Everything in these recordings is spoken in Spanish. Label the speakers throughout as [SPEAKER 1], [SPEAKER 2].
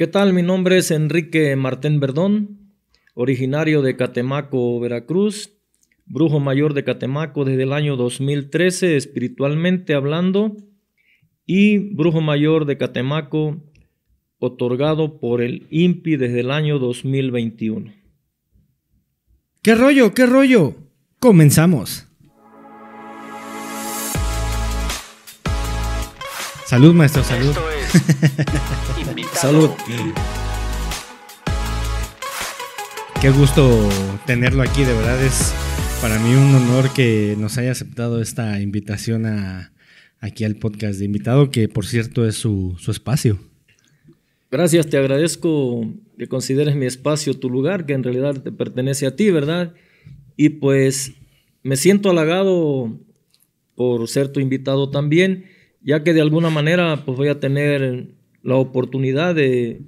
[SPEAKER 1] ¿Qué tal? Mi nombre es Enrique Martén Verdón, originario de Catemaco, Veracruz, brujo mayor de Catemaco desde el año 2013, espiritualmente hablando, y brujo mayor de Catemaco otorgado por el INPI desde el año 2021. ¿Qué
[SPEAKER 2] rollo? ¿Qué rollo? Comenzamos. Salud, maestro, salud. Salud. Qué gusto tenerlo aquí, de verdad es para mí un honor que nos haya aceptado esta invitación a, aquí al podcast de invitado, que por cierto es su, su espacio.
[SPEAKER 1] Gracias, te agradezco que consideres mi espacio tu lugar, que en realidad te pertenece a ti, ¿verdad? Y pues me siento halagado por ser tu invitado también ya que de alguna manera pues voy a tener la oportunidad de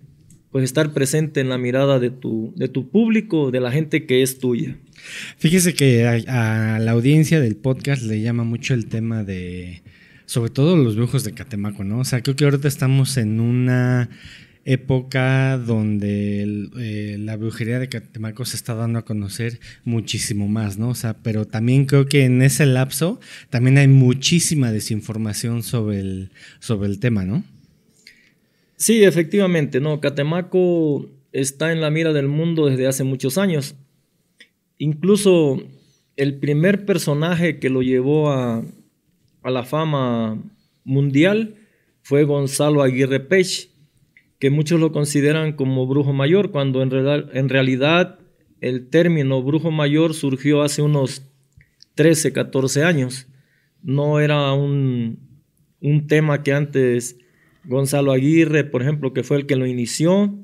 [SPEAKER 1] pues, estar presente en la mirada de tu, de tu público, de la gente que es tuya.
[SPEAKER 2] Fíjese que a, la audiencia del podcast le llama mucho el tema de, sobre todo los brujos de Catemaco, ¿no? O sea, creo que ahorita estamos en una época donde eh, la brujería de Catemaco se está dando a conocer muchísimo más, ¿no? O sea, pero también creo que en ese lapso también hay muchísima
[SPEAKER 1] desinformación sobre el, sobre el tema, ¿no? Sí, efectivamente, no, Catemaco está en la mira del mundo desde hace muchos años. Incluso el primer personaje que lo llevó a, a la fama mundial fue Gonzalo Aguirre Pech que muchos lo consideran como brujo mayor, cuando en, en realidad el término brujo mayor surgió hace unos 13, 14 años. No era un, un tema que antes Gonzalo Aguirre, por ejemplo, que fue el que lo inició.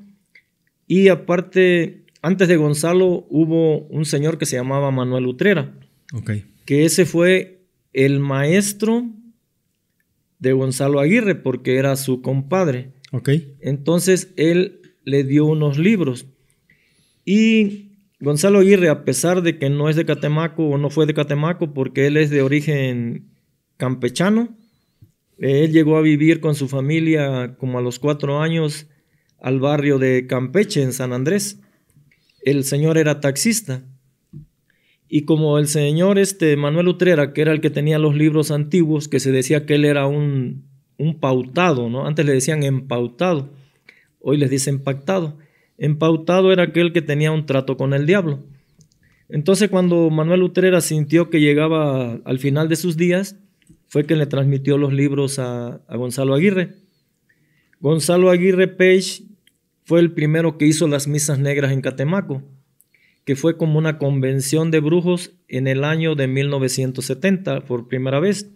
[SPEAKER 1] Y aparte, antes de Gonzalo hubo un señor que se llamaba Manuel Utrera, que ese fue el maestro de Gonzalo Aguirre porque era su compadre. Ok. Entonces él le dio unos libros. Y Gonzalo Aguirre, a pesar de que no es de Catemaco o no fue de Catemaco, porque él es de origen campechano, eh, él llegó a vivir con su familia como a los cuatro años al barrio de Campeche, en San Andrés. El señor era taxista. Y como el señor este, Manuel Utrera, que era el que tenía los libros antiguos, que se decía que él era un un pautado, ¿no? Antes le decían empautado, hoy les dice pactado. Empautado era aquel que tenía un trato con el diablo. Entonces cuando Manuel Utrera sintió que llegaba al final de sus días, fue que le transmitió los libros a, a Gonzalo Aguirre. Gonzalo Aguirre Page fue el primero que hizo las misas negras en Catemaco, que fue como una convención de brujos en el año de 1970 por primera vez.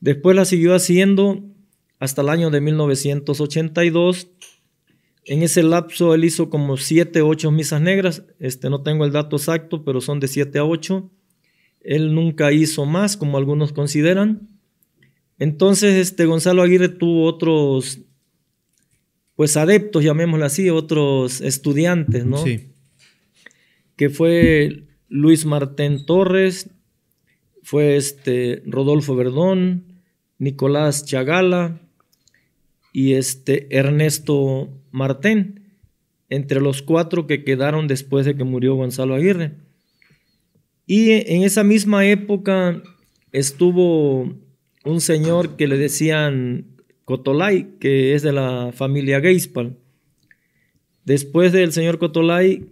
[SPEAKER 1] Después la siguió haciendo hasta el año de 1982. En ese lapso él hizo como 7, 8 misas negras, este, no tengo el dato exacto, pero son de 7 a 8. Él nunca hizo más, como algunos consideran. Entonces, este, Gonzalo Aguirre tuvo otros, pues adeptos, llamémoslo así, otros estudiantes, ¿no? Que fue Luis Martín Torres, fue este Rodolfo Verdón, Nicolás Chagala, y este Ernesto Martén, entre los cuatro que quedaron después de que murió Gonzalo Aguirre. Y en esa misma época estuvo un señor que le decían Cotolay, que es de la familia Geispal. Después del señor Cotolay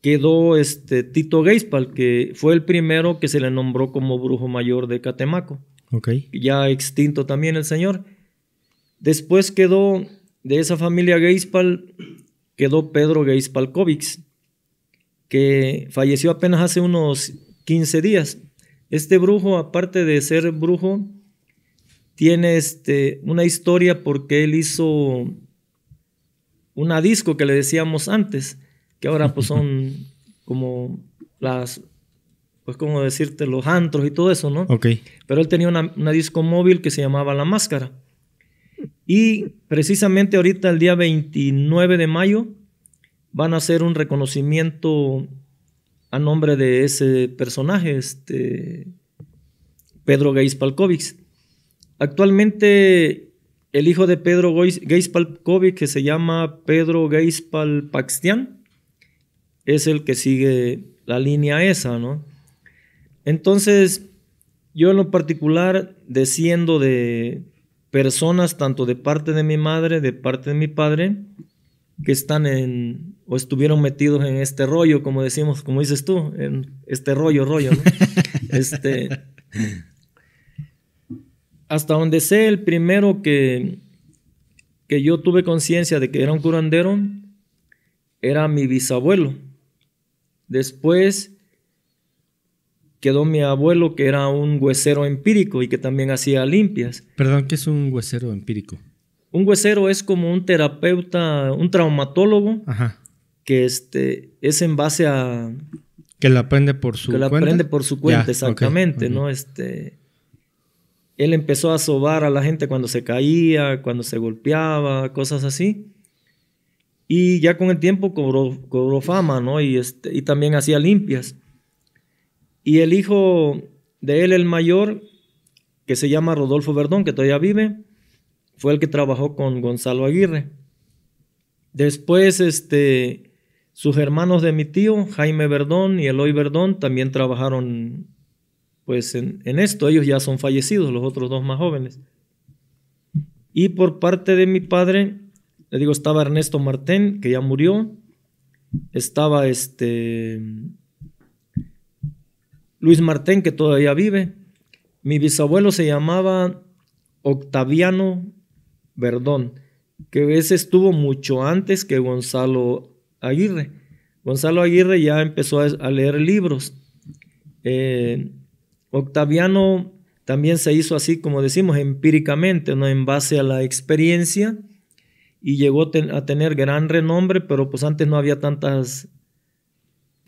[SPEAKER 1] quedó este Tito Geispal, que fue el primero que se le nombró como brujo mayor de Catemaco. Ya extinto también el señor. Después quedó de esa familia Geispal, quedó Pedro Geispalkovics, que falleció apenas hace unos 15 días. Este brujo, aparte de ser brujo, tiene este, una historia porque él hizo una disco que le decíamos antes, que ahora pues son como las, pues como decirte, los antros y todo eso, ¿no? Ok. Pero él tenía una, una disco móvil que se llamaba La Máscara. Y precisamente ahorita el día 29 de mayo van a hacer un reconocimiento a nombre de ese personaje, este Pedro Gais Actualmente el hijo de Pedro Gais que se llama Pedro Geispal Palpaxtian, es el que sigue la línea esa, ¿no? Entonces, yo en lo particular, desciendo de, personas tanto de parte de mi madre, de parte de mi padre, que están en o estuvieron metidos en este rollo, como decimos, como dices tú, en este rollo, rollo. este, hasta donde sé, el primero que, que yo tuve conciencia de que era un curandero era mi bisabuelo. Después quedó mi abuelo que era un huesero empírico y que también hacía limpias.
[SPEAKER 2] Perdón, ¿qué es un huesero empírico?
[SPEAKER 1] Un huesero es como un terapeuta, un traumatólogo, que este, es en base a... Que la aprende por su cuenta. Que la aprende por su cuenta, exactamente, ¿no? Este, él empezó a sobar a la gente cuando se caía, cuando se golpeaba, cosas así. Y ya con el tiempo cobró, cobró fama, ¿no? Y, este, y también hacía limpias. Y el hijo de él, el mayor, que se llama Rodolfo Verdón, que todavía vive, fue el que trabajó con Gonzalo Aguirre. Después, este, sus hermanos de mi tío, Jaime Verdón y Eloy Verdón, también trabajaron pues, en, en esto. Ellos ya son fallecidos, los otros dos más jóvenes. Y por parte de mi padre, le digo, estaba Ernesto Martén, que ya murió. Estaba este Luis Martén, que todavía vive. Mi bisabuelo se llamaba Octaviano Verdón, que ese estuvo mucho antes que Gonzalo Aguirre. Gonzalo Aguirre ya empezó a leer libros. Eh, Octaviano también se hizo así, como decimos, empíricamente, ¿no? en base a la experiencia, y llegó a tener gran renombre, pero pues antes no había tantas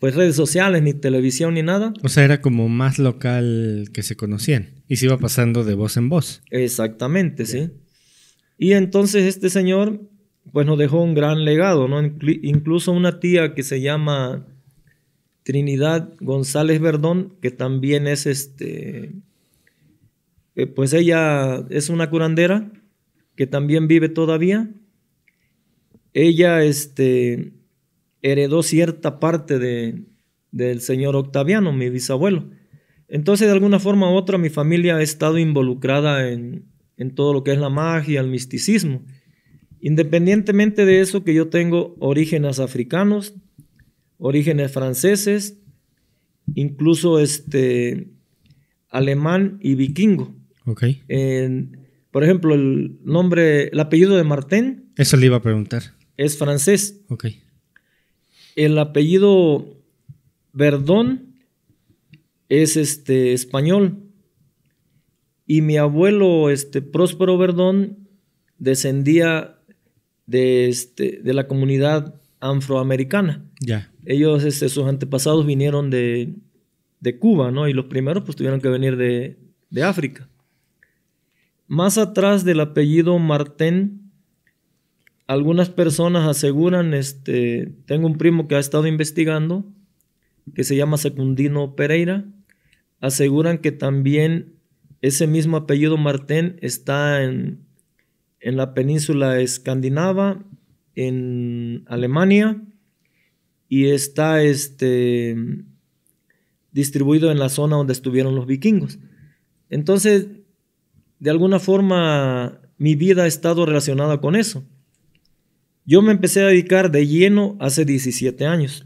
[SPEAKER 1] pues redes sociales, ni televisión, ni nada.
[SPEAKER 2] O sea, era como más local que se conocían y se iba pasando de voz en voz.
[SPEAKER 1] Exactamente, sí. Y entonces este señor, pues nos dejó un gran legado, ¿no? incluso una tía que se llama Trinidad González Verdón, que también es este, eh, pues ella es una curandera que también vive todavía. Ella, este, heredó cierta parte del señor Octaviano, mi bisabuelo. Entonces, de alguna forma u otra, mi familia ha estado involucrada en, todo lo que es la magia, el misticismo. Independientemente de eso, que yo tengo orígenes africanos, orígenes franceses, incluso este, alemán y vikingo. Ok. por ejemplo, el nombre, el apellido de Martín.
[SPEAKER 2] Eso le iba a preguntar.
[SPEAKER 1] Es francés. Ok. El apellido Verdón es este español. Y mi abuelo, este Próspero Verdón, descendía de, este, de la comunidad afroamericana. Ya. Ellos, este, sus antepasados vinieron de, Cuba, ¿no? Y los primeros, pues, tuvieron que venir de, de África. Más atrás del apellido Martén algunas personas aseguran, este, tengo un primo que ha estado investigando, que se llama Secundino Pereira, aseguran que también ese mismo apellido Martén está en, en la península escandinava, en Alemania, y está este, distribuido en la zona donde estuvieron los vikingos. Entonces, de alguna forma, mi vida ha estado relacionada con eso. Yo me empecé a dedicar de lleno hace 17 años,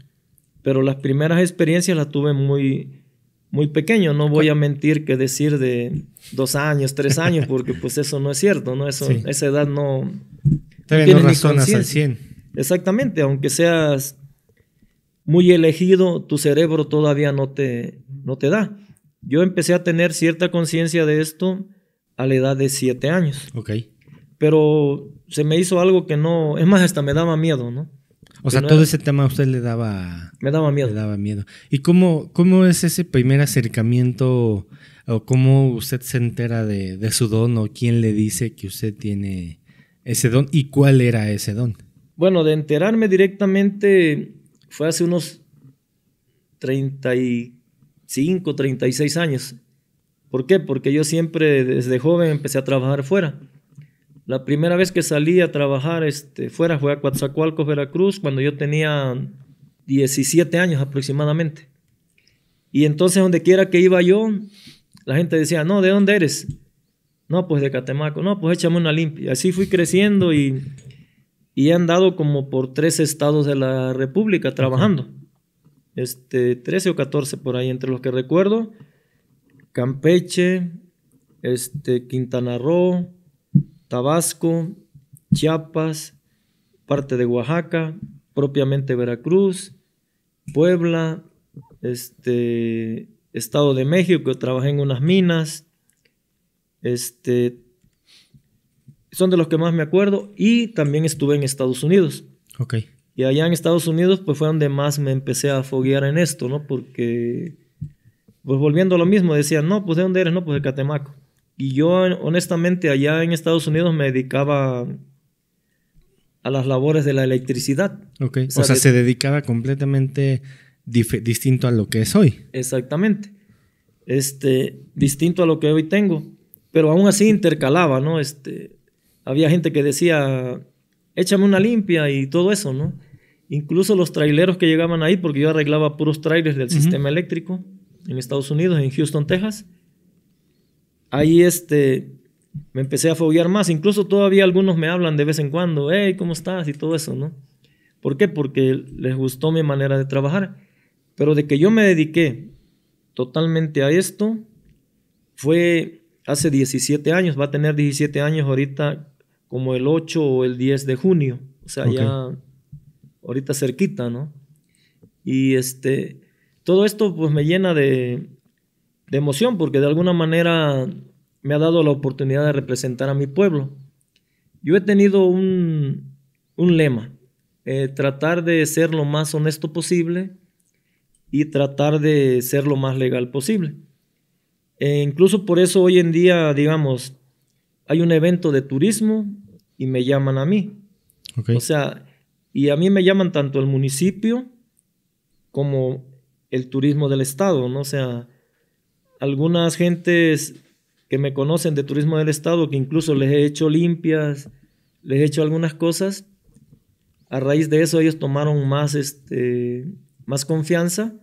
[SPEAKER 1] pero las primeras experiencias las tuve muy, muy pequeño. No voy a mentir que decir de dos años, tres años, porque pues eso no es cierto, ¿no? Esa edad no... tiene no razonas al 100. Exactamente, aunque seas muy elegido, tu cerebro todavía no te, no te da. Yo empecé a tener cierta conciencia de esto a la edad de siete años. Ok pero se me hizo algo que no, es más, hasta me daba miedo, ¿no? O sea, todo ese
[SPEAKER 2] tema a usted le daba... Me daba miedo. daba miedo. ¿Y cómo, cómo es ese primer acercamiento o cómo usted se entera de, de su don o quién le dice que usted tiene ese don y cuál era ese don?
[SPEAKER 1] Bueno, de enterarme directamente fue hace unos 35, 36 años. ¿Por qué? Porque yo siempre desde joven empecé a trabajar fuera. La primera vez que salí a trabajar este, fuera fue a Coatzacoalcos, Veracruz, cuando yo tenía 17 años aproximadamente. Y entonces donde quiera que iba yo, la gente decía, no, ¿de dónde eres? No, pues de Catemaco. No, pues échame una limpia. Así fui creciendo y, y he andado como por tres estados de la República trabajando. Este, 13 o 14 por ahí, entre los que recuerdo. Campeche, este, Quintana Roo, Tabasco, Chiapas, parte de Oaxaca, propiamente Veracruz, Puebla, este, Estado de México, que trabajé en unas minas, este, son de los que más me acuerdo y también estuve en Estados Unidos. Ok. Y allá en Estados Unidos pues fue donde más me empecé a foguear en esto, ¿no? Porque, pues volviendo a lo mismo, decían, no, pues ¿de dónde eres? No, pues de Catemaco. Y yo, honestamente, allá en Estados Unidos me dedicaba a las labores de la electricidad. o sea, se
[SPEAKER 2] dedicaba completamente distinto a lo que es hoy.
[SPEAKER 1] Exactamente. Este, distinto a lo que hoy tengo. Pero aún así intercalaba, ¿no? Este, había gente que decía, échame una limpia y todo eso, ¿no? Incluso los traileros que llegaban ahí, porque yo arreglaba puros trailers del sistema eléctrico en Estados Unidos, en Houston, Texas ahí este, me empecé a foguear más. Incluso todavía algunos me hablan de vez en cuando, hey, ¿cómo estás? Y todo eso, ¿no? ¿Por qué? Porque les gustó mi manera de trabajar. Pero de que yo me dediqué totalmente a esto, fue hace 17 años, va a tener 17 años ahorita como el 8 o el 10 de junio, o sea, ya ahorita cerquita, ¿no? Y este, todo esto pues me llena de, de emoción, porque de alguna manera me ha dado la oportunidad de representar a mi pueblo. Yo he tenido un, lema, eh, tratar de ser lo más honesto posible y tratar de ser lo más legal posible. E incluso por eso hoy en día, digamos, hay un evento de turismo y me llaman a mí. O sea, y a mí me llaman tanto el municipio como el turismo del estado, ¿no? O sea, algunas gentes que me conocen de turismo del estado, que incluso les he hecho limpias, les he hecho algunas cosas. A raíz de eso ellos tomaron más, este, más confianza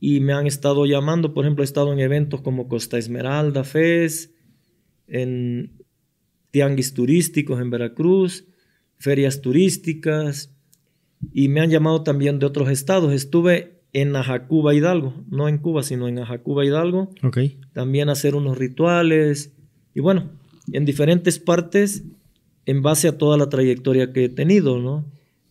[SPEAKER 1] y me han estado llamando. Por ejemplo, he estado en eventos como Costa Esmeralda, FES, en tianguis turísticos en Veracruz, ferias turísticas y me han llamado también de otros estados. Estuve en Ajacuba Hidalgo, no en Cuba, sino en Ajacuba Hidalgo. Okay. También hacer unos rituales y bueno, en diferentes partes en base a toda la trayectoria que he tenido, ¿no?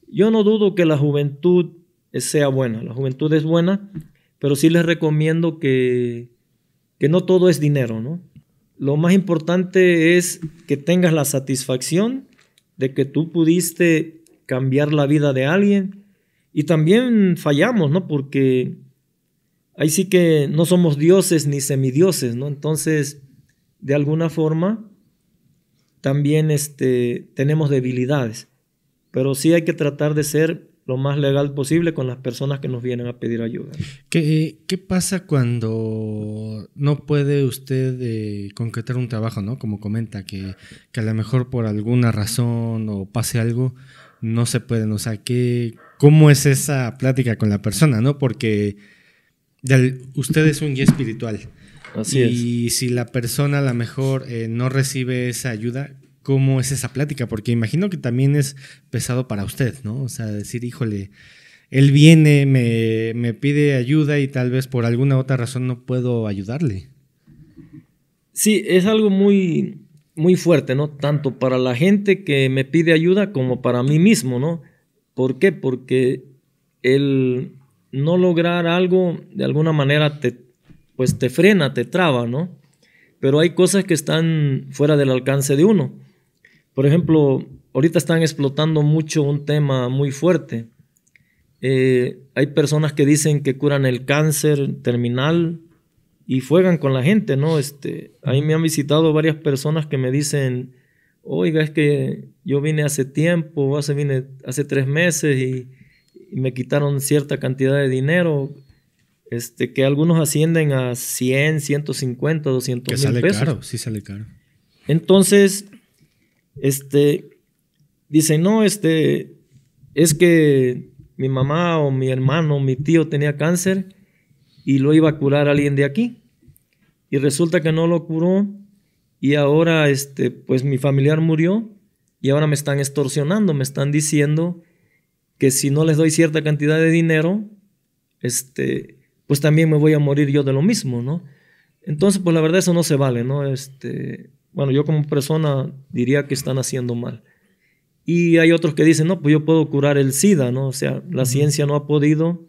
[SPEAKER 1] Yo no dudo que la juventud sea buena, la juventud es buena, pero sí les recomiendo que, que no todo es dinero, ¿no? Lo más importante es que tengas la satisfacción de que tú pudiste cambiar la vida de alguien, y también fallamos, ¿no? Porque ahí sí que no somos dioses ni semidioses, ¿no? Entonces, de alguna forma, también este, tenemos debilidades. Pero sí hay que tratar de ser lo más legal posible con las personas que nos vienen a pedir ayuda. ¿Qué, pasa
[SPEAKER 2] cuando no puede usted eh, concretar un trabajo, ¿no? Como comenta, que, que, a lo mejor por alguna razón o pase algo no se pueden. O sea, ¿qué, cómo es esa plática con la persona, ¿no? Porque usted es un guía espiritual. Así y si la persona a lo mejor eh, no recibe esa ayuda, ¿cómo es esa plática? Porque imagino que también es pesado para usted, ¿no? O sea, decir, híjole, él viene, me, me pide ayuda y tal vez por alguna
[SPEAKER 1] otra razón no puedo ayudarle. Sí, es algo muy, muy fuerte, ¿no? Tanto para la gente que me pide ayuda como para mí mismo, ¿no? ¿Por qué? Porque el no lograr algo de alguna manera te, pues te frena, te traba, ¿no? Pero hay cosas que están fuera del alcance de uno. Por ejemplo, ahorita están explotando mucho un tema muy fuerte. Eh, hay personas que dicen que curan el cáncer terminal y juegan con la gente, ¿no? Este, ahí me han visitado varias personas que me dicen, oiga, es que yo vine hace tiempo, hace, vine hace tres meses y, me quitaron cierta cantidad de dinero, este, que algunos ascienden a 100, 150, 200 que sale caro,
[SPEAKER 2] sí sale caro.
[SPEAKER 1] Entonces, este, dicen, no, este, es que mi mamá o mi hermano, o mi tío tenía cáncer y lo iba a curar alguien de aquí. Y resulta que no lo curó y ahora este, pues mi familiar murió y ahora me están extorsionando, me están diciendo que si no les doy cierta cantidad de dinero, este, pues también me voy a morir yo de lo mismo, ¿no? Entonces, pues la verdad eso no se vale, ¿no? Este, bueno, yo como persona diría que están haciendo mal. Y hay otros que dicen, no, pues yo puedo curar el SIDA, ¿no? O sea, la ciencia no ha podido.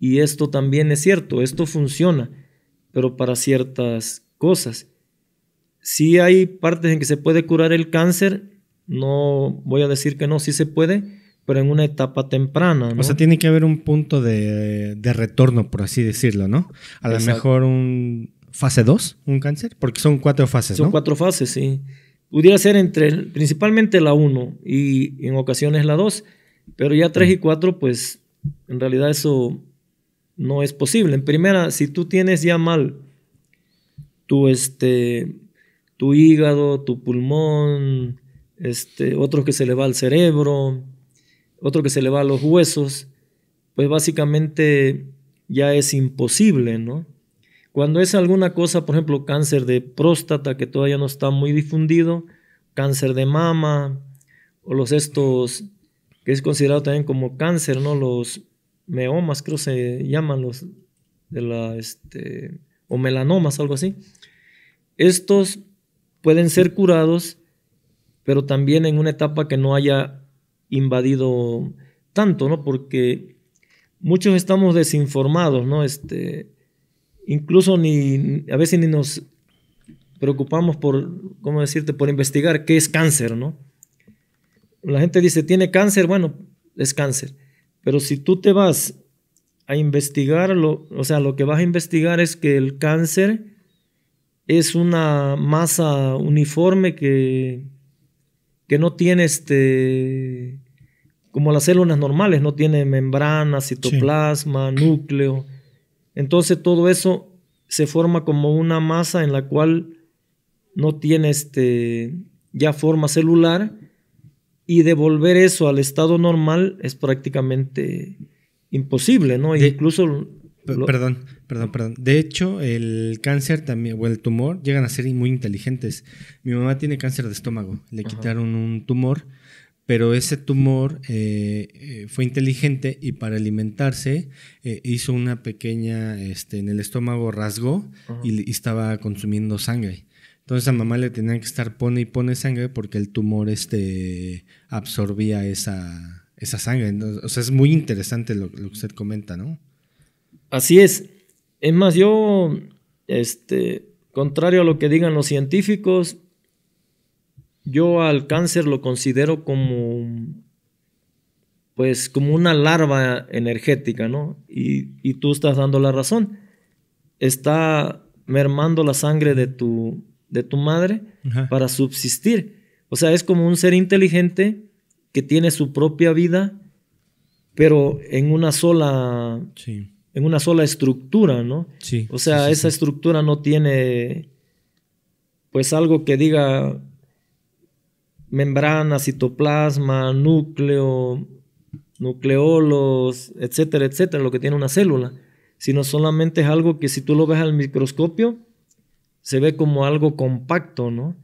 [SPEAKER 1] Y esto también es cierto, esto funciona, pero para ciertas cosas. Si hay partes en que se puede curar el cáncer, no voy a decir que no, sí se puede, pero en una etapa temprana. O sea,
[SPEAKER 2] tiene que haber un punto de, de retorno, por así decirlo, ¿no? A lo mejor un fase 2, un cáncer, porque son cuatro fases. Son
[SPEAKER 1] cuatro fases, sí. Pudiera ser entre, principalmente la 1 y en ocasiones la 2, pero ya 3 y 4, mm. pues en realidad eso no es posible. En primera, si tú tienes ya mal tu, este, tu hígado, tu pulmón, este, otro que se le va al cerebro, otro que se le va a los huesos, pues básicamente ya es imposible, ¿no? Cuando es alguna cosa, por ejemplo, cáncer de próstata que todavía no está muy difundido, cáncer de mama, o los estos, que es considerado también como cáncer, ¿no? Los meomas, creo se llaman los de la, este, o melanomas, algo así. Estos pueden ser curados, pero también en una etapa que no haya invadido tanto, ¿no? Porque muchos estamos desinformados, ¿no? Este, incluso ni, a veces ni nos preocupamos por, ¿cómo decirte?, por investigar qué es cáncer, ¿no? La gente dice, tiene cáncer, bueno, es cáncer. Pero si tú te vas a investigar, o sea, lo que vas a investigar es que el cáncer es una masa uniforme que, que no tiene este como las células normales, no tiene membrana, citoplasma, núcleo. Entonces todo eso se forma como una masa en la cual no tiene este, ya forma celular y devolver eso al estado normal es prácticamente imposible, ¿no? incluso Perdón,
[SPEAKER 2] perdón, perdón. De hecho, el cáncer también, o el tumor, llegan a ser muy inteligentes. Mi mamá tiene cáncer de estómago, le quitaron un tumor, pero ese tumor eh, eh, fue inteligente y para alimentarse eh, hizo una pequeña, este, en el estómago rasgó y, estaba consumiendo sangre. Entonces a mamá le tenían que estar pone y pone sangre porque el tumor este, absorbía esa, esa sangre. o sea, es muy interesante lo que usted comenta, ¿no? Así
[SPEAKER 1] es. Es más, yo, este, contrario a lo que digan los científicos, yo al cáncer lo considero como, pues, como una larva energética, ¿no? Y, tú estás dando la razón. Está mermando la sangre de tu, de tu madre para subsistir. O sea, es como un ser inteligente que tiene su propia vida, pero en una sola en una sola estructura, ¿no? Sí. O sea, esa estructura no tiene, pues, algo que diga membrana, citoplasma, núcleo, nucleolos, etcétera, etcétera, lo que tiene una célula, sino solamente es algo que si tú lo ves al microscopio, se ve como algo compacto, ¿no?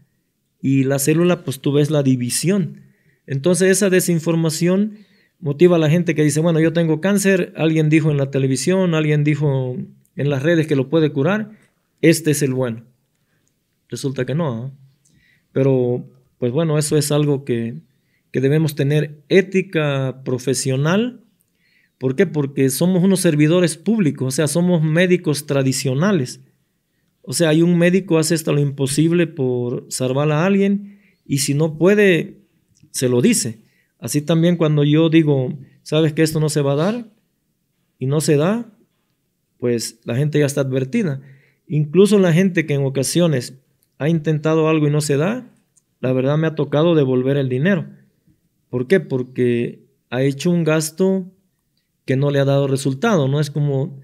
[SPEAKER 1] Y la célula, pues tú ves la división. Entonces esa desinformación motiva a la gente que dice, bueno, yo tengo cáncer, alguien dijo en la televisión, alguien dijo en las redes que lo puede curar, este es el bueno. Resulta que no. ¿eh? Pero, pues bueno, eso es algo que, debemos tener ética profesional. ¿Por qué? Porque somos unos servidores públicos, o sea, somos médicos tradicionales. O sea, hay un médico hace hasta lo imposible por salvar a alguien y si no puede, se lo dice. Así también cuando yo digo, sabes que esto no se va a dar y no se da, pues la gente ya está advertida. Incluso la gente que en ocasiones ha intentado algo y no se da, la verdad me ha tocado devolver el dinero. ¿Por qué? Porque ha hecho un gasto que no le ha dado resultado. No es como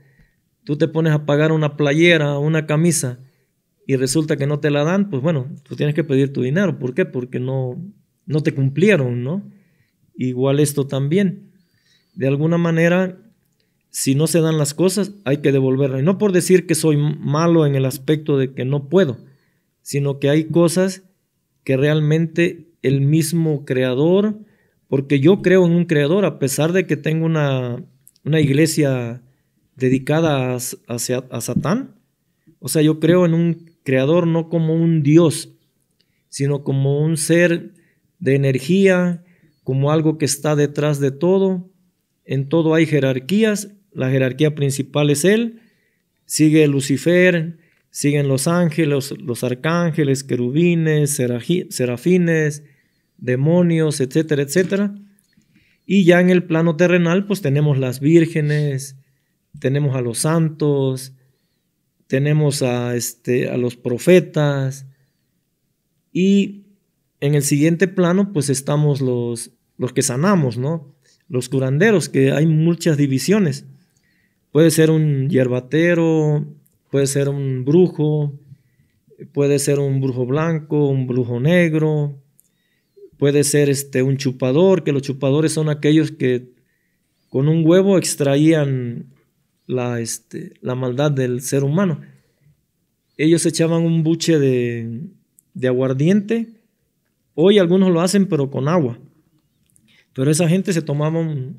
[SPEAKER 1] tú te pones a pagar una playera o una camisa y resulta que no te la dan, pues bueno, tú tienes que pedir tu dinero. ¿Por qué? Porque no, no te cumplieron, ¿no? Igual esto también. De alguna manera, si no se dan las cosas, hay que devolverla. Y no por decir que soy malo en el aspecto de que no puedo, sino que hay cosas que realmente el mismo creador, porque yo creo en un creador, a pesar de que tengo una, iglesia dedicada a Satán, o sea, yo creo en un creador no como un dios, sino como un ser de energía como algo que está detrás de todo. En todo hay jerarquías, la jerarquía principal es Él, sigue Lucifer, siguen los ángeles, los arcángeles, querubines, serafines, demonios, etcétera, etcétera. Y ya en el plano terrenal, pues tenemos las vírgenes, tenemos a los santos, tenemos a, este, a los profetas. Y en el siguiente plano, pues estamos los los que sanamos, ¿no? Los curanderos, que hay muchas divisiones. Puede ser un hierbatero, puede ser un brujo, puede ser un brujo blanco, un brujo negro, puede ser este, un chupador, que los chupadores son aquellos que con un huevo extraían la, este, la maldad del ser humano. Ellos echaban un buche de, de aguardiente, hoy algunos lo hacen pero con agua, pero esa gente se tomaba un,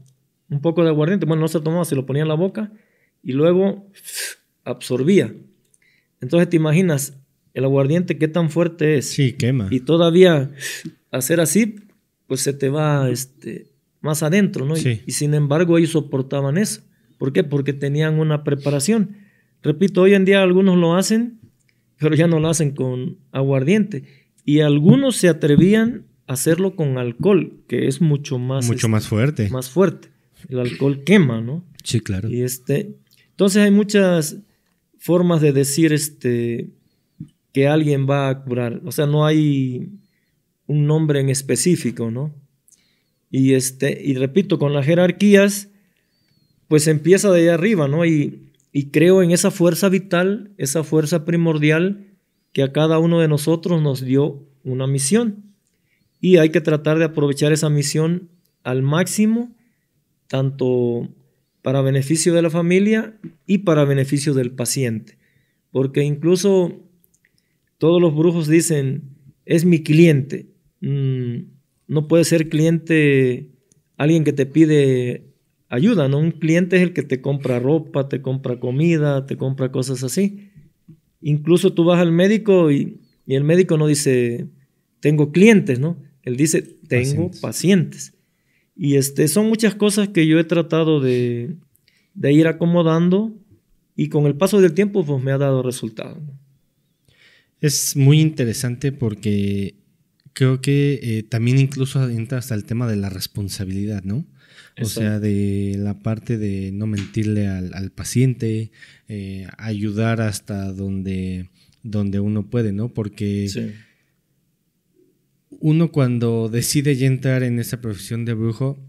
[SPEAKER 1] poco de aguardiente, bueno, no se tomaba, se lo ponía en la boca y luego absorbía. Entonces te imaginas el aguardiente qué tan fuerte es. Sí, quema. Y todavía hacer así, pues se te va este, más adentro, ¿no? Sí. y, sin embargo ellos soportaban eso. ¿Por qué? Porque tenían una preparación. Repito, hoy en día algunos lo hacen, pero ya no lo hacen con aguardiente. Y algunos se atrevían hacerlo con alcohol, que es mucho más... Mucho este, más fuerte. Más fuerte. El alcohol quema, ¿no? Sí, claro. Y este, entonces hay muchas formas de decir este, que alguien va a curar. O sea, no hay un nombre en específico, ¿no? Y, este, y repito, con las jerarquías, pues empieza de allá arriba, ¿no? Y, y creo en esa fuerza vital, esa fuerza primordial que a cada uno de nosotros nos dio una misión y hay que tratar de aprovechar esa misión al máximo, tanto para beneficio de la familia y para beneficio del paciente. Porque incluso todos los brujos dicen, es mi cliente. Mm, no puede ser cliente alguien que te pide ayuda, ¿no? Un cliente es el que te compra ropa, te compra comida, te compra cosas así. Incluso tú vas al médico y, y el médico no dice, tengo clientes, ¿no? Él dice, tengo pacientes. Y este, son muchas cosas que yo he tratado de, ir acomodando y con el paso del tiempo pues me ha dado resultado.
[SPEAKER 2] Es muy interesante porque creo que eh, también incluso entra hasta el tema de la responsabilidad, ¿no? O sea, de la parte de no mentirle al, paciente, eh, ayudar hasta donde, donde uno puede, ¿no? Porque uno cuando decide ya entrar en esa profesión de brujo,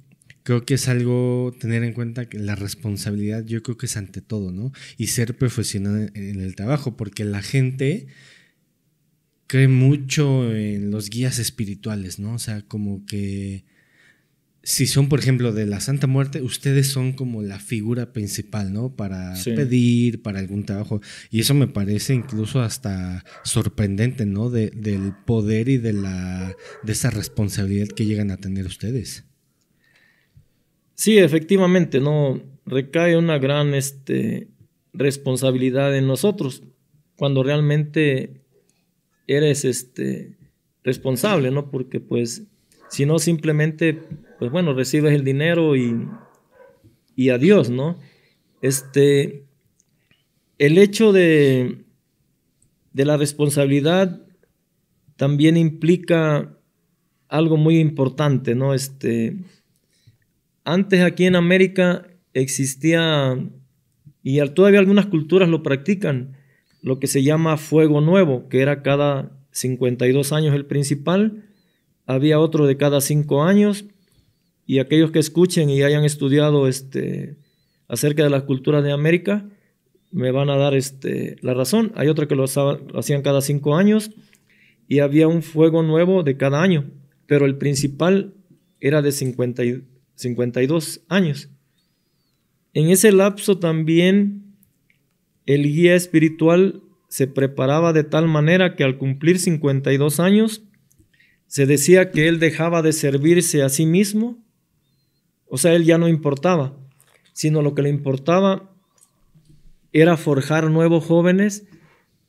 [SPEAKER 2] creo que es algo tener en cuenta que la responsabilidad yo creo que es ante todo, ¿no? Y ser profesional en el trabajo, porque la gente cree mucho en los guías espirituales, ¿no? O sea, como que si son, por ejemplo, de la Santa Muerte, ustedes son como la figura principal, ¿no? Para pedir, para algún trabajo. Y eso me parece incluso hasta sorprendente, ¿no? De, del poder y de, la, de esa responsabilidad que llegan a tener ustedes.
[SPEAKER 1] Sí, efectivamente, ¿no? Recae una gran este, responsabilidad en nosotros cuando realmente eres este, responsable, ¿no? Porque pues, si no simplemente pues bueno, recibes el dinero y, adiós, ¿no? Este, el hecho de, la responsabilidad también implica algo muy importante, ¿no? Este, antes aquí en América existía, y todavía algunas culturas lo practican, lo que se llama fuego nuevo, que era cada 52 años el principal, había otro de cada 5 años y aquellos que escuchen y hayan estudiado este, acerca de las culturas de América me van a dar este, la razón. Hay otro que lo hacían cada cinco años y había un fuego nuevo de cada año, pero el principal era de 50 y 52 años. En ese lapso también el guía espiritual se preparaba de tal manera que al cumplir 52 años se decía que él dejaba de servirse a sí mismo o sea, él ya no importaba, sino lo que le importaba era forjar nuevos jóvenes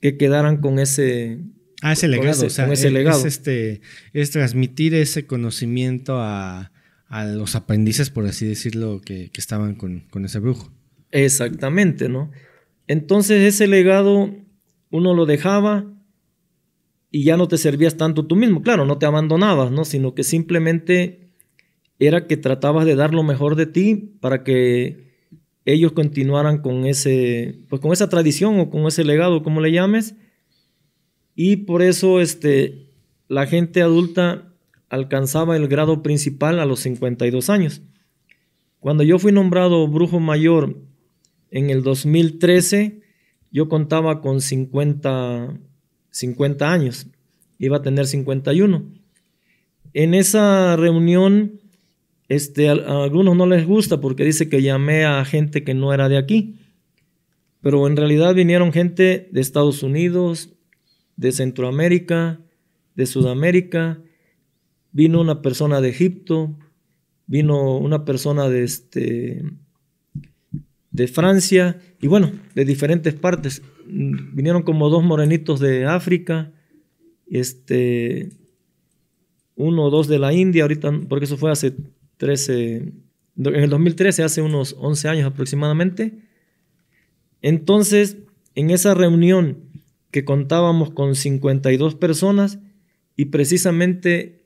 [SPEAKER 1] que quedaran con ese... Ah, ese legado, o sea, este,
[SPEAKER 2] Es, transmitir ese conocimiento a, los aprendices, por así
[SPEAKER 1] decirlo, que, estaban con, con, ese brujo. Exactamente, ¿no? Entonces ese legado uno lo dejaba y ya no te servías tanto tú mismo. Claro, no te abandonabas, ¿no? Sino que simplemente era que tratabas de dar lo mejor de ti para que ellos continuaran con, ese, pues con esa tradición o con ese legado, como le llames. Y por eso este, la gente adulta alcanzaba el grado principal a los 52 años. Cuando yo fui nombrado brujo mayor en el 2013, yo contaba con 50, 50 años, iba a tener 51. En esa reunión este, a, algunos no les gusta porque dice que llamé a gente que no era de aquí, pero en realidad vinieron gente de Estados Unidos, de Centroamérica, de Sudamérica, vino una persona de Egipto, vino una persona de, este, de Francia y bueno, de diferentes partes. Vinieron como dos morenitos de África, este, uno o dos de la India, ahorita, porque eso fue hace en el 2013, hace unos 11 años aproximadamente. Entonces, en esa reunión que contábamos con 52 personas y precisamente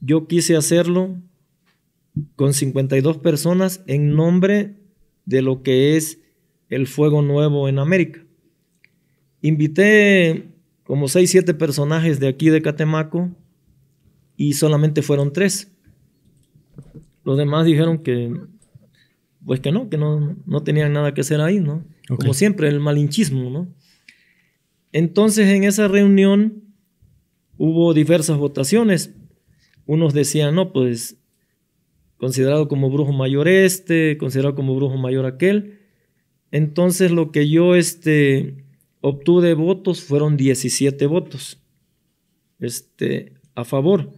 [SPEAKER 1] yo quise hacerlo con 52 personas en nombre de lo que es el fuego nuevo en América. Invité como 6, 7 personajes de aquí de Catemaco y solamente fueron 3. Los demás dijeron que, pues que no, que no, no tenían nada que hacer ahí, ¿no? Como siempre, el malinchismo, ¿no? Entonces, en esa reunión hubo diversas votaciones. Unos decían, no, pues considerado como brujo mayor este, considerado como brujo mayor aquel. Entonces, lo que yo este, obtuve votos fueron 17 votos este, a favor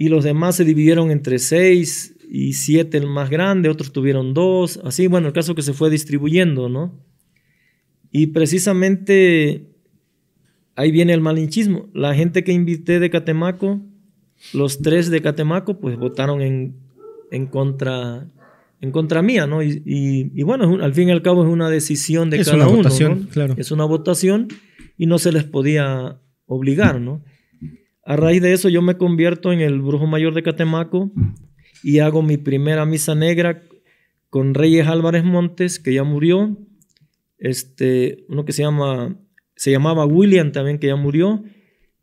[SPEAKER 1] y los demás se dividieron entre seis y siete el más grande, otros tuvieron dos, así, bueno, el caso que se fue distribuyendo, ¿no? Y precisamente ahí viene el malinchismo. La gente que invité de Catemaco, los tres de Catemaco, pues votaron en, contra en contra mía, ¿no? Y, bueno, al fin y al cabo es una decisión de es cada una Votación, claro. Es una votación y no se les podía obligar, ¿no? A raíz de eso yo me convierto en el brujo mayor de Catemaco y hago mi primera misa negra con Reyes Álvarez Montes, que ya murió, este, uno que se llama, se llamaba William también, que ya murió,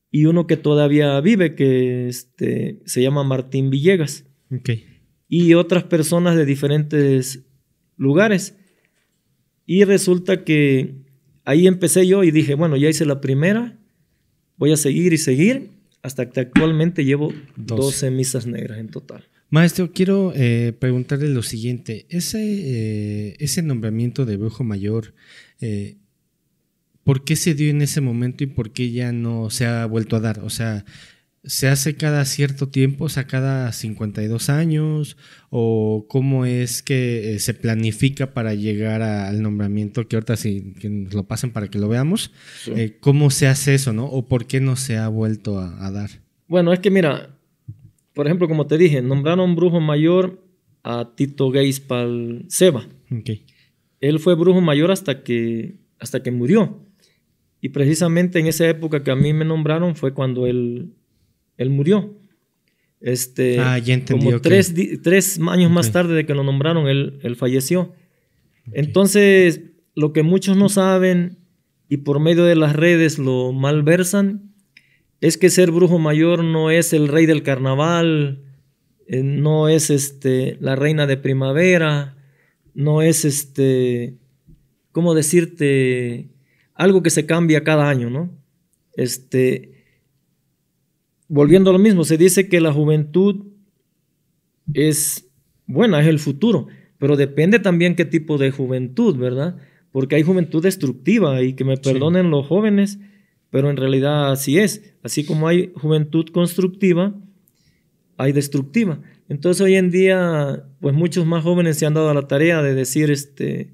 [SPEAKER 1] y uno que todavía vive, que este, se llama Martín Villegas. Y otras personas de diferentes lugares. Y resulta que ahí empecé yo y dije, bueno, ya hice la primera, voy a seguir y seguir. Hasta que actualmente llevo 12, misas negras en total.
[SPEAKER 2] Maestro, quiero eh, preguntarle lo siguiente. Ese, eh, ese nombramiento de brujo mayor, eh, ¿por qué se dio en ese momento y por qué ya no se ha vuelto a dar? O sea, ¿Se hace cada cierto tiempo, o sea, cada 52 años? ¿O cómo es que eh, se planifica para llegar al nombramiento? Que ahorita sí, que nos lo pasen para que lo veamos. Eh, ¿Cómo se hace eso, no? ¿O por qué no se ha vuelto a, dar?
[SPEAKER 1] Bueno, es que mira, por ejemplo, como te dije, nombraron brujo mayor a Tito Gaispal Seba. Okay. Él fue brujo mayor hasta que, hasta que murió. Y precisamente en esa época que a mí me nombraron fue cuando él él murió. Este, ah, Como tres, años más tarde de que lo nombraron, él, falleció. Entonces, lo que muchos no saben y por medio de las redes lo malversan, es que ser brujo mayor no es el rey del carnaval, eh, no es este, la reina de primavera, no es este, ¿cómo decirte? Algo que se cambia cada año, ¿no? Este, volviendo a lo mismo, se dice que la juventud es buena, es el futuro, pero depende también qué tipo de juventud, ¿verdad? Porque hay juventud destructiva y que me perdonen los jóvenes, pero en realidad así es. Así como hay juventud constructiva, hay destructiva. Entonces hoy en día, pues muchos más jóvenes se han dado a la tarea de decir, este,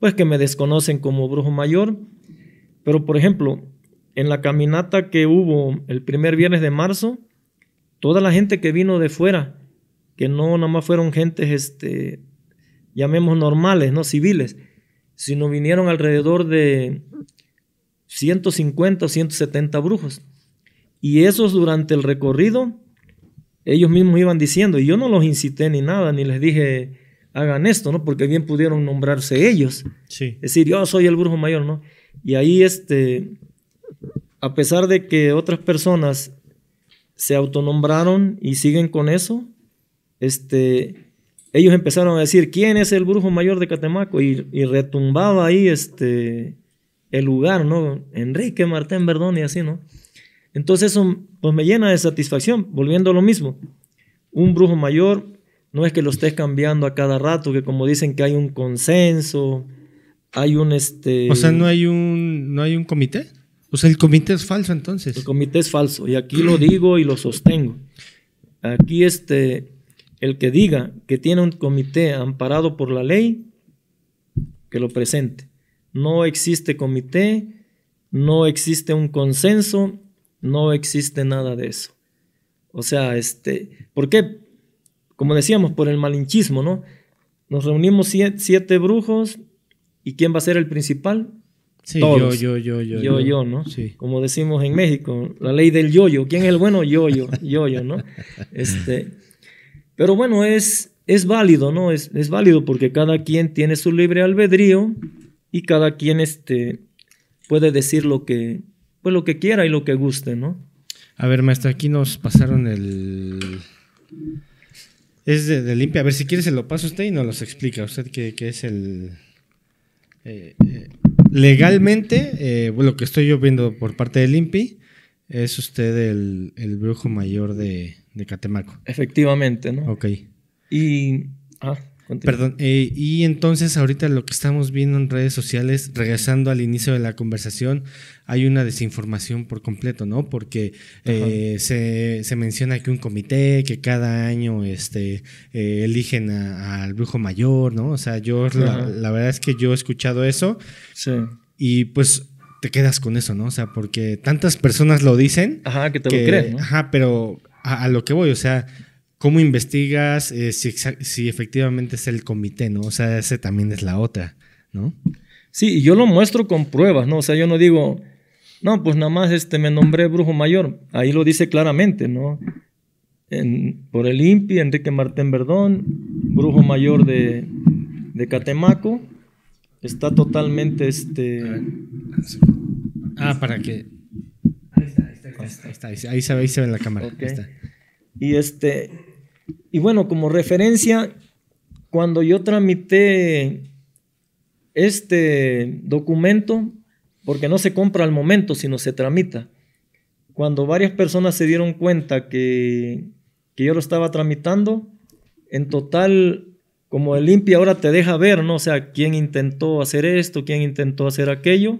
[SPEAKER 1] pues que me desconocen como brujo mayor. Pero por ejemplo, en la caminata que hubo el primer viernes de marzo, toda la gente que vino de fuera, que no nada más fueron gentes, este, llamemos normales, no civiles, sino vinieron alrededor de 150 o 170 brujos. Y esos durante el recorrido, ellos mismos iban diciendo, y yo no los incité ni nada, ni les dije, hagan esto, ¿no? Porque bien pudieron nombrarse ellos. Sí. Es decir, yo soy el brujo mayor, ¿no? Y ahí este, a pesar de que otras personas se autonombraron y siguen con eso, este, ellos empezaron a decir, ¿quién es el brujo mayor de Catemaco? Y, retumbaba ahí este, el lugar, ¿no? Enrique Martín Verdón y así, ¿no? Entonces eso pues, me llena de satisfacción, volviendo a lo mismo. Un brujo mayor no es que lo estés cambiando a cada rato, que como dicen que hay un consenso, hay un este... O sea, no hay un, no hay un comité. O sea, el comité es falso entonces. El comité es falso y aquí lo digo y lo sostengo. Aquí este, el que diga que tiene un comité amparado por la ley, que lo presente. No existe comité, no existe un consenso, no existe nada de eso. O sea, este, ¿por qué? Como decíamos, por el malinchismo, ¿no? Nos reunimos siete, siete brujos y ¿quién va a ser el principal? Sí, yo, yo, yo, yo. Yo, yo, ¿no? Sí. Como decimos en México, la ley del yo. ¿Quién es el bueno? Yo, yo, yo, yo, ¿no? Este, pero bueno, es, es válido, ¿no? Es, es válido porque cada quien tiene su libre albedrío y cada quien este, puede decir lo que, pues, lo que quiera y lo que guste, ¿no?
[SPEAKER 2] A ver, maestro, aquí nos pasaron el...
[SPEAKER 1] Es de, de limpia. A ver, si quiere se lo paso a usted y
[SPEAKER 2] nos lo explica. Usted que, es el... Eh, eh, Legalmente, eh, lo que estoy yo viendo por parte del INPI es usted el, brujo mayor de, de Catemaco. Efectivamente, ¿no? Ok. Y. Ah, Perdón, eh, y entonces ahorita lo que estamos viendo en redes sociales, regresando al inicio de la conversación, hay una desinformación por completo, ¿no? Porque eh, se, menciona que un comité, que cada año este, eh, eligen al brujo mayor, ¿no? O sea, yo la, verdad es que yo he escuchado eso. Y pues te quedas con eso, ¿no? O sea, porque tantas personas lo dicen. Ajá, que te lo creen, Ajá, pero a lo que voy, o sea ¿Cómo investigas eh, si, efectivamente es
[SPEAKER 1] el comité, no? O sea, ese también es la otra, ¿no? Sí, yo lo muestro con pruebas, ¿no? O sea, yo no digo, no, pues nada más este, me nombré brujo mayor. Ahí lo dice claramente, ¿no? por el INPI, Enrique Martín Verdón, brujo mayor de, Catemaco. Está totalmente este... Ah, ah, ah, para que... Ahí está, ahí está. Ahí,
[SPEAKER 2] se, ve en la cámara. Ahí
[SPEAKER 1] Y este, y bueno, como referencia, cuando yo tramité este documento, porque no se compra al momento, sino se tramita, cuando varias personas se dieron cuenta que, yo lo estaba tramitando, en total, como el limpia ahora te deja ver, ¿no? O sea, quién intentó hacer esto, quién intentó hacer aquello,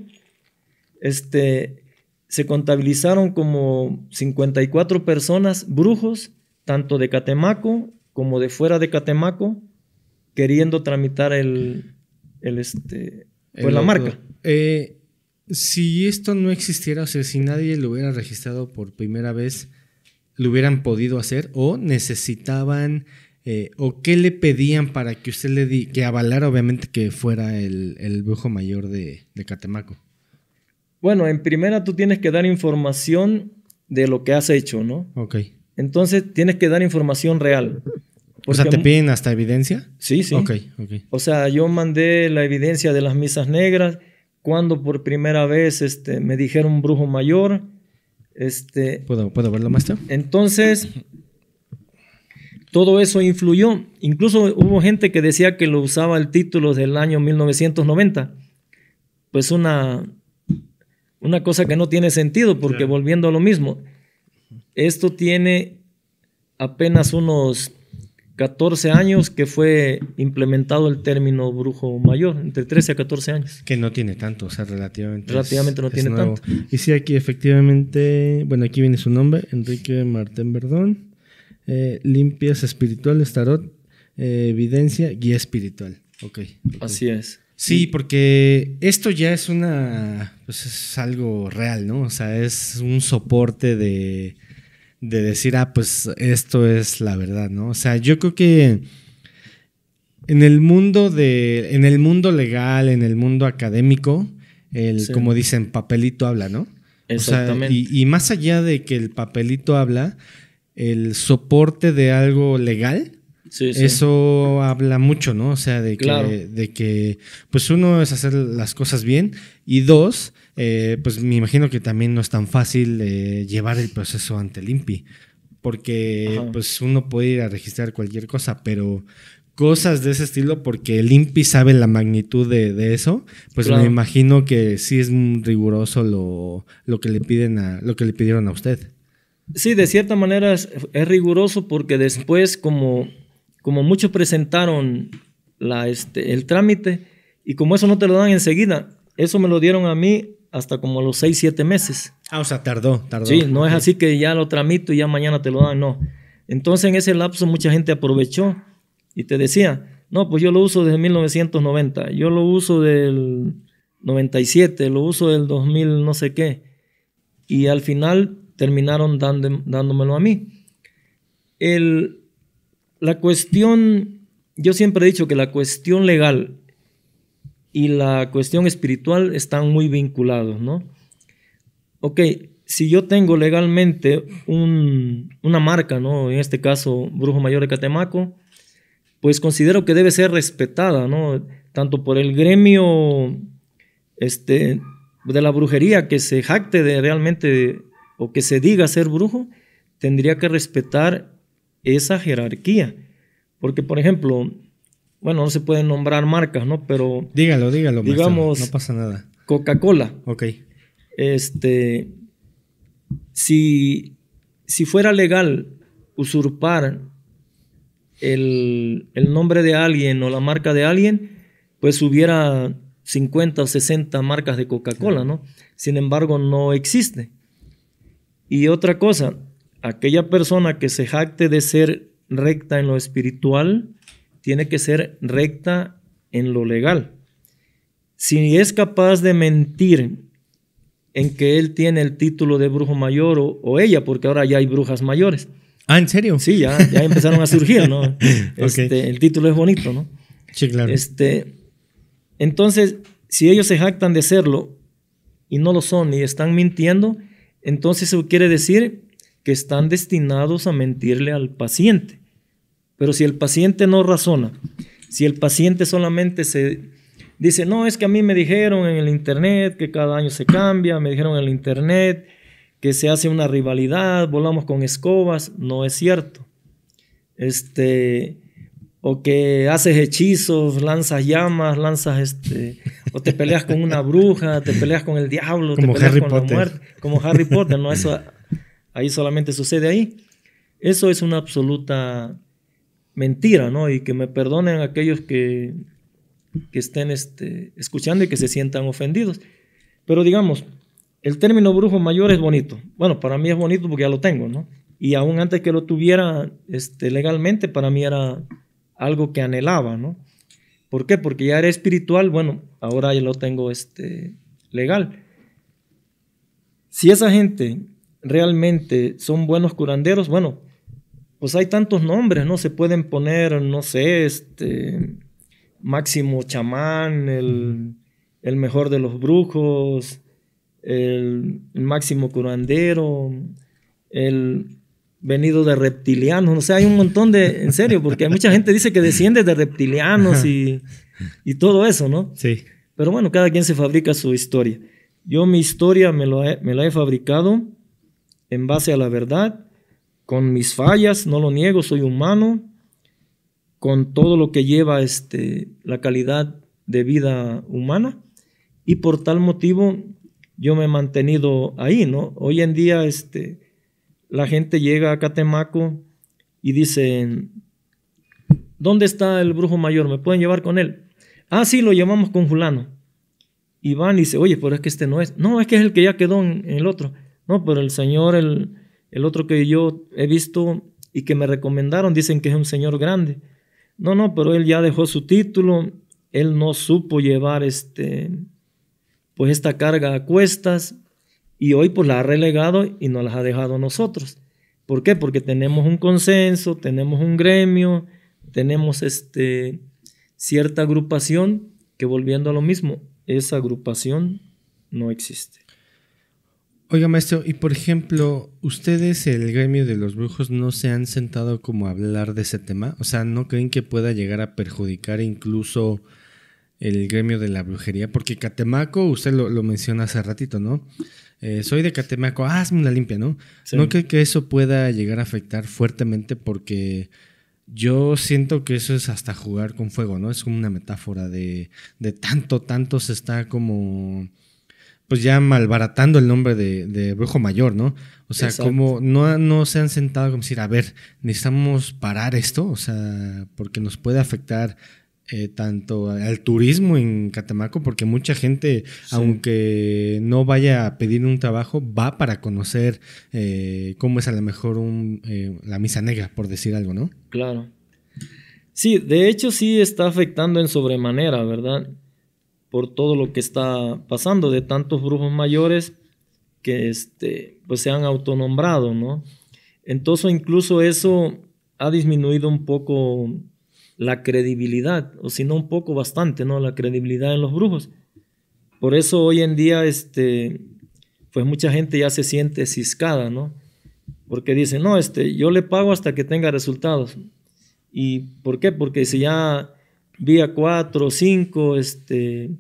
[SPEAKER 1] este, se contabilizaron como 54 personas, brujos, tanto de Catemaco como de fuera de Catemaco, queriendo tramitar el, el este, pues la marca. Eh,
[SPEAKER 2] si esto no existiera, o sea, si nadie lo hubiera registrado por primera vez, ¿lo hubieran podido hacer o necesitaban eh, o qué le pedían para que usted le di, que avalara obviamente que fuera el, el brujo mayor de, de Catemaco?
[SPEAKER 1] Bueno, en primera tú tienes que dar información de lo que has hecho, ¿no? Ok. Entonces tienes que dar información real. o sea, ¿te
[SPEAKER 2] piden hasta evidencia? Sí, sí. Okay,
[SPEAKER 1] O sea, yo mandé la evidencia de las misas negras cuando por primera vez este, me dijeron un brujo mayor. Este, ¿Puedo, ¿Puedo verlo, maestro? Entonces, todo eso influyó. Incluso hubo gente que decía que lo usaba el título del año 1990. Pues una, una cosa que no tiene sentido, porque volviendo a lo mismo, esto tiene apenas unos 14 años que fue implementado el término brujo mayor, entre 13 a 14 años. Que no tiene tanto, o sea, relativamente. Relativamente no tiene tanto.
[SPEAKER 2] Y sí, aquí efectivamente, bueno, aquí viene su nombre, Enrique Martín Verdón, eh, limpias espirituales, tarot, eh, evidencia, guía espiritual. ok.
[SPEAKER 1] Así es. Sí,
[SPEAKER 2] porque esto ya es una, pues, es algo real, ¿no? O sea, es un soporte de, de decir, ah, pues esto es la verdad, ¿no? O sea, yo creo que en el mundo de, en el mundo legal, en el mundo académico, el, como dicen, papelito habla, ¿no? Exactamente. y, más allá de que el papelito habla, el soporte de algo legal, eso habla mucho, ¿no? O sea, de, de que, pues uno es hacer las cosas bien y dos, eh, pues me imagino que también no es tan fácil eh, llevar el proceso ante el INPI, porque pues uno puede ir a registrar cualquier cosa, pero cosas de ese estilo, porque el INPI sabe la magnitud de, eso, pues me imagino que sí es riguroso lo, que le piden a, lo que le pidieron a usted.
[SPEAKER 1] Sí, de cierta manera es, riguroso porque después, como, como muchos presentaron la, este, el trámite, y como eso no te lo dan enseguida, eso me lo dieron a mí hasta como los 6, 7 meses. Ah, o sea, tardó, tardó. Sí, no es así que ya lo tramito y ya mañana te lo dan, no. Entonces en ese lapso mucha gente aprovechó y te decía, no, pues yo lo uso desde 1990, yo lo uso del 97, lo uso del 2000 no sé qué. Y al final terminaron dando, dándomelo a mí. la cuestión, yo siempre he dicho que la cuestión legal y la cuestión espiritual están muy vinculados, ¿no? Ok, si yo tengo legalmente una marca, ¿no? En este caso, Brujo Mayor de Catemaco, pues considero que debe ser respetada, ¿no? Tanto por el gremio este, de la brujería que se jacte de realmente o que se diga ser brujo, tendría que respetar esa jerarquía. Porque, por ejemplo, bueno, no se pueden nombrar marcas, ¿no? Pero... Dígalo, dígalo. Digamos... no pasa nada. Coca-Cola. Ok. Este, si, si fuera legal usurpar el, el, nombre de alguien o la marca de alguien, pues hubiera 50 o 60 marcas de Coca-Cola, ¿no? Sin embargo, no existe. Y otra cosa, aquella persona que se jacte de ser recta en lo espiritual, tiene que ser recta en lo legal. Si es capaz de mentir en que él tiene el título de brujo mayor o, ella, porque ahora ya hay brujas mayores. Ah, ¿en serio? Sí, ya, ya empezaron a surgir, ¿no? Este, el título es bonito, ¿no? Sí, claro. Este, entonces, si ellos se jactan de serlo y no lo son y están mintiendo, entonces eso quiere decir que están destinados a mentirle al paciente. Pero si el paciente no razona, si el paciente solamente se dice, no, es que a mí me dijeron en el Internet que cada año se cambia, me dijeron en el Internet que se hace una rivalidad, volamos con escobas, no es cierto. Este, o que haces hechizos, lanzas llamas, lanzas este, o te peleas con una bruja, te peleas con el diablo, te peleas con la muerte, como Harry Potter, no eso ahí solamente sucede ahí. Eso es una absoluta mentira, ¿no? Y que me perdonen aquellos que, que estén este, escuchando y que se sientan ofendidos. Pero digamos, el término brujo mayor es bonito. Bueno, para mí es bonito porque ya lo tengo, ¿no? Y aún antes que lo tuviera este, legalmente, para mí era algo que anhelaba, ¿no? ¿Por qué? Porque ya era espiritual, bueno, ahora ya lo tengo este, legal. Si esa gente realmente son buenos curanderos, bueno, pues hay tantos nombres, ¿no? Se pueden poner, no sé, este, Máximo Chamán, el, mejor de los brujos, el, Máximo Curandero, el venido de reptilianos, no sé, hay un montón de, en serio, porque mucha gente dice que desciende de reptilianos y, y todo eso, ¿no? Sí. Pero bueno, cada quien se fabrica su historia. Yo mi historia me, me la he fabricado en base a la verdad con mis fallas, no lo niego, soy humano, con todo lo que lleva este, la calidad de vida humana, y por tal motivo yo me he mantenido ahí, ¿no? Hoy en día este, la gente llega a Catemaco y dicen, ¿dónde está el brujo mayor? ¿Me pueden llevar con él? Ah, sí, lo llevamos con fulano. Y van y dice, oye, pero es que este no es. No, es que es el que ya quedó en el otro. No, pero el señor, el, el otro que yo he visto y que me recomendaron, dicen que es un señor grande. No, no, pero él ya dejó su título, él no supo llevar este, pues esta carga a cuestas y hoy pues la ha relegado y nos las ha dejado a nosotros. ¿Por qué? Porque tenemos un consenso, tenemos un gremio, tenemos este, cierta agrupación que volviendo a lo mismo, esa agrupación no existe.
[SPEAKER 2] Oiga, maestro, y por ejemplo, ¿ustedes, el gremio de los brujos, no se han sentado como a hablar de ese tema? O sea, ¿no creen que pueda llegar a perjudicar incluso el gremio de la brujería? Porque Catemaco, usted lo, lo menciona hace ratito, ¿no? Eh, soy de Catemaco, hazme una limpia, ¿no? ¿No creo que eso pueda llegar a afectar fuertemente? Porque yo siento que eso es hasta jugar con fuego, ¿no? Es como una metáfora de tanto, tanto se está como pues ya malbaratando el nombre de, brujo mayor, ¿no? O sea, como no, se han sentado como decir, a ver, necesitamos parar esto, o sea, porque nos puede afectar eh, tanto al turismo en Catamaco, porque mucha gente, aunque no vaya a pedir un trabajo, va para conocer eh, cómo es a lo mejor eh, la misa negra, por decir algo, ¿no?
[SPEAKER 1] Claro. Sí, de hecho sí está afectando en sobremanera, ¿verdad? por todo lo que está pasando de tantos brujos mayores que este, pues se han autonombrado, ¿no? Entonces incluso eso ha disminuido un poco la credibilidad, o si no un poco bastante, ¿no? La credibilidad en los brujos. Por eso hoy en día, este, pues mucha gente ya se siente ciscada, ¿no? Porque dice, no, este, yo le pago hasta que tenga resultados. ¿Y por qué? Porque si ya vía cuatro, o cinco, este,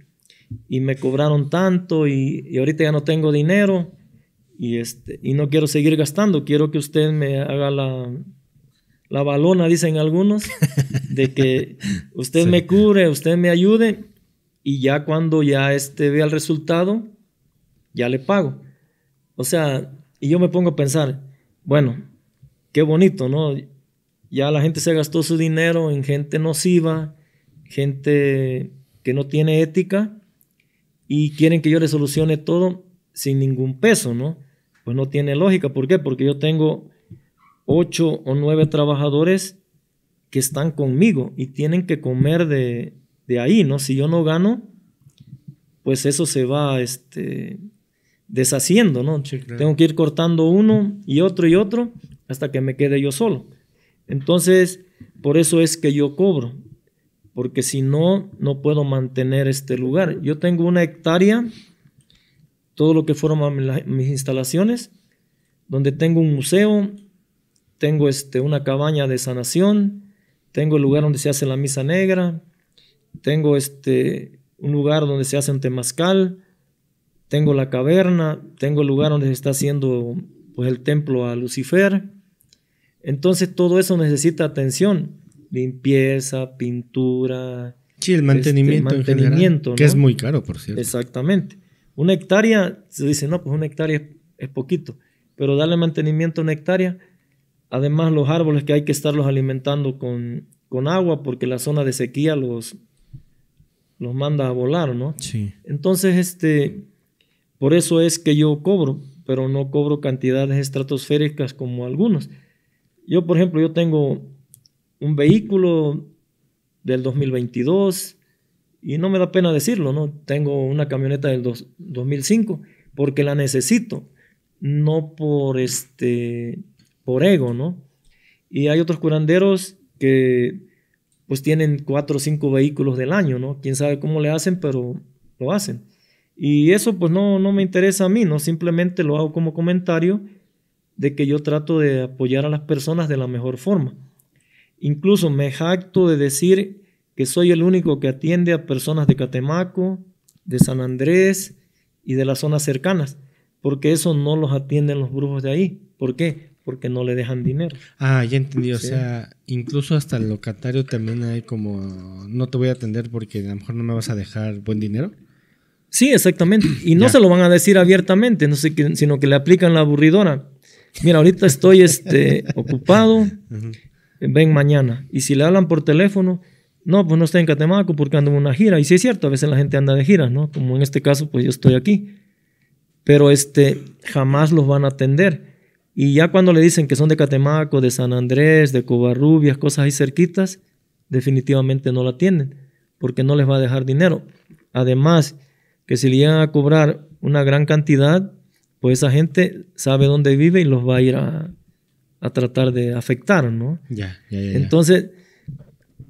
[SPEAKER 1] y me cobraron tanto y, ahorita ya no tengo dinero y, este, y no quiero seguir gastando, quiero que usted me haga la, la balona, dicen algunos, de que usted me cure, usted me ayude y ya cuando ya este, vea el resultado, ya le pago. O sea, y yo me pongo a pensar, bueno, qué bonito, ¿no? Ya la gente se gastó su dinero en gente nociva, gente que no tiene ética y quieren que yo les solucione todo sin ningún peso, ¿no? Pues no tiene lógica. ¿Por qué? Porque yo tengo ocho o nueve trabajadores que están conmigo y tienen que comer de, de ahí, ¿no? Si yo no gano, pues eso se va este, deshaciendo, ¿no? Tengo que ir cortando uno y otro y otro hasta que me quede yo solo. Entonces, por eso es que yo cobro porque si no, no puedo mantener este lugar. Yo tengo una hectárea, todo lo que forman mis instalaciones, donde tengo un museo, tengo este, una cabaña de sanación, tengo el lugar donde se hace la misa negra, tengo este, un lugar donde se hace un temazcal, tengo la caverna, tengo el lugar donde se está haciendo pues, el templo a Lucifer. Entonces todo eso necesita atención limpieza, pintura. Sí, el mantenimiento. Este, que es muy caro, por cierto. Exactamente. Una hectárea, se dice, no, pues una hectárea es, poquito, pero darle mantenimiento a una hectárea, además los árboles que hay que estarlos alimentando con, agua, porque la zona de sequía los, los manda a volar, ¿no? Sí. Entonces, este, por eso es que yo cobro, pero no cobro cantidades estratosféricas como algunos. Yo, por ejemplo, yo tengo un vehículo del 2022 y no me da pena decirlo, ¿no? Tengo una camioneta del 2005 porque la necesito, no por este por ego, ¿no? Y hay otros curanderos que pues tienen cuatro o cinco vehículos del año, ¿no? Quién sabe cómo le hacen, pero lo hacen. Y eso pues no, no me interesa a mí, ¿no? Simplemente lo hago como comentario de que yo trato de apoyar a las personas de la mejor forma. Incluso me jacto de decir que soy el único que atiende a personas de Catemaco, de San Andrés y de las zonas cercanas, porque eso no los atienden los brujos de ahí. ¿Por qué? Porque no le dejan dinero.
[SPEAKER 2] Ah, ya entendí. O sea, incluso hasta el locatario también hay como, no te voy a
[SPEAKER 1] atender porque a lo mejor no me vas a dejar buen dinero. Sí, exactamente. Y no se lo van a decir abiertamente, sino que le aplican la aburridora. Mira, ahorita estoy este, ocupado, ven mañana. Y si le hablan por teléfono, no, pues no está en Catemaco porque ando en una gira. Y sí es cierto, a veces la gente anda de gira, ¿no? Como en este caso, pues yo estoy aquí. Pero este, jamás los van a atender. Y ya cuando le dicen que son de Catemaco, de San Andrés, de Covarrubias, cosas ahí cerquitas, definitivamente no la atienden porque no les va a dejar dinero. Además, que si le llegan a cobrar una gran cantidad, pues esa gente sabe dónde vive y los va a ir a, a tratar de afectar, ¿no? Ya, ya, ya. Entonces,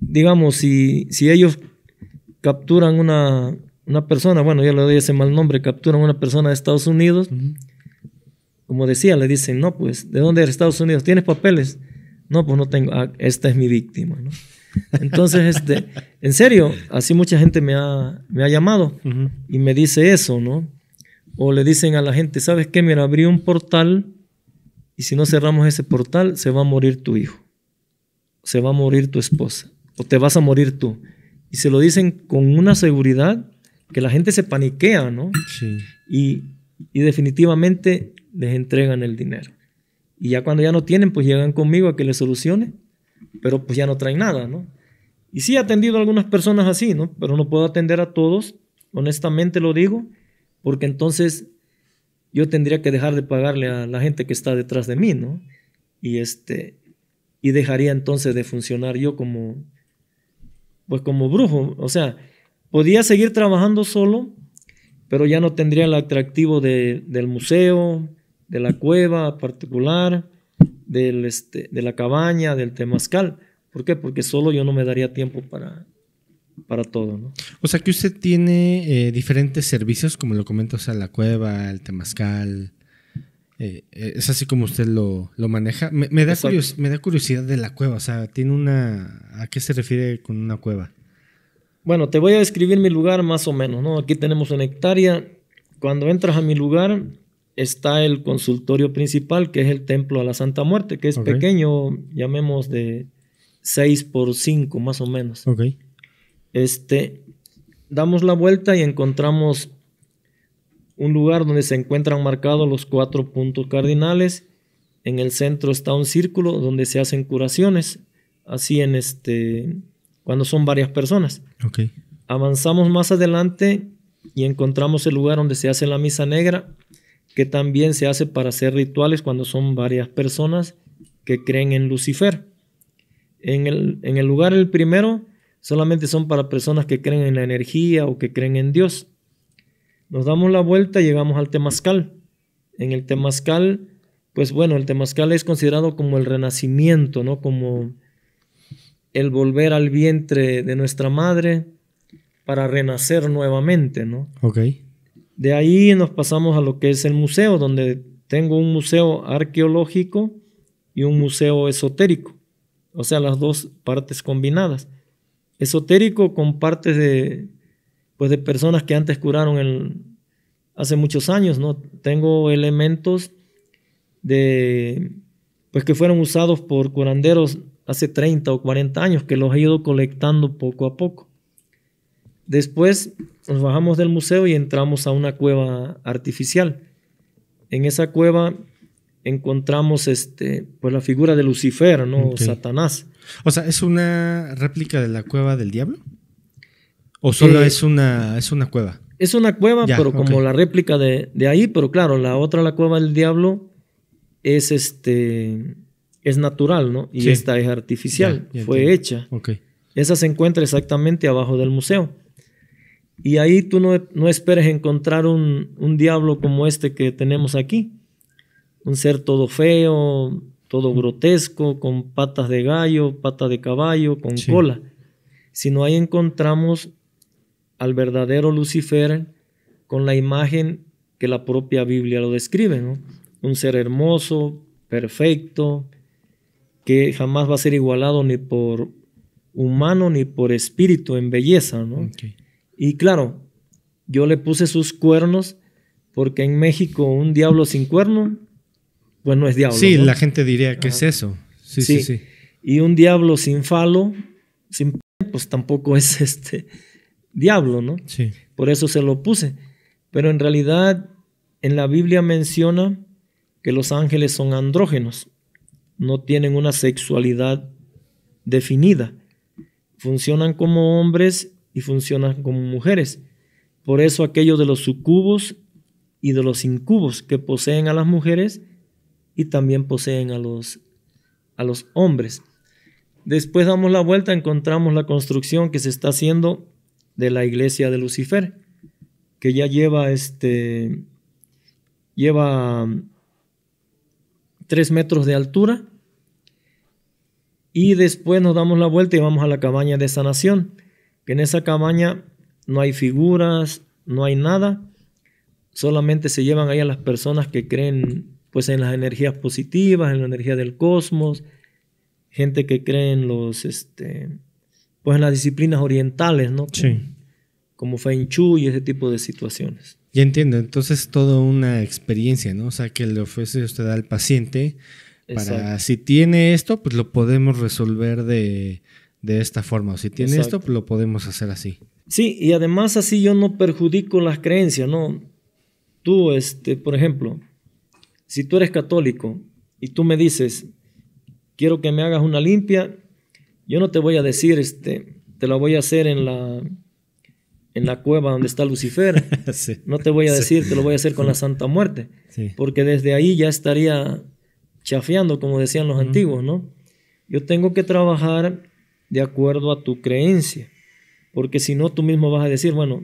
[SPEAKER 1] digamos, si, si ellos capturan una, una persona, bueno, ya le doy ese mal nombre, capturan una persona de Estados Unidos, como decía, le dicen, no, pues, ¿de dónde eres Estados Unidos? ¿Tienes papeles? No, pues no tengo, ah, esta es mi víctima, ¿no? Entonces, este, en serio, así mucha gente me ha, me ha llamado y me dice eso, ¿no? O le dicen a la gente, ¿sabes qué? Mira, abrí un portal y si no cerramos ese portal, se va a morir tu hijo, se va a morir tu esposa, o te vas a morir tú. Y se lo dicen con una seguridad que la gente se paniquea, ¿no? Sí. Y, y definitivamente les entregan el dinero. Y ya cuando ya no tienen, pues llegan conmigo a que les solucione, pero pues ya no traen nada, ¿no? Y sí he atendido a algunas personas así, ¿no? Pero no puedo atender a todos, honestamente lo digo, porque entonces yo tendría que dejar de pagarle a la gente que está detrás de mí, ¿no? Y, este, y dejaría entonces de funcionar yo como, pues como brujo. O sea, podía seguir trabajando solo, pero ya no tendría el atractivo del museo, de la cueva particular, del, este, de la cabaña, del temazcal. ¿Por qué? Porque solo yo no me daría tiempo para, para todo, ¿no?
[SPEAKER 2] O sea que usted tiene eh, diferentes servicios, como lo comento, o sea, la cueva, el temazcal. Eh, eh, es así como usted lo, lo maneja. Me, da me da curiosidad de la cueva, o sea, tiene una. ¿A qué se refiere con una cueva?
[SPEAKER 1] Bueno, te voy a describir mi lugar más o menos, ¿no? Aquí tenemos una hectárea. Cuando entras a mi lugar está el consultorio principal, que es el templo a la Santa Muerte, que es pequeño, llamemos de 6 por 5 más o menos. Este, damos la vuelta y encontramos un lugar donde se encuentran marcados los cuatro puntos cardinales. En el centro está un círculo donde se hacen curaciones, así en este, cuando son varias personas. Avanzamos más adelante y encontramos el lugar donde se hace la misa negra, que también se hace para hacer rituales cuando son varias personas que creen en Lucifer. En el, en el lugar el primero solamente son para personas que creen en la energía o que creen en Dios. Nos damos la vuelta y llegamos al temazcal. En el temazcal, pues bueno, el temazcal es considerado como el renacimiento, ¿no? Como el volver al vientre de nuestra madre para renacer nuevamente, ¿no? Ok. De ahí nos pasamos a lo que es el museo, donde tengo un museo arqueológico y un museo esotérico, o sea, las dos partes combinadas esotérico con partes de, pues de personas que antes curaron el, hace muchos años, ¿no? Tengo elementos de, pues que fueron usados por curanderos hace 30 o 40 años, que los he ido colectando poco a poco. Después nos bajamos del museo y entramos a una cueva artificial. En esa cueva encontramos este, pues la figura de Lucifer, ¿no? Satanás. O sea, ¿es una réplica de la cueva del diablo? ¿O solo eh, es,
[SPEAKER 2] una, es una cueva?
[SPEAKER 1] Es una cueva, pero como la réplica de, de, ahí, pero claro, la otra, la cueva del diablo, es este es natural, ¿no? Y esta es artificial, fue hecha. Okay. Esa se encuentra exactamente abajo del museo. Y ahí tú no, no esperes encontrar un, un diablo como este que tenemos aquí. Un ser todo feo, todo grotesco, con patas de gallo, patas de caballo, con cola. cola, sino ahí encontramos al verdadero Lucifer con la imagen que la propia Biblia lo describe, ¿no? un ser hermoso, perfecto, que jamás va a ser igualado ni por humano ni por espíritu en belleza. ¿no? Y claro, yo le puse sus cuernos porque en México un diablo sin cuerno bueno, es diablo. Sí, la gente diría que es eso. Sí, sí, sí, Y un diablo sin falo, sin pues tampoco es este diablo, ¿no? Sí. Por eso se lo puse. Pero en realidad en la Biblia menciona que los ángeles son andrógenos, no tienen una sexualidad definida. Funcionan como hombres y funcionan como mujeres. Por eso aquello de los sucubos y de los incubos que poseen a las mujeres y también poseen a los, a los hombres. Después damos la vuelta, encontramos la construcción que se está haciendo de la iglesia de Lucifer, que ya lleva este lleva um, tres metros de altura. Y después nos damos la vuelta y vamos a la cabaña de sanación, que en esa cabaña no hay figuras, no hay nada, solamente se llevan ahí a las personas que creen pues en las energías positivas, en la energía del cosmos, gente que cree en los, este, pues en las disciplinas orientales, ¿no? Sí. Como Feng Shui y ese tipo de situaciones.
[SPEAKER 2] Ya entiendo, entonces es toda una experiencia, ¿no? O sea, que le ofrece usted al paciente para si tiene esto, pues lo podemos resolver de, esta forma, o si tiene esto, pues lo podemos hacer así.
[SPEAKER 1] Sí, y además así yo no perjudico las creencias, ¿no? Tú, este, por ejemplo, si tú eres católico y tú me dices, quiero que me hagas una limpia, yo no te voy a decir, este, te la voy a hacer en la, en la cueva donde está Lucifer. No te voy a decir, te lo voy a hacer con la Santa Muerte. Porque desde ahí ya estaría chafeando, como decían los antiguos, ¿no? Yo tengo que trabajar de acuerdo a tu creencia. Porque si no, tú mismo vas a decir, bueno,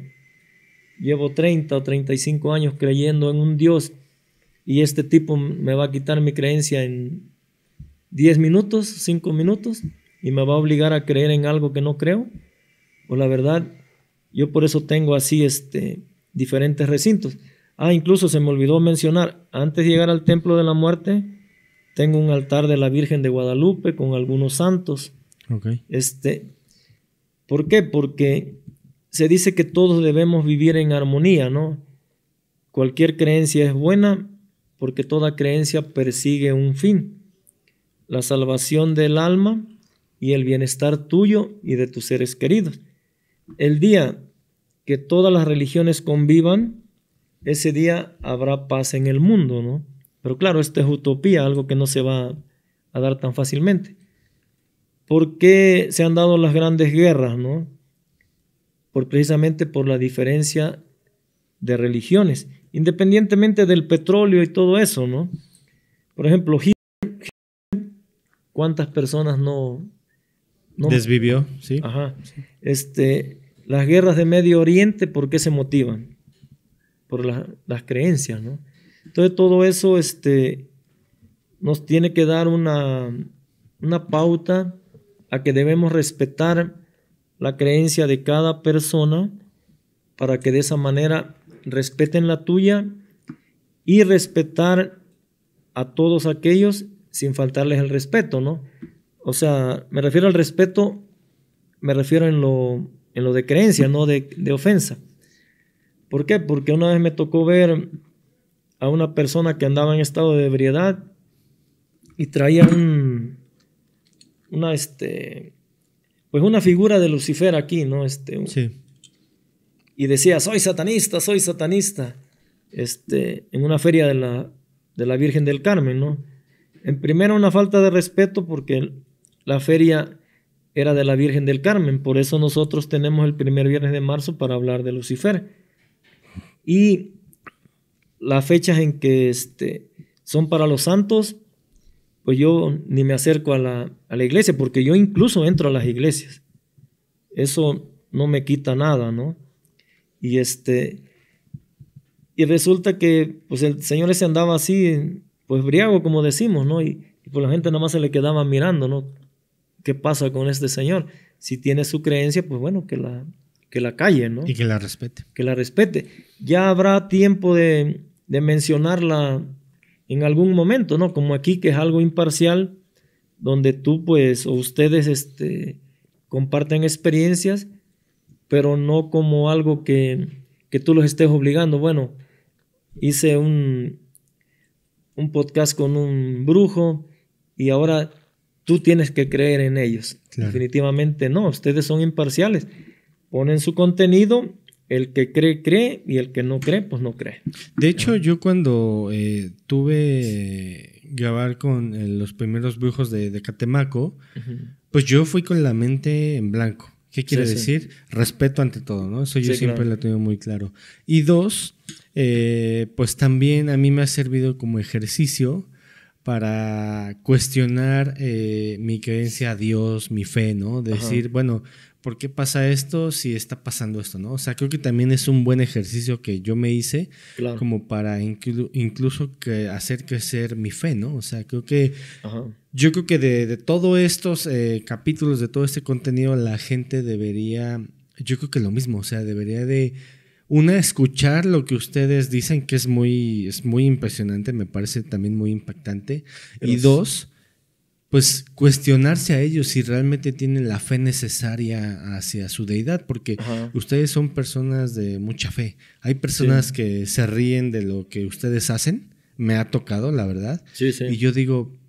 [SPEAKER 1] llevo 30 o 35 años creyendo en un Dios y este tipo me va a quitar mi creencia en 10 minutos, 5 minutos, y me va a obligar a creer en algo que no creo. O la verdad, yo por eso tengo así este, diferentes recintos. Ah, incluso se me olvidó mencionar, antes de llegar al Templo de la Muerte, tengo un altar de la Virgen de Guadalupe con algunos santos. Este, ¿Por qué? Porque se dice que todos debemos vivir en armonía, ¿no? Cualquier creencia es buena porque toda creencia persigue un fin, la salvación del alma y el bienestar tuyo y de tus seres queridos. El día que todas las religiones convivan, ese día habrá paz en el mundo, ¿no? Pero claro, esta es utopía, algo que no se va a dar tan fácilmente. ¿Por qué se han dado las grandes guerras, no? Por, precisamente por la diferencia de religiones independientemente del petróleo y todo eso, ¿no? Por ejemplo, ¿cuántas personas no, desvivió? Sí. Ajá. Este, las guerras de Medio Oriente, ¿por qué se motivan? Por las creencias, ¿no? Entonces todo eso este, nos tiene que dar una, una pauta a que debemos respetar la creencia de cada persona para que de esa manera respeten la tuya y respetar a todos aquellos sin faltarles el respeto, ¿no? O sea, me refiero al respeto, me refiero en lo, en lo de creencia, no de, ofensa. ¿Por qué? Porque una vez me tocó ver a una persona que andaba en estado de ebriedad y traía una, este, pues una figura de Lucifer aquí, ¿no? Este, sí y decía, soy satanista, soy satanista, este, en una feria de la, de la Virgen del Carmen, ¿no? En primera una falta de respeto porque la feria era de la Virgen del Carmen, por eso nosotros tenemos el primer viernes de marzo para hablar de Lucifer. Y las fechas en que este, son para los santos, pues yo ni me acerco a la, a la, iglesia, porque yo incluso entro a las iglesias. Eso no me quita nada, ¿no? Y este y resulta que pues el señor ese andaba así, pues briago como decimos, ¿no? Y, pues la gente nada más se le quedaba mirando, ¿no? ¿Qué pasa con este señor? Si tiene su creencia, pues bueno, que la que la calle, ¿no? Y que la respete. Que la respete. Ya habrá tiempo de, de mencionarla en algún momento, ¿no? Como aquí, que es algo imparcial, donde tú, pues, o ustedes este, comparten experiencias pero no como algo que, tú los estés obligando. Bueno, hice un, un podcast con un brujo y ahora tú tienes que creer en ellos. Definitivamente no, ustedes son imparciales. Ponen su contenido, el que cree, cree y el que no cree, pues no cree. De hecho, yo
[SPEAKER 2] cuando tuve eh, tuve grabar con eh, los primeros brujos de, Catemaco, pues yo fui con la mente en blanco. ¿Qué quiere decir? Respeto ante todo, ¿no? Eso yo siempre lo lo tenido muy claro. Y dos, eh, pues también a mí me ha servido como ejercicio para cuestionar eh, mi creencia a Dios, mi fe, ¿no? decir, bueno, ¿por qué pasa esto si está pasando esto, no? O sea, creo que también es un buen ejercicio que yo me hice como para incluso que hacer crecer mi fe, ¿no? O sea, creo que yo creo que de, todos estos eh, capítulos, de todo este contenido, la gente debería, yo creo que lo mismo, o sea, debería de, una, escuchar lo que ustedes dicen, que es muy, es muy impresionante, me parece también muy impactante. y dos, pues cuestionarse a ellos si realmente tienen la fe necesaria hacia su deidad, porque ustedes son personas de mucha fe. Hay personas que se ríen de lo que ustedes hacen, me ha tocado, la verdad. Y yo digo,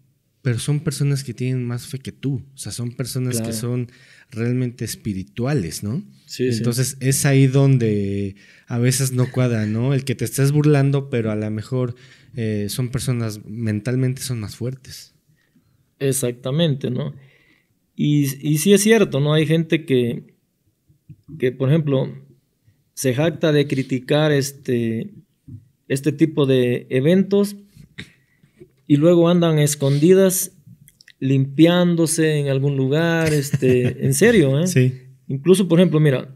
[SPEAKER 2] pero son personas que tienen más fe que tú, o sea, son personas que son realmente espirituales, ¿no? Sí, Entonces es ahí donde a veces no cuadra, ¿no? El que te estés burlando, pero a lo mejor eh, son personas mentalmente son más fuertes.
[SPEAKER 1] Exactamente, ¿no? Y, y sí es cierto, ¿no? Hay gente que, que, por ejemplo, se jacta de criticar este, este tipo de eventos, y luego andan escondidas limpiándose en algún lugar, este, en serio, ¿eh? Sí. Incluso, por ejemplo, mira,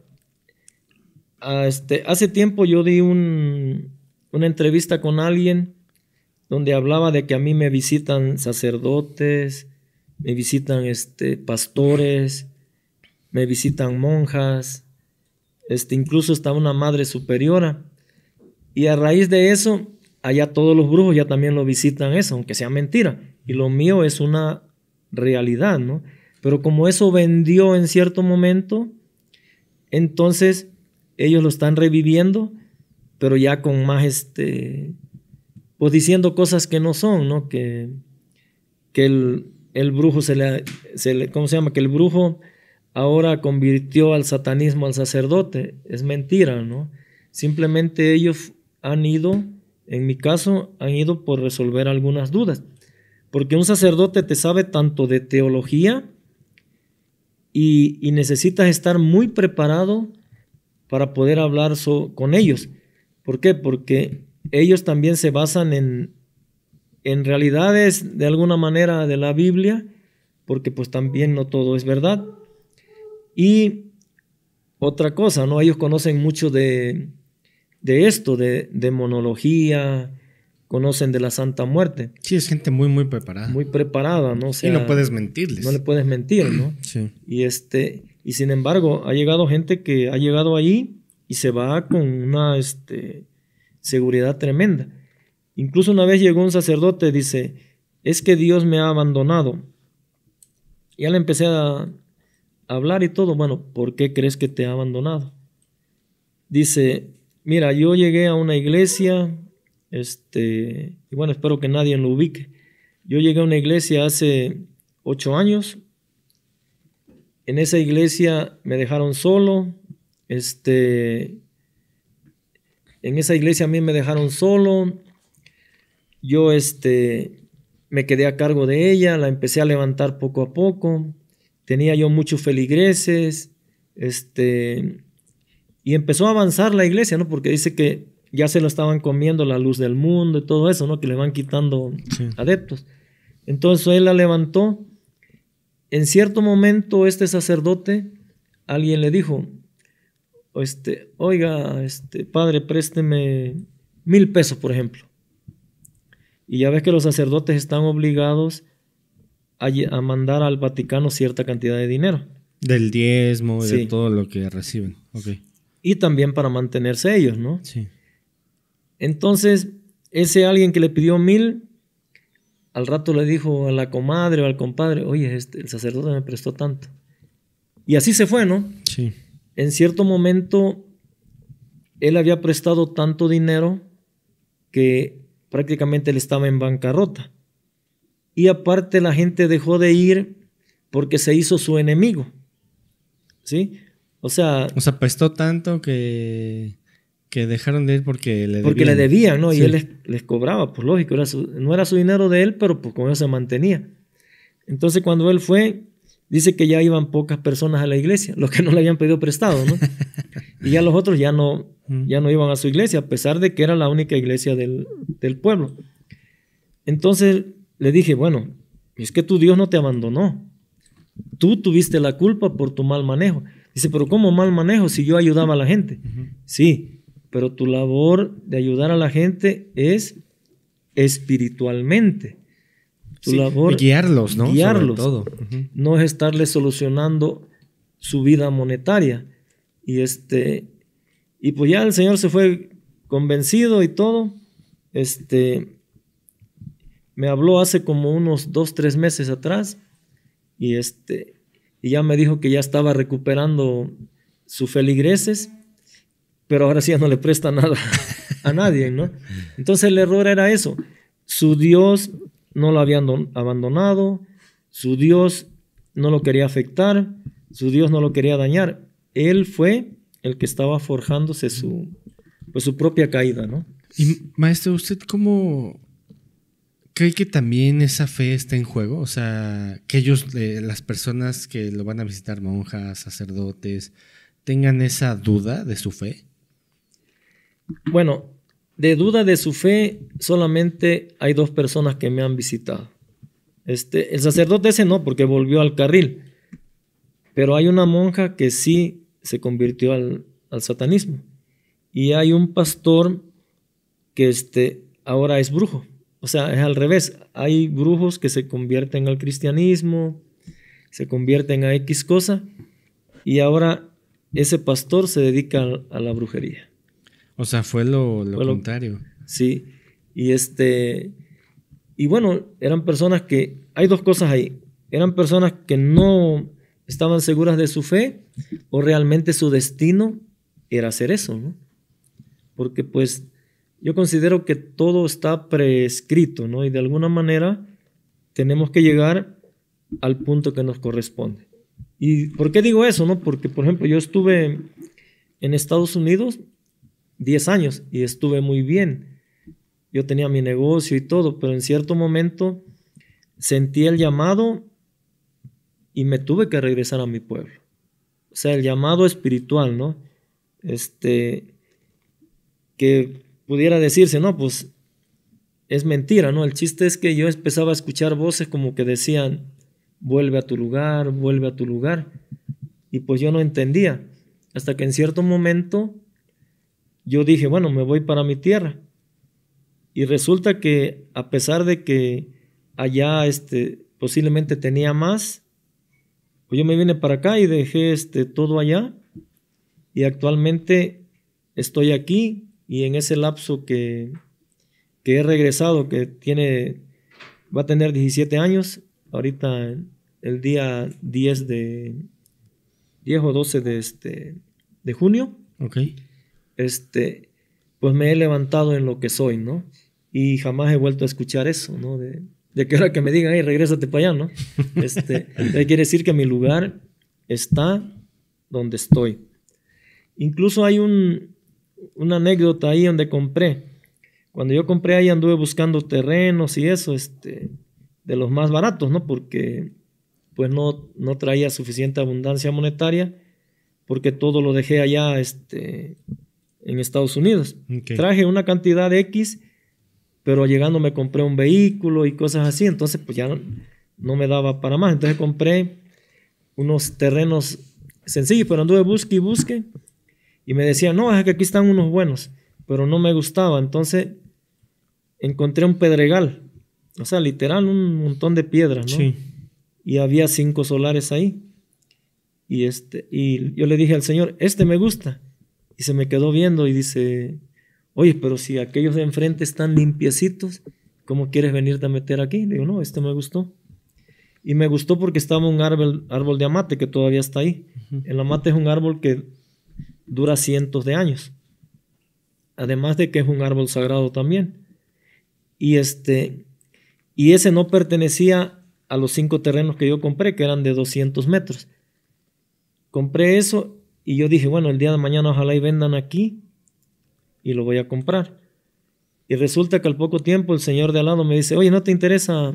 [SPEAKER 1] este, hace tiempo yo di un, una entrevista con alguien donde hablaba de que a mí me visitan sacerdotes, me visitan este, pastores, me visitan monjas, este, incluso está una madre superiora. Y a raíz de eso, allá todos los brujos ya también lo visitan eso, aunque sea mentira. Y lo mío es una realidad, ¿no? Pero como eso vendió en cierto momento, entonces ellos lo están reviviendo, pero ya con más, este, pues diciendo cosas que no son, ¿no? Que, que el, el brujo se le, se le, ¿cómo se llama? Que el brujo ahora convirtió al satanismo al sacerdote. Es mentira, ¿no? Simplemente ellos han ido en mi caso, han ido por resolver algunas dudas. Porque un sacerdote te sabe tanto de teología y, necesitas estar muy preparado para poder hablar con ellos. ¿Por qué? Porque ellos también se basan en, en realidades de alguna manera de la Biblia, porque pues también no todo es verdad. Y otra cosa, ¿no? Ellos conocen mucho de, de esto, de demonología, conocen de la Santa Muerte. Sí, es gente muy, muy preparada. Muy preparada, ¿no? sé. y no puedes mentirles. No le puedes mentir, ¿no? Sí. Y, este, y sin embargo, ha llegado gente que ha llegado ahí y se va con una este, seguridad tremenda. Incluso una vez llegó un sacerdote, dice, es que Dios me ha abandonado. Ya le empecé a hablar y todo, bueno, ¿por qué crees que te ha abandonado? Dice, Mira, yo llegué a una iglesia, este, y bueno, espero que nadie lo ubique. Yo llegué a una iglesia hace ocho años. En esa iglesia me dejaron solo. Este, en esa iglesia a mí me dejaron solo. Yo este, me quedé a cargo de ella, la empecé a levantar poco a poco. Tenía yo muchos feligreses. Este, y empezó a avanzar la iglesia, ¿no? Porque dice que ya se lo estaban comiendo la luz del mundo y todo eso, ¿no? Que le van quitando adeptos. Entonces él la levantó. En cierto momento este sacerdote, alguien le dijo, este, oiga, este, padre, présteme mil pesos, por ejemplo. Y ya ves que los sacerdotes están obligados a, mandar al Vaticano cierta cantidad de dinero.
[SPEAKER 2] Del diezmo, de todo lo que reciben. Okay
[SPEAKER 1] y también para mantenerse ellos, ¿no? Sí. Entonces, ese alguien que le pidió mil, al rato le dijo a la comadre o al compadre, oye, este, el sacerdote me prestó tanto. Y así se fue, ¿no? Sí. En cierto momento, él había prestado tanto dinero que prácticamente él estaba en bancarrota. Y aparte la gente dejó de ir porque se hizo su enemigo. ¿Sí? O sea. prestó tanto que. que dejaron de ir porque le debían. Porque le debían, ¿no? Y él les, cobraba, pues lógico. no era su dinero de él, pero pues con eso se mantenía. Entonces, cuando él fue, dice que ya iban pocas personas a la iglesia, los que no le habían pedido prestado, ¿no? y ya los otros ya no, mm. ya no iban a su iglesia, a pesar de que era la única iglesia del, del pueblo. Entonces le dije, bueno, es que tu Dios no te abandonó. Tú tuviste la culpa por tu mal manejo. Dice, pero ¿cómo mal manejo si yo ayudaba a la gente? Sí, pero tu labor de ayudar a la gente es espiritualmente.
[SPEAKER 2] Tu labor... Guiarlos, ¿no? Guiarlos. todo.
[SPEAKER 1] No es estarles solucionando su vida monetaria. Y este... Y pues ya el Señor se fue convencido y todo. Este... Me habló hace como unos dos, tres meses atrás. Y este y ya me dijo que ya estaba recuperando sus feligreses, pero ahora sí ya no le presta nada a nadie, ¿no? Entonces el error era eso, su Dios no lo había abandonado, su Dios no lo quería afectar, su Dios no lo quería dañar, él fue el que estaba forjándose su, pues, su propia caída, ¿no?
[SPEAKER 2] Y maestro, ¿usted cómo, ¿Cree que también esa fe está en juego? O sea, que ellos, eh, las personas que lo van a visitar, monjas, sacerdotes, tengan esa
[SPEAKER 1] duda de su fe. Bueno, de duda de su fe solamente hay dos personas que me han visitado. Este, el sacerdote ese no, porque volvió al carril. Pero hay una monja que sí se convirtió al, al satanismo. Y hay un pastor que este, ahora es brujo o sea, es al revés. Hay brujos que se convierten al cristianismo, se convierten a X cosa, y ahora ese pastor se dedica a, la brujería. O sea, fue lo, contrario. sí. Y este. Y bueno, eran personas que. Hay dos cosas ahí. Eran personas que no estaban seguras de su fe, o realmente su destino era hacer eso, ¿no? Porque pues yo considero que todo está prescrito, ¿no? Y de alguna manera tenemos que llegar al punto que nos corresponde. ¿Y por qué digo eso, no? Porque, por ejemplo, yo estuve en Estados Unidos 10 años y estuve muy bien. Yo tenía mi negocio y todo, pero en cierto momento sentí el llamado y me tuve que regresar a mi pueblo. O sea, el llamado espiritual, ¿no? Este, que pudiera decirse, no, pues es mentira, ¿no? El chiste es que yo empezaba a escuchar voces como que decían, vuelve a tu lugar, vuelve a tu lugar. Y pues yo no entendía. Hasta que en cierto momento yo dije, bueno, me voy para mi tierra. Y resulta que a pesar de que allá este, posiblemente tenía más, pues yo me vine para acá y dejé este, todo allá. Y actualmente estoy aquí y en ese lapso que, que he regresado, que tiene, va a tener 17 años, ahorita el día 10 de 10 o 12 de este de junio. Este, pues me he levantado en lo que soy, ¿no? Y jamás he vuelto a escuchar eso, ¿no? De, que ahora que me digan, ay, regrésate para allá, ¿no? Este, eh, quiere decir que mi lugar está donde estoy. Incluso hay un, una anécdota ahí donde compré. Cuando yo compré ahí anduve buscando terrenos y eso, este, de los más baratos, ¿no? Porque pues no, no traía suficiente abundancia monetaria porque todo lo dejé allá este, en Estados Unidos. Traje una cantidad X, pero llegando me compré un vehículo y cosas así, entonces pues ya no, no me daba para más. Entonces compré unos terrenos sencillos, pero anduve busque y busque y me decía, no, es que aquí están unos buenos, pero no me gustaba. Entonces encontré un pedregal, o sea, literal, un montón de piedras, ¿no? Sí. Y había cinco solares ahí. Y, este, y yo le dije al Señor, este me gusta. Y se me quedó viendo y dice, oye, pero si aquellos de enfrente están limpiecitos, ¿cómo quieres venirte a meter aquí? Le digo, no, este me gustó. Y me gustó porque estaba un árbol, árbol de amate que todavía está ahí. El amate es un árbol que dura cientos de años. Además de que es un árbol sagrado también. Y, este, y ese no pertenecía a los cinco terrenos que yo compré, que eran de 200 metros. Compré eso y yo dije, bueno, el día de mañana ojalá y vendan aquí y lo voy a comprar. Y resulta que al poco tiempo el señor de al lado me dice, oye, ¿no te interesa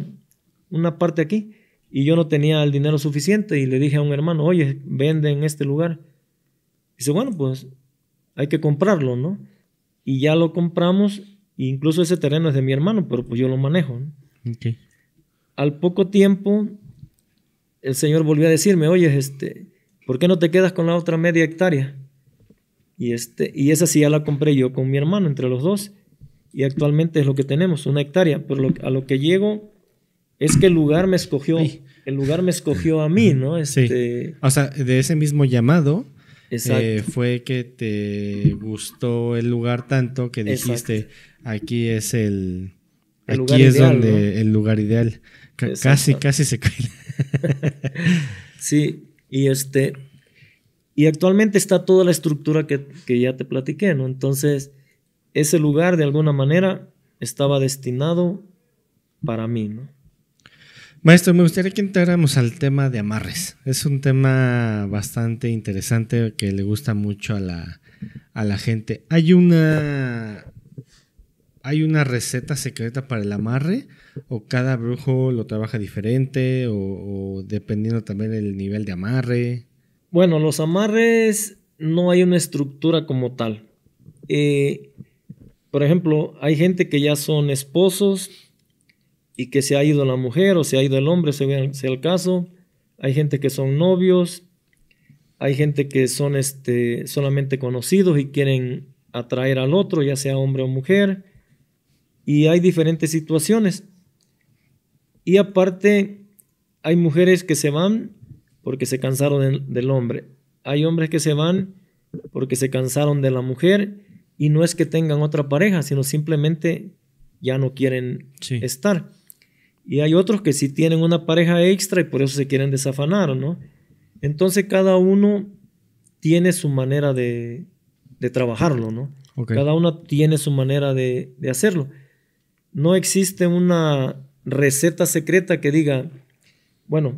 [SPEAKER 1] una parte aquí? Y yo no tenía el dinero suficiente y le dije a un hermano, oye, vende en este lugar. Dice, bueno, pues hay que comprarlo, ¿no? Y ya lo compramos, incluso ese terreno es de mi hermano, pero pues yo lo manejo. Al poco tiempo, el señor volvió a decirme, oye, este, ¿por qué no te quedas con la otra media hectárea? Y, este, y esa sí ya la compré yo con mi hermano, entre los dos. Y actualmente es lo que tenemos, una hectárea. Pero a lo que llego es que el lugar me escogió, el lugar me escogió a mí, ¿no? Este, O
[SPEAKER 2] sea, de ese mismo llamado,
[SPEAKER 1] eh, fue que
[SPEAKER 2] te gustó el lugar tanto que dijiste, aquí es el... aquí lugar es ideal, donde el lugar ideal. casi, casi se cae.
[SPEAKER 1] sí, y este... Y actualmente está toda la estructura que, que ya te platiqué, ¿no? Entonces, ese lugar de alguna manera estaba destinado para mí, ¿no?
[SPEAKER 2] Maestro, me gustaría que entráramos al tema de amarres. Es un tema bastante interesante que le gusta mucho a la, a la gente. Hay una ¿Hay una receta secreta para el amarre? ¿O cada brujo lo trabaja diferente? ¿O, dependiendo
[SPEAKER 1] también del nivel de amarre? Bueno, los amarres no hay una estructura como tal. Eh, por ejemplo, hay gente que ya son esposos, y que se ha ido la mujer o se ha ido el hombre, según sea el caso. Hay gente que son novios, hay gente que son este, solamente conocidos y quieren atraer al otro, ya sea hombre o mujer. Y hay diferentes situaciones. Y aparte, hay mujeres que se van porque se cansaron del hombre. Hay hombres que se van porque se cansaron de la mujer y no es que tengan otra pareja, sino simplemente ya no quieren estar. Y hay otros que sí tienen una pareja extra y por eso se quieren desafanar, ¿no? Entonces cada uno tiene su manera de, trabajarlo, ¿no? Cada uno tiene su manera de, hacerlo. No existe una receta secreta que diga, bueno,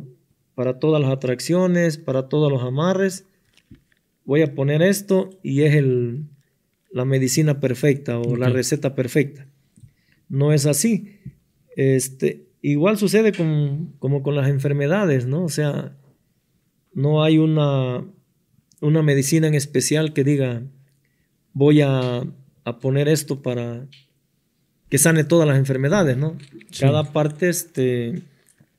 [SPEAKER 1] para todas las atracciones, para todos los amarres, voy a poner esto y es el, la medicina perfecta o la receta perfecta. No es así. Este, Igual sucede como con las enfermedades, ¿no? O sea, no hay una, una medicina en especial que diga, voy a, poner esto para que sane todas las enfermedades, ¿no? Cada parte este,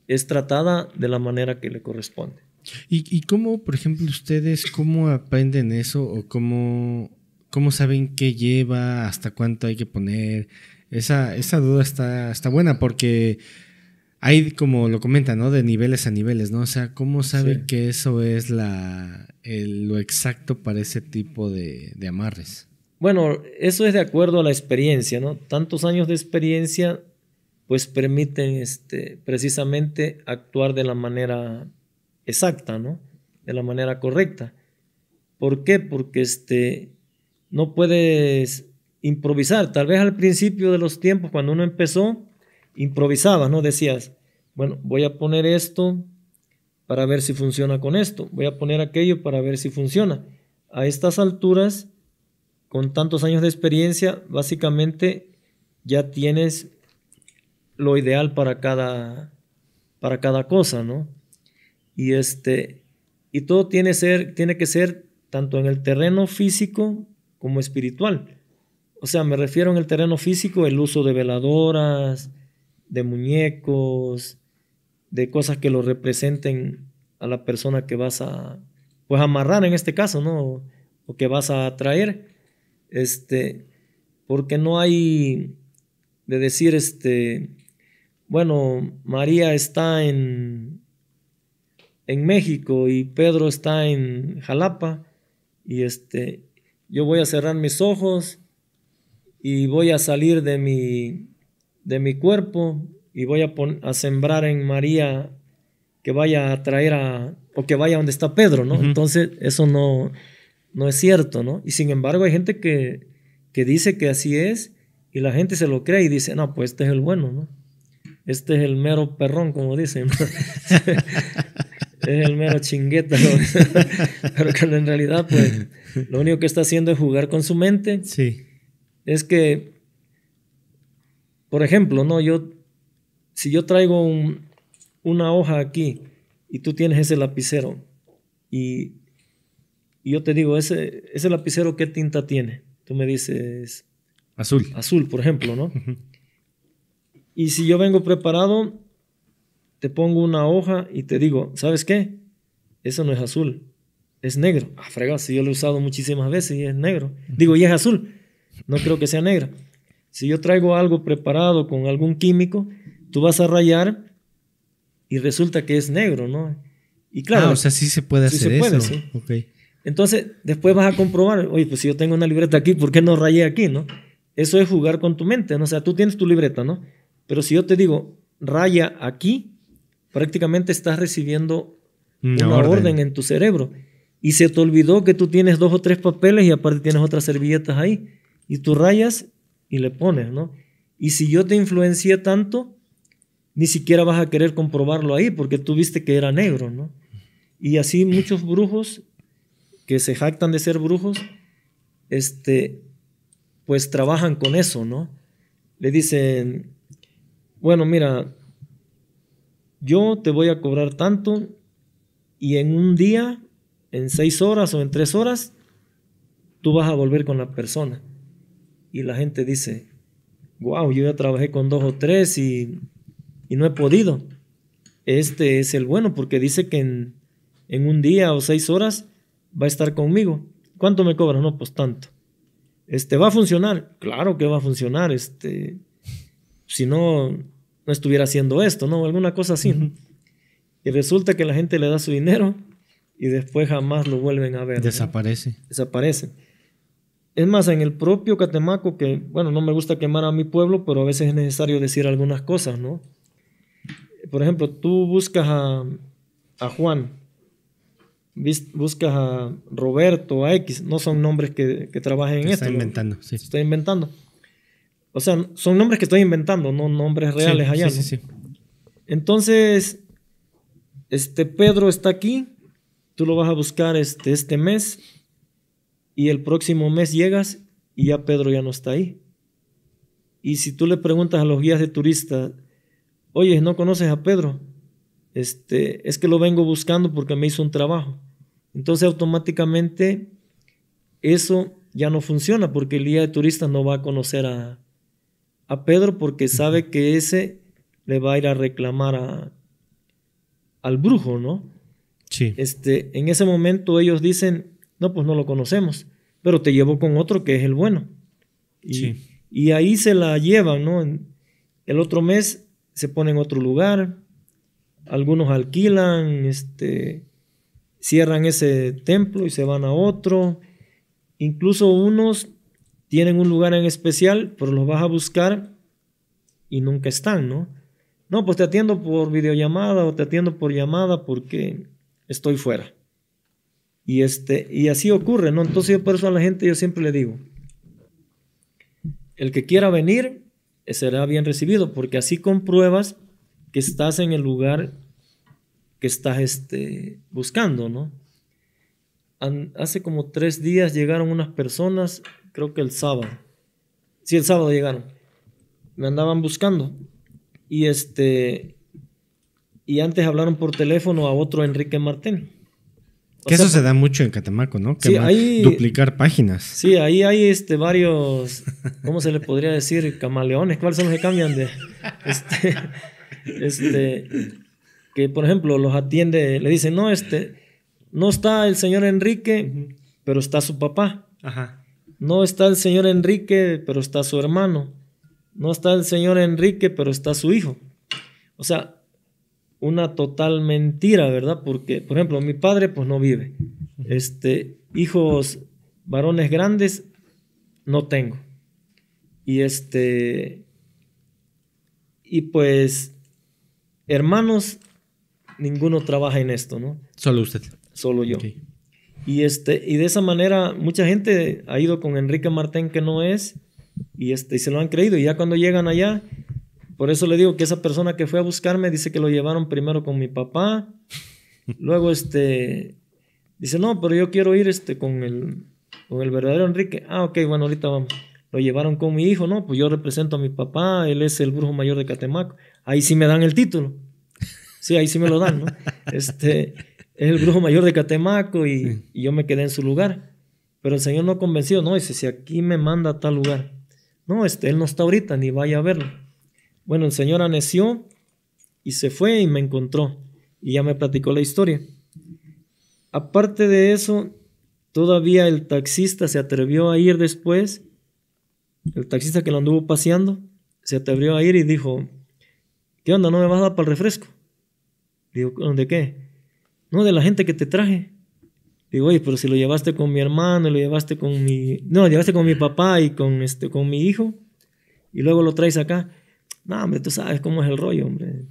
[SPEAKER 1] es tratada de la manera que le corresponde.
[SPEAKER 2] ¿Y, ¿Y, cómo, por ejemplo, ustedes, cómo aprenden eso o cómo, cómo saben qué lleva, hasta cuánto hay que poner? Esa, esa duda está, está buena porque hay como lo comenta, ¿no? De niveles a niveles, ¿no? O sea, ¿cómo sabe que eso es lo exacto para ese tipo de, de, amarres?
[SPEAKER 1] Bueno, eso es de acuerdo a la experiencia, ¿no? Tantos años de experiencia pues permiten este, precisamente actuar de la manera exacta, ¿no? De la manera correcta. ¿Por qué? Porque este, no puedes improvisar. Tal vez al principio de los tiempos, cuando uno empezó, improvisabas, ¿no? Decías, bueno, voy a poner esto para ver si funciona con esto. Voy a poner aquello para ver si funciona. A estas alturas, con tantos años de experiencia, básicamente ya tienes lo ideal para cada, para cada cosa, ¿no? Y, este, y todo tiene, ser, tiene que ser tanto en el terreno físico como espiritual. O sea, me refiero en el terreno físico, el uso de veladoras, de muñecos, de cosas que lo representen a la persona que vas a, pues, amarrar en este caso, ¿no? O que vas a atraer, este, porque no hay de decir, este, bueno, María está en, en México y Pedro está en Jalapa y este, yo voy a cerrar mis ojos y voy a salir de mi, de mi cuerpo y voy a, sembrar en María que vaya a traer a, o que vaya donde está Pedro, ¿no? Entonces, eso no, no es cierto, ¿no? Y sin embargo, hay gente que, que dice que así es y la gente se lo cree y dice, no, pues este es el bueno, ¿no? Este es el mero perrón, como dicen. es el mero chingueta, ¿no? pero que en realidad, pues, lo único que está haciendo es jugar con su mente. Sí. Es que, por ejemplo, ¿no? Yo si yo traigo una hoja aquí y tú tienes ese lapicero y, yo te digo, ese, ese lapicero, ¿qué tinta tiene? Tú me dices... Azul. Azul, por ejemplo, ¿no? Y si yo vengo preparado, te pongo una hoja y te digo, ¿sabes qué? Eso no es azul, es negro. Ah, fregas si yo lo he usado muchísimas veces y es negro. Digo, y es azul, no creo que sea negro. Si yo traigo algo preparado con algún químico, tú vas a rayar y resulta que es negro, ¿no? Y claro. Ah, o sea, sí se puede sí hacer se puede, Entonces, después vas a comprobar, oye, pues si yo tengo una libreta aquí, ¿por qué no rayé aquí, no? Eso es jugar con tu mente, ¿no? O sea, tú tienes tu libreta, ¿no? Pero si yo te digo, raya aquí, prácticamente estás recibiendo
[SPEAKER 2] una, orden. orden.
[SPEAKER 1] en tu cerebro. Y se te olvidó que tú tienes dos o tres papeles y aparte tienes otras servilletas ahí. Y tú rayas y le pones, ¿no? Y si yo te influencié tanto, ni siquiera vas a querer comprobarlo ahí porque tú viste que era negro, ¿no? Y así muchos brujos que se jactan de ser brujos, este, pues trabajan con eso, ¿no? Le dicen, bueno, mira, yo te voy a cobrar tanto y en un día, en seis horas o en tres horas, tú vas a volver con la persona. Y la gente dice, wow, yo ya trabajé con dos o tres y y no he podido. Este es el bueno porque dice que en, un día o seis horas va a estar conmigo. ¿Cuánto me cobras? No, pues tanto. Este, ¿Va a funcionar? Claro que va a funcionar. Este, si no, no estuviera haciendo esto, ¿no? Alguna cosa así. Y resulta que la gente le da su dinero y después jamás lo vuelven a ver.
[SPEAKER 2] Desaparece.
[SPEAKER 1] Desaparece. Es más, en el propio Catemaco, que, bueno, no me gusta quemar a mi pueblo, pero a veces es necesario decir algunas cosas, ¿no? por ejemplo, tú buscas a, Juan, buscas a Roberto, a X, no son nombres que, trabajen en esto. Estoy inventando, sí. inventando. O sea, son nombres que estoy inventando, no nombres reales allá. Sí, sí, sí, Entonces, este Pedro está aquí, tú lo vas a buscar este, este mes y el próximo mes llegas y ya Pedro ya no está ahí. Y si tú le preguntas a los guías de turistas, oye, ¿no conoces a Pedro? Este, es que lo vengo buscando porque me hizo un trabajo. Entonces automáticamente eso ya no funciona porque el día de turista no va a conocer a, a Pedro porque sabe que ese le va a ir a reclamar a, al brujo, ¿no? Sí. Este, en ese momento ellos dicen, no, pues no lo conocemos, pero te llevo con otro que es el bueno. Y, sí. y ahí se la llevan, ¿no? En el otro mes se pone en otro lugar, algunos alquilan, este, cierran ese templo y se van a otro, incluso unos tienen un lugar en especial, pero los vas a buscar y nunca están, ¿no? No, pues te atiendo por videollamada o te atiendo por llamada porque estoy fuera. Y, este, y así ocurre, ¿no? Entonces yo por eso a la gente yo siempre le digo, el que quiera venir, será bien recibido, porque así compruebas que estás en el lugar que estás este, buscando, ¿no? hace como tres días llegaron unas personas, creo que el sábado. Sí, el sábado llegaron. Me andaban buscando. Y este. Y antes hablaron por teléfono a otro Enrique Martín. Que eso se
[SPEAKER 2] da mucho en Catamaco, ¿no? Que duplicar páginas. Sí,
[SPEAKER 1] ahí hay este varios, ¿cómo se le podría decir? Camaleones, ¿cuáles son los que cambian de? Este, este, que por ejemplo los atiende, le dicen, no, este, no está el señor Enrique, pero está su papá. Ajá. No está el señor Enrique, pero está su hermano. No está el señor Enrique, pero está su hijo. O sea, una total mentira, ¿verdad? Porque, por ejemplo, mi padre pues no vive. Este, hijos varones grandes no tengo. Y este y pues hermanos ninguno trabaja en esto, ¿no? Solo usted. Solo yo. Y este y de esa manera mucha gente ha ido con Enrique Martín que no es y este y se lo han creído y ya cuando llegan allá por eso le digo que esa persona que fue a buscarme dice que lo llevaron primero con mi papá. Luego, este, dice, no, pero yo quiero ir este, con, el, el verdadero Enrique. Ah, ok, bueno, ahorita vamos. Lo llevaron con mi hijo, no, pues yo represento a mi papá, él es el brujo mayor de Catemaco. Ahí sí me dan el título. Sí, ahí sí me lo dan, ¿no? Este, es el brujo mayor de Catemaco y, yo me quedé en su lugar. Pero el Señor no convenció, no, dice, si aquí me manda a tal lugar. No, este, él no está ahorita, ni vaya a verlo. Bueno, el señor aneció y se fue y me encontró y ya me platicó la historia. Aparte de eso, todavía el taxista se atrevió a ir después, el taxista que lo anduvo paseando, se atrevió a ir y dijo, ¿qué onda? ¿No me vas a dar para el refresco? Digo, ¿de qué? No, de la gente que te traje. Digo, oye, pero si lo llevaste con mi hermano, lo llevaste con mi... No, lo llevaste con mi papá y con, este, con mi hijo, y luego lo traes acá. No, hombre, tú sabes cómo es el rollo, hombre.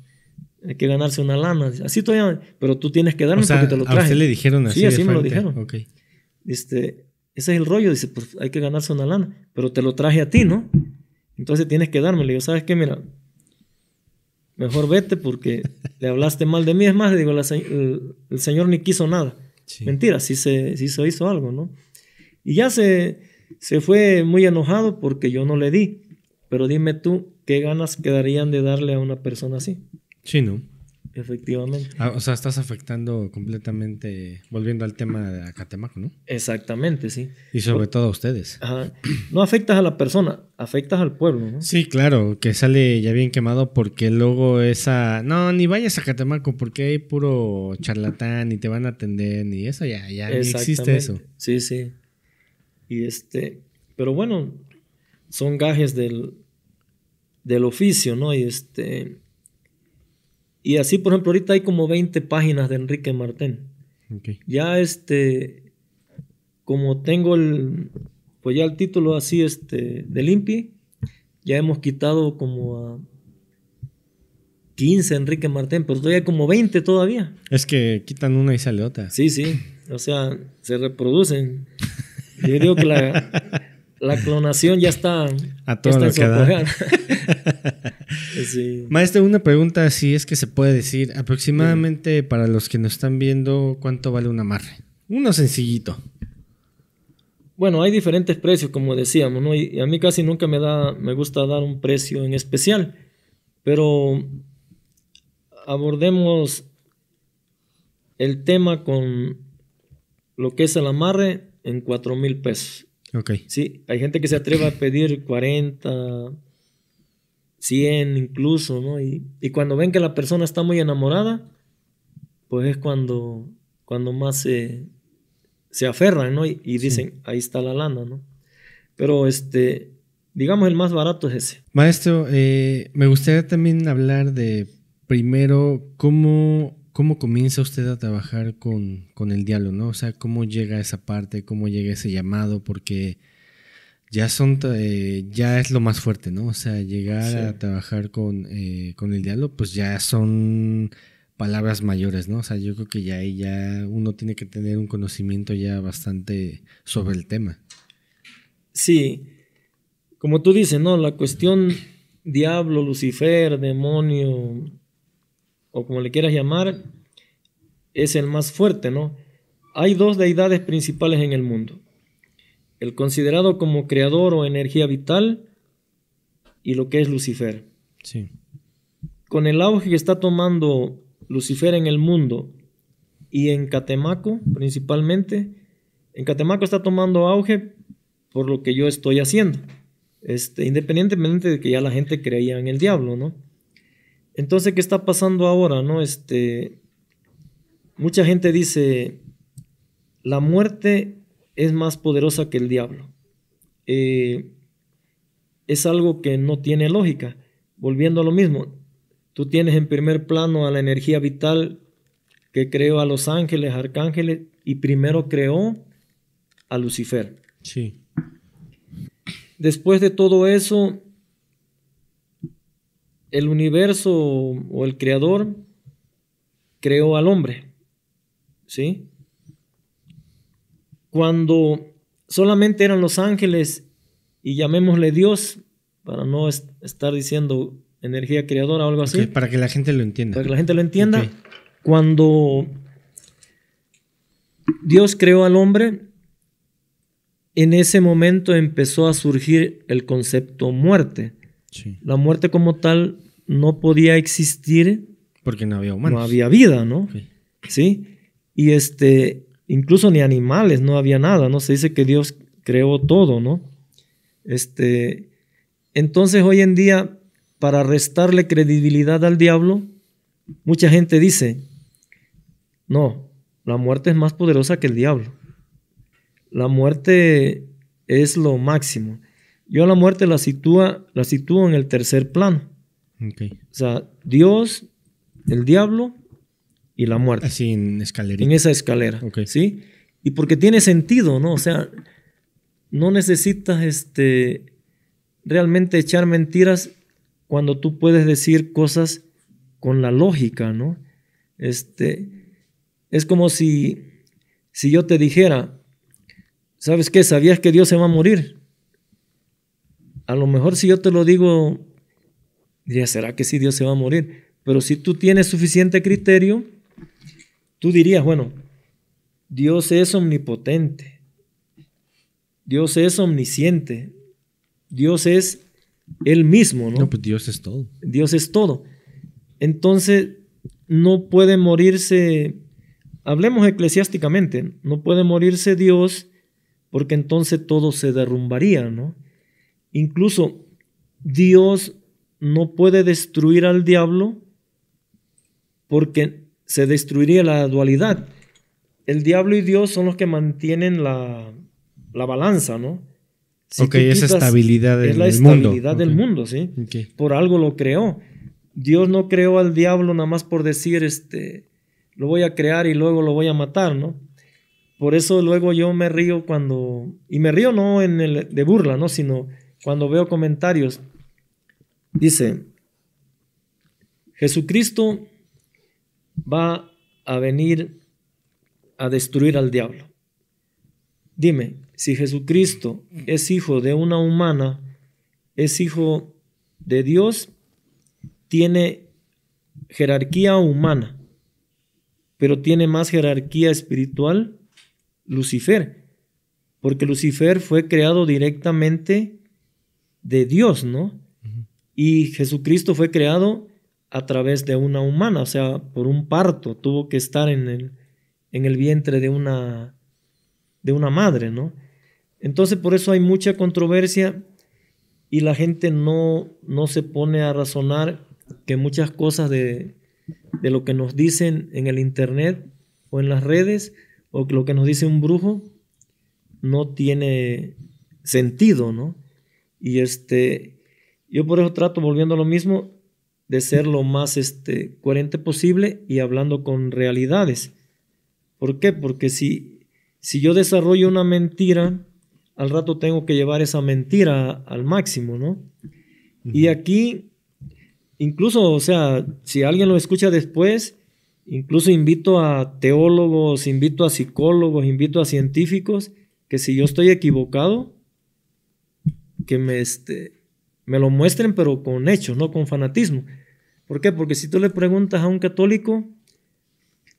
[SPEAKER 1] Hay que ganarse una lana. Así todavía, pero tú tienes que darme porque te lo traje. A usted le dijeron así. Sí, así de me lo dijeron. Okay. Este, ese es el rollo, dice, pues hay que ganarse una lana, pero te lo traje a ti, ¿no? Entonces tienes que dármelo. le yo, ¿sabes qué? Mira, mejor vete porque le hablaste mal de mí. Es más, le digo, el, señor ni quiso nada. Mentira, sí se, sí se hizo algo, ¿no? Y ya se, se fue muy enojado porque yo no le di. Pero dime tú, ¿qué ganas quedarían de darle a una persona así? Sí, ¿no? Efectivamente.
[SPEAKER 2] Ah, o sea, estás afectando completamente, volviendo al tema de Catemaco, ¿no?
[SPEAKER 1] Exactamente, sí. Y sobre todo a ustedes. Ajá.
[SPEAKER 2] No afectas a la persona,
[SPEAKER 1] afectas al pueblo, ¿no?
[SPEAKER 2] Sí, claro, que sale ya bien quemado porque luego esa... No, ni vayas a Acatemaco porque hay puro charlatán y te van a atender ni eso, ya, ya existe eso.
[SPEAKER 1] Sí, sí. Y este... Pero bueno, son gajes del, del oficio, ¿no? Y, este, y así, por ejemplo, ahorita hay como 20 páginas de Enrique Martén. Ya este, como tengo el, pues ya el título así, este, de Limpi, ya hemos quitado como a 15 Enrique Martén, pero todavía hay como 20 todavía. Es que quitan
[SPEAKER 2] una y sale otra.
[SPEAKER 1] Sí, sí. O sea, se reproducen. Yo digo que la, la clonación ya está. A todo
[SPEAKER 2] Maestro, una pregunta: si es que se puede decir, aproximadamente para los que nos están viendo, ¿cuánto vale un amarre? Uno sencillito.
[SPEAKER 1] Bueno, hay diferentes precios, como decíamos, ¿no? Y a mí casi nunca me da, me gusta dar un precio en especial, pero abordemos el tema con lo que es el amarre en cuatro mil pesos. Okay. Sí, hay gente que se atreve a pedir 40, 100 incluso, ¿no? Y, cuando ven que la persona está muy enamorada, pues es cuando, cuando más se, aferran, ¿no? Y, dicen, ahí está la lana, ¿no? Pero este, digamos, el más barato es ese.
[SPEAKER 2] Maestro, eh, me gustaría también hablar de primero cómo ¿Cómo comienza usted a trabajar con, el diablo? ¿no? O sea, ¿cómo llega esa parte? ¿Cómo llega ese llamado? Porque ya, son, eh, ya es lo más fuerte, ¿no? O sea, llegar a trabajar con, eh, el diablo, pues ya son palabras mayores, ¿no? O sea, yo creo que ya ahí ya uno tiene que tener un conocimiento ya bastante sobre el tema.
[SPEAKER 1] Sí, como tú dices, ¿no? La cuestión diablo, Lucifer, demonio, o como le quieras llamar, es el más fuerte, ¿no? Hay dos deidades principales en el mundo. El considerado como creador o energía vital y lo que es Lucifer. Sí. Con el auge que está tomando Lucifer en el mundo y en Catemaco principalmente, en Catemaco está tomando auge por lo que yo estoy haciendo. Este, independientemente de que ya la gente creía en el diablo, ¿no? Entonces, ¿qué está pasando ahora? No? Este, mucha gente dice, la muerte es más poderosa que el diablo. Eh, es algo que no tiene lógica. Volviendo a lo mismo, tú tienes en primer plano a la energía vital que creó a los ángeles, arcángeles, y primero creó a Lucifer. Sí. Después de todo eso, el universo o el creador creó al hombre. ¿Sí? Cuando solamente eran los ángeles y llamémosle Dios, para no estar diciendo energía creadora o algo así. para que la gente lo entienda. Para que la gente lo entienda. Cuando Dios creó al hombre, en ese momento empezó a surgir el concepto muerte. La muerte como tal no podía existir. Porque no había humanos. No había vida, ¿no? Sí. Y este, incluso ni animales, no había nada, ¿no? Se dice que Dios creó todo, ¿no? Este, entonces hoy en día, para restarle credibilidad al diablo, mucha gente dice, no, la muerte es más poderosa que el diablo. La muerte es lo máximo. Yo la muerte la sitúa, la sitúo en el tercer plano. O sea, Dios, el diablo y la muerte. Así en escalera. En esa escalera. ¿Sí? Y porque tiene sentido, ¿no? O sea, no necesitas este, realmente echar mentiras cuando tú puedes decir cosas con la lógica, ¿no? Este, es como si, si yo te dijera, ¿sabes qué? ¿Sabías que Dios se va a morir? A lo mejor si yo te lo digo Diría, ¿será que sí Dios se va a morir? Pero si tú tienes suficiente criterio, tú dirías, bueno, Dios es omnipotente, Dios es omnisciente, Dios es Él mismo, ¿no? No, pues Dios es todo. Dios es todo. Entonces, no puede morirse, hablemos eclesiásticamente, no puede morirse Dios porque entonces todo se derrumbaría, ¿no? Incluso Dios no puede destruir al diablo porque se destruiría la dualidad. El diablo y Dios son los que mantienen la, balanza, ¿no? ok, esa estabilidad del, mundo. es la estabilidad del mundo, ¿sí? Por algo lo creó. Dios no creó al diablo nada más por decir, este, lo voy a crear y luego lo voy a matar, ¿no? Por eso luego yo me río cuando, y me río no en el de burla, ¿no? Sino cuando veo comentarios, Dice, Jesucristo va a venir a destruir al diablo. Dime, si Jesucristo es hijo de una humana, es hijo de Dios, tiene jerarquía humana, pero tiene más jerarquía espiritual Lucifer, porque Lucifer fue creado directamente de Dios, ¿no? Y Jesucristo fue creado a través de una humana, o sea, por un parto, tuvo que estar en el, en el vientre de una, de una madre, ¿no? Entonces por eso hay mucha controversia y la gente no, no se pone a razonar que muchas cosas de, de lo que nos dicen en el internet o en las redes o lo que nos dice un brujo no tiene sentido, ¿no? Y este yo por eso trato, volviendo a lo mismo, de ser lo más este, coherente posible y hablando con realidades. ¿Por qué? Porque si, yo desarrollo una mentira, al rato tengo que llevar esa mentira al máximo, ¿no? Y aquí, incluso, o sea, si alguien lo escucha después, incluso invito a teólogos, invito a psicólogos, invito a científicos, que si yo estoy equivocado, que me, este, me lo muestren, pero con hechos, no con fanatismo. ¿Por qué? Porque si tú le preguntas a un católico,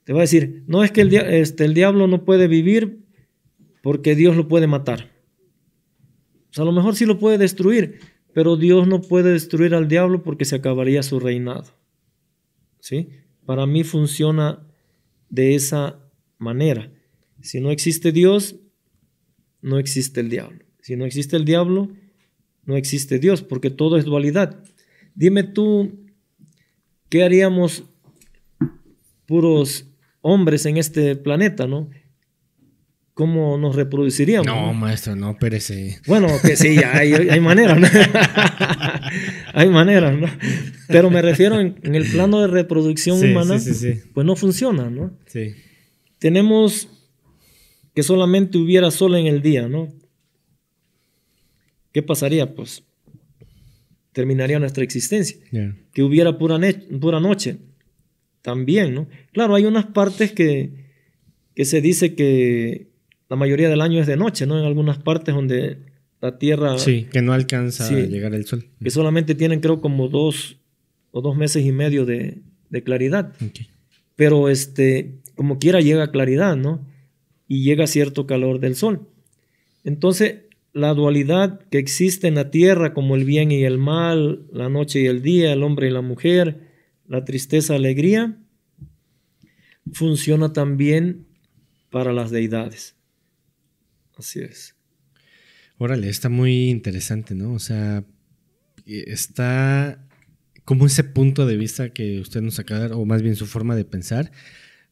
[SPEAKER 1] te va a decir, no es que el, este, diablo no puede vivir porque Dios lo puede matar. O a lo mejor sí lo puede destruir, pero Dios no puede destruir al diablo porque se acabaría su reinado. ¿Sí? Para mí funciona de esa manera. Si no existe Dios, no existe el diablo. Si no existe el diablo, no existe Dios, porque todo es dualidad. Dime tú, ¿qué haríamos puros hombres en este planeta, no? ¿Cómo nos reproduciríamos? No,
[SPEAKER 2] maestro, no,
[SPEAKER 1] sí. Bueno, que sí, hay, hay ¿no? hay manera, ¿no? Pero me refiero en, el plano de reproducción humana, pues no funciona, ¿no? Sí. Tenemos que solamente hubiera sol en el día, ¿no? ¿qué pasaría? Pues terminaría nuestra existencia. Que hubiera pura, pura noche. También, ¿no? Claro, hay unas partes que, que se dice que la mayoría del año es de noche, ¿no? En algunas partes donde la Tierra... Sí, que no alcanza a llegar el sol. Que solamente tienen, creo, como dos o dos meses y medio de, claridad. Pero, este, como quiera, llega claridad, ¿no? Y llega cierto calor del sol. Entonces, la dualidad que existe en la tierra como el bien y el mal, la noche y el día, el hombre y la mujer, la tristeza, alegría, funciona también para las deidades. Así es. Órale,
[SPEAKER 2] está muy interesante, ¿no? O sea, eh, está como ese punto de vista que usted nos acaba de dar, o más bien su forma de pensar,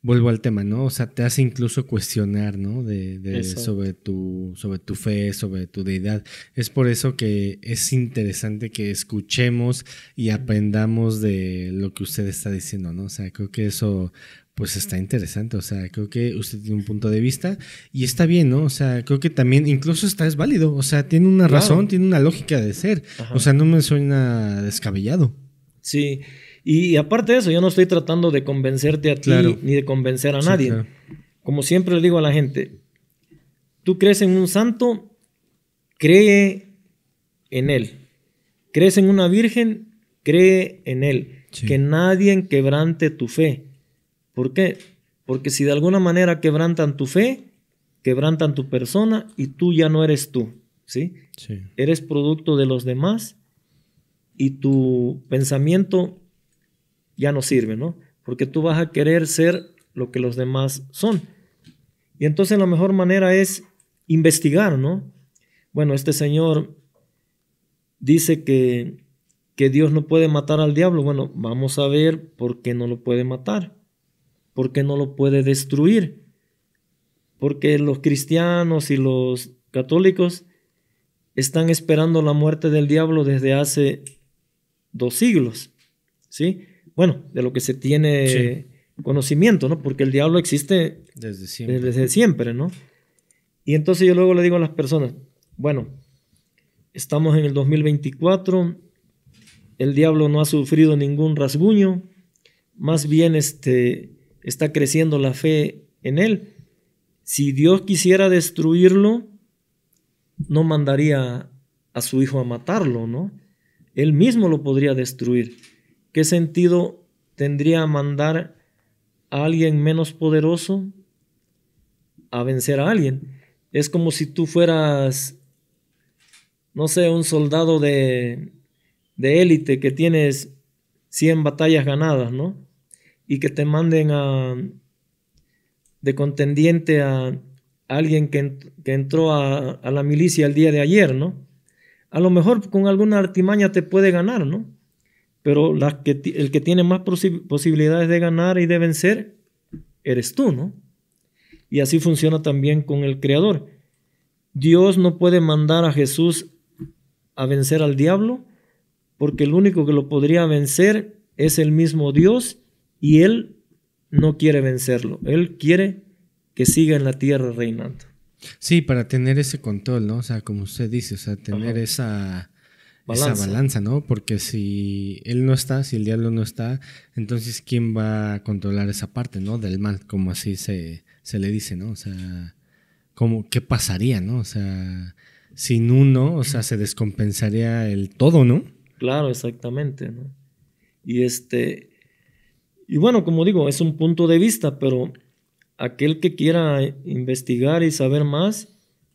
[SPEAKER 2] vuelvo al tema, ¿no? O sea, te hace incluso cuestionar, ¿no? De, sobre, tu, sobre tu fe, sobre tu deidad. Es por eso que es interesante que escuchemos y aprendamos de lo que usted está diciendo, ¿no? O sea, creo que eso pues está interesante, o sea, creo que usted tiene un punto de vista y está bien, ¿no? O sea, creo que también incluso está es válido, o sea, tiene una razón, tiene una lógica de ser, o sea, no me suena descabellado.
[SPEAKER 1] Sí, y aparte de eso, yo no estoy tratando de convencerte a ti ni de convencer a nadie. Como siempre le digo a la gente, tú crees en un santo, cree en él. Crees en una virgen, cree en él. Que nadie quebrante tu fe. ¿Por qué? Porque si de alguna manera quebrantan tu fe, quebrantan tu persona y tú ya no eres tú, sí. Eres producto de los demás y tu pensamiento ya no sirve, ¿no? Porque tú vas a querer ser lo que los demás son. Y entonces la mejor manera es investigar, ¿no? Bueno, este señor dice que, que Dios no puede matar al diablo. Bueno, vamos a ver por qué no lo puede matar, por qué no lo puede destruir. Porque los cristianos y los católicos están esperando la muerte del diablo desde hace dos siglos, ¿sí? bueno, de lo que se tiene conocimiento, ¿no? Porque el diablo existe desde siempre. desde siempre, ¿no? Y entonces yo luego le digo a las personas, bueno, estamos en el 2024, el diablo no ha sufrido ningún rasguño, más bien este, está creciendo la fe en él. Si Dios quisiera destruirlo, no mandaría a su hijo a matarlo, ¿no? Él mismo lo podría destruir. ¿Qué sentido tendría mandar a alguien menos poderoso a vencer a alguien? Es como si tú fueras, no sé, un soldado de, de élite que tienes 100 batallas ganadas, ¿no? Y que te manden a, de contendiente a alguien que, que entró a, a, la milicia el día de ayer, ¿no? A lo mejor con alguna artimaña te puede ganar, ¿no? Pero el que tiene más posibilidades de ganar y de vencer eres tú, ¿no? Y así funciona también con el Creador. Dios no puede mandar a Jesús a vencer al diablo, porque el único que lo podría vencer es el mismo Dios y Él no quiere vencerlo. Él quiere que siga en la tierra reinando.
[SPEAKER 2] Sí, para tener ese control, ¿no? O sea, como usted dice, o sea, tener esa esa balanza, ¿no? Porque si él no está, si el diablo no está, entonces ¿quién va a controlar esa parte, ¿no? Del mal, como así se, le dice, ¿no? O sea, como, ¿qué pasaría, ¿no? O sea, sin uno, o sea, se descompensaría el todo, ¿no?
[SPEAKER 1] Claro, exactamente, ¿no? Y este, y bueno, como digo, es un punto de vista, pero aquel que quiera investigar y saber más,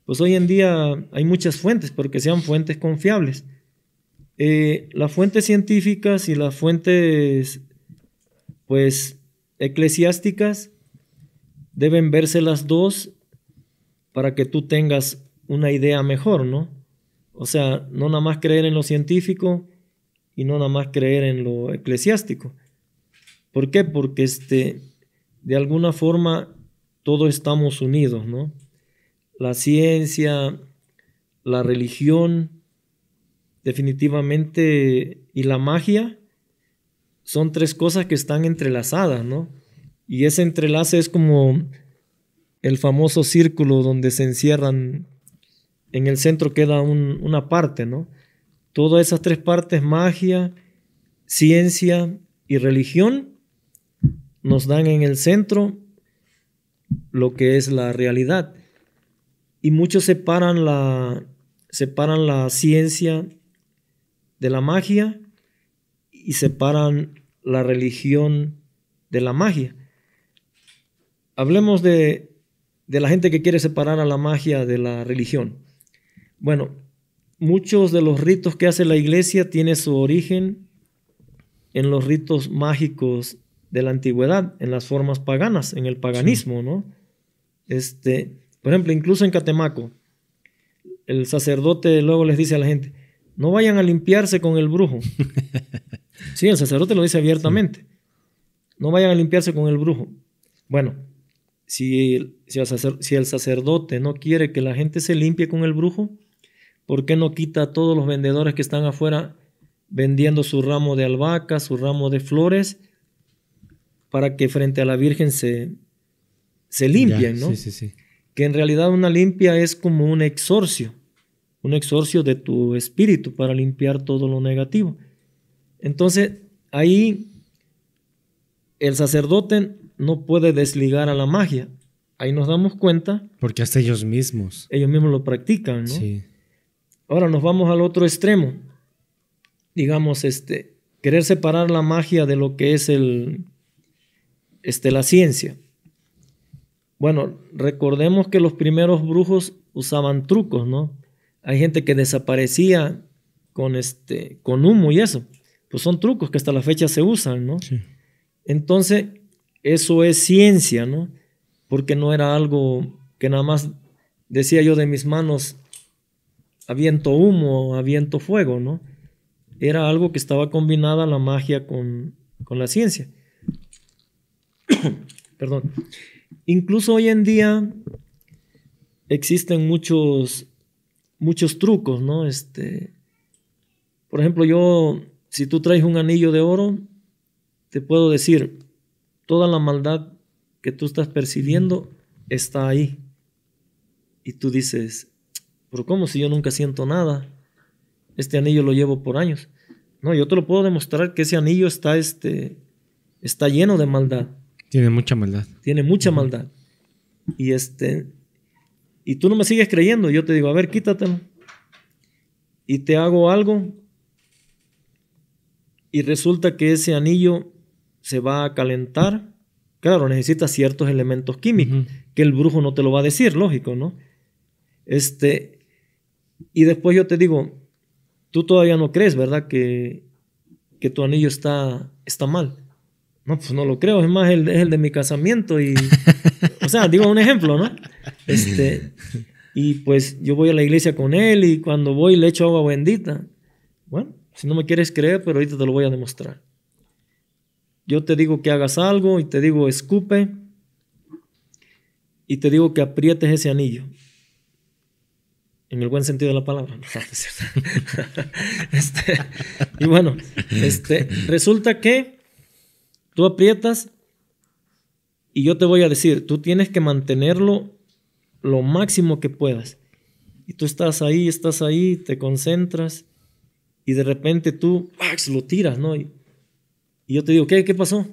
[SPEAKER 1] pues hoy en día hay muchas fuentes, porque sean fuentes confiables. Eh, las fuentes científicas y las fuentes, pues, eclesiásticas deben verse las dos para que tú tengas una idea mejor, ¿no? O sea, no nada más creer en lo científico y no nada más creer en lo eclesiástico. ¿Por qué? Porque este, de alguna forma todos estamos unidos, ¿no? La ciencia, la religión, definitivamente, y la magia son tres cosas que están entrelazadas, ¿no? Y ese entrelace es como el famoso círculo donde se encierran, en el centro queda una parte, ¿no? Todas esas tres partes, magia, ciencia y religión, nos dan en el centro lo que es la realidad. Y muchos separan la, separan la ciencia de la magia y separan la religión de la magia. Hablemos de, la gente que quiere separar a la magia de la religión. Bueno, muchos de los ritos que hace la iglesia tienen su origen en los ritos mágicos de la antigüedad, en las formas paganas, en el paganismo, ¿no? Este, por ejemplo, incluso en Catemaco, el sacerdote luego les dice a la gente, no vayan a limpiarse con el brujo. Sí, el sacerdote lo dice abiertamente. No vayan a limpiarse con el brujo. Bueno, si, el, sacerdote no quiere que la gente se limpie con el brujo, ¿por qué no quita a todos los vendedores que están afuera vendiendo su ramo de albahaca, su ramo de flores, para que frente a la Virgen se, limpien, ¿no? Sí, sí, sí. Que en realidad una limpia es como un exorcio un exorcio de tu espíritu para limpiar todo lo negativo. Entonces, ahí el sacerdote no puede desligar a la magia. Ahí nos damos cuenta.
[SPEAKER 2] Porque hasta ellos mismos.
[SPEAKER 1] Ellos mismos lo practican, ¿no? Sí. Ahora nos vamos al otro extremo. Digamos, este, querer separar la magia de lo que es el, este, la ciencia. Bueno, recordemos que los primeros brujos usaban trucos, ¿no? Hay gente que desaparecía con, este, con humo y eso. Pues son trucos que hasta la fecha se usan, ¿no? Entonces, eso es ciencia, ¿no? Porque no era algo que nada más decía yo de mis manos, aviento humo, aviento fuego, ¿no? Era algo que estaba combinada la magia con, con la ciencia. Perdón. Incluso hoy en día existen muchos muchos trucos, ¿no? Este, por ejemplo, yo, si tú traes un anillo de oro, te puedo decir, toda la maldad que tú estás percibiendo está ahí. Y tú dices, pero ¿cómo si yo nunca siento nada? Este anillo lo llevo por años. No, yo te lo puedo demostrar que ese anillo está, este, está lleno de maldad.
[SPEAKER 2] Tiene mucha maldad.
[SPEAKER 1] Tiene mucha maldad. Y este, y tú no me sigues creyendo, yo te digo, a ver, quítatelo. Y te hago algo. Y resulta que ese anillo se va a calentar. Claro, necesita ciertos elementos químicos, que el brujo no te lo va a decir, lógico, ¿no? Este, y después yo te digo, tú todavía no crees, ¿verdad? Que, tu anillo está, está mal. No, pues no lo creo, es más, es el de mi casamiento y O sea, digo un ejemplo, ¿no? Este, y pues yo voy a la iglesia con él y cuando voy le echo agua bendita. Bueno, si no me quieres creer, pero ahorita te lo voy a demostrar. Yo te digo que hagas algo y te digo escupe y te digo que aprietes ese anillo. En el buen sentido de la palabra. este, y bueno, este, resulta que tú aprietas y yo te voy a decir, tú tienes que mantenerlo lo máximo que puedas. Y tú estás ahí, estás ahí, te concentras y de repente tú lo tiras, ¿no? Y, yo te digo, ¿qué, ¿qué pasó?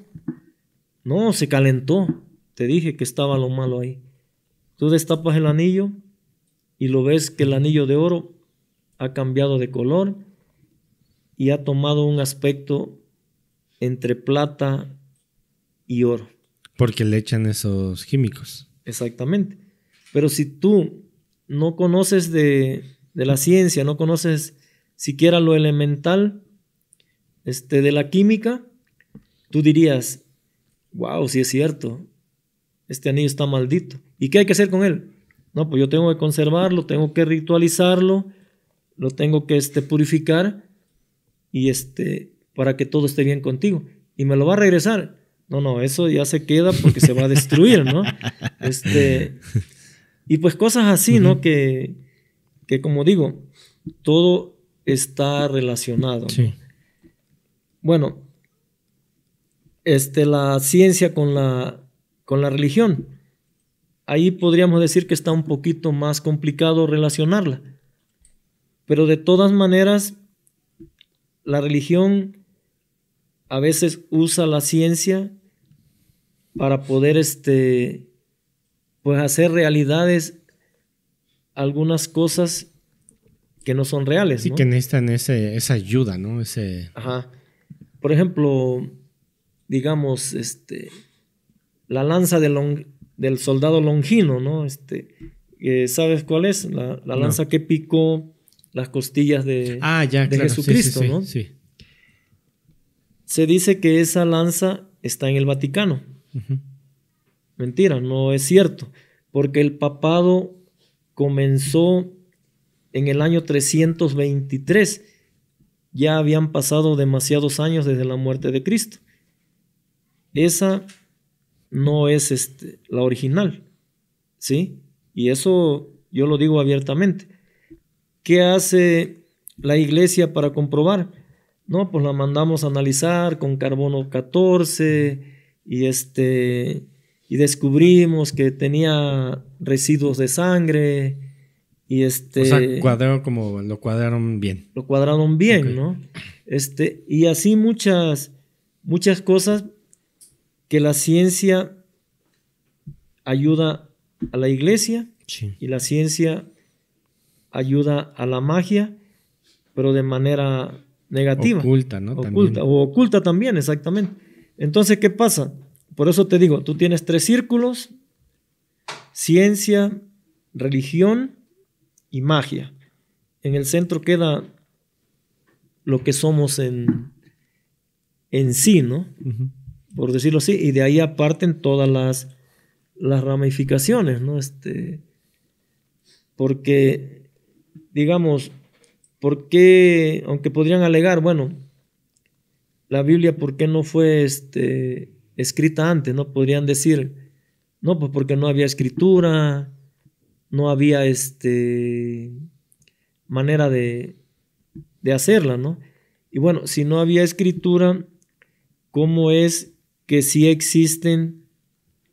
[SPEAKER 1] No, se calentó. Te dije que estaba lo malo ahí. Tú destapas el anillo y lo ves que el anillo de oro ha cambiado de color y ha tomado un aspecto entre plata y oro.
[SPEAKER 2] Porque le echan esos químicos.
[SPEAKER 1] Exactamente. Pero si tú no conoces de, la ciencia, no conoces siquiera lo elemental este, de la química, tú dirías, wow, si es cierto, este anillo está maldito. ¿Y qué hay que hacer con él? No, pues yo tengo que conservarlo, tengo que ritualizarlo, lo tengo que este, purificar y este, para que todo esté bien contigo. Y me lo va a regresar. No, no, eso ya se queda porque se va a destruir, ¿no? Este, y pues cosas así, ¿no? que, que, como digo, todo está relacionado. Bueno, este, la ciencia con la, con la religión. Ahí podríamos decir que está un poquito más complicado relacionarla. Pero de todas maneras, la religión a veces usa la ciencia para poder este, pues hacer realidades algunas cosas que no son reales. y que
[SPEAKER 2] necesitan esa ayuda, ¿no? Ese...
[SPEAKER 1] Ajá. Por ejemplo, digamos, este, la lanza del soldado Longino, ¿no? Este, eh, ¿Sabes cuál es? La, lanza que picó las costillas de, ah, Jesucristo, ¿no? sí, Se dice que esa lanza está en el Vaticano. Mentira, no es cierto, porque el papado comenzó en el año 323. Ya habían pasado demasiados años desde la muerte de Cristo. Esa no es este, la original, ¿sí? Y eso yo lo digo abiertamente. ¿Qué hace la iglesia para comprobar? No, pues la mandamos a analizar con carbono 14, y, este, y descubrimos que tenía residuos de sangre. Y este, o sea, como lo cuadraron bien. Lo cuadraron bien, ¿no? Este, y así muchas, muchas cosas que la ciencia ayuda a la iglesia y la ciencia ayuda a la magia, pero de manera negativa. Oculta, ¿no? o oculta también, exactamente. Entonces, ¿qué pasa? Por eso te digo, tú tienes tres círculos, ciencia, religión y magia. En el centro queda lo que somos en, en sí, ¿no? Por decirlo así, y de ahí aparten todas las, las ramificaciones, ¿no? Este, porque, digamos, ¿por qué, aunque podrían alegar, bueno, la Biblia, ¿por qué no fue este, escrita antes? No podrían decir, no, pues porque no había escritura, no había este, manera de, hacerla, ¿no? Y bueno, si no había escritura, ¿cómo es que sí existen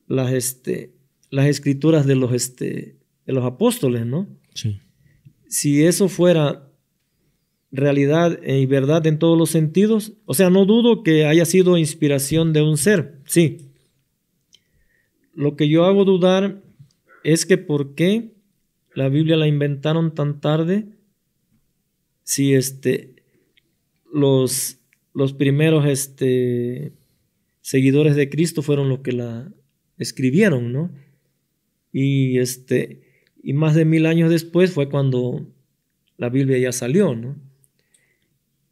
[SPEAKER 1] las, este, las escrituras de los, este, de los apóstoles, ¿no? Sí. Si eso fuera realidad y verdad en todos los sentidos. O sea, no dudo que haya sido inspiración de un ser, sí. Lo que yo hago dudar es que por qué la Biblia la inventaron tan tarde si este, los, los primeros este, seguidores de Cristo fueron los que la escribieron, ¿no? Y, este, y más de mil años después fue cuando la Biblia ya salió, ¿no?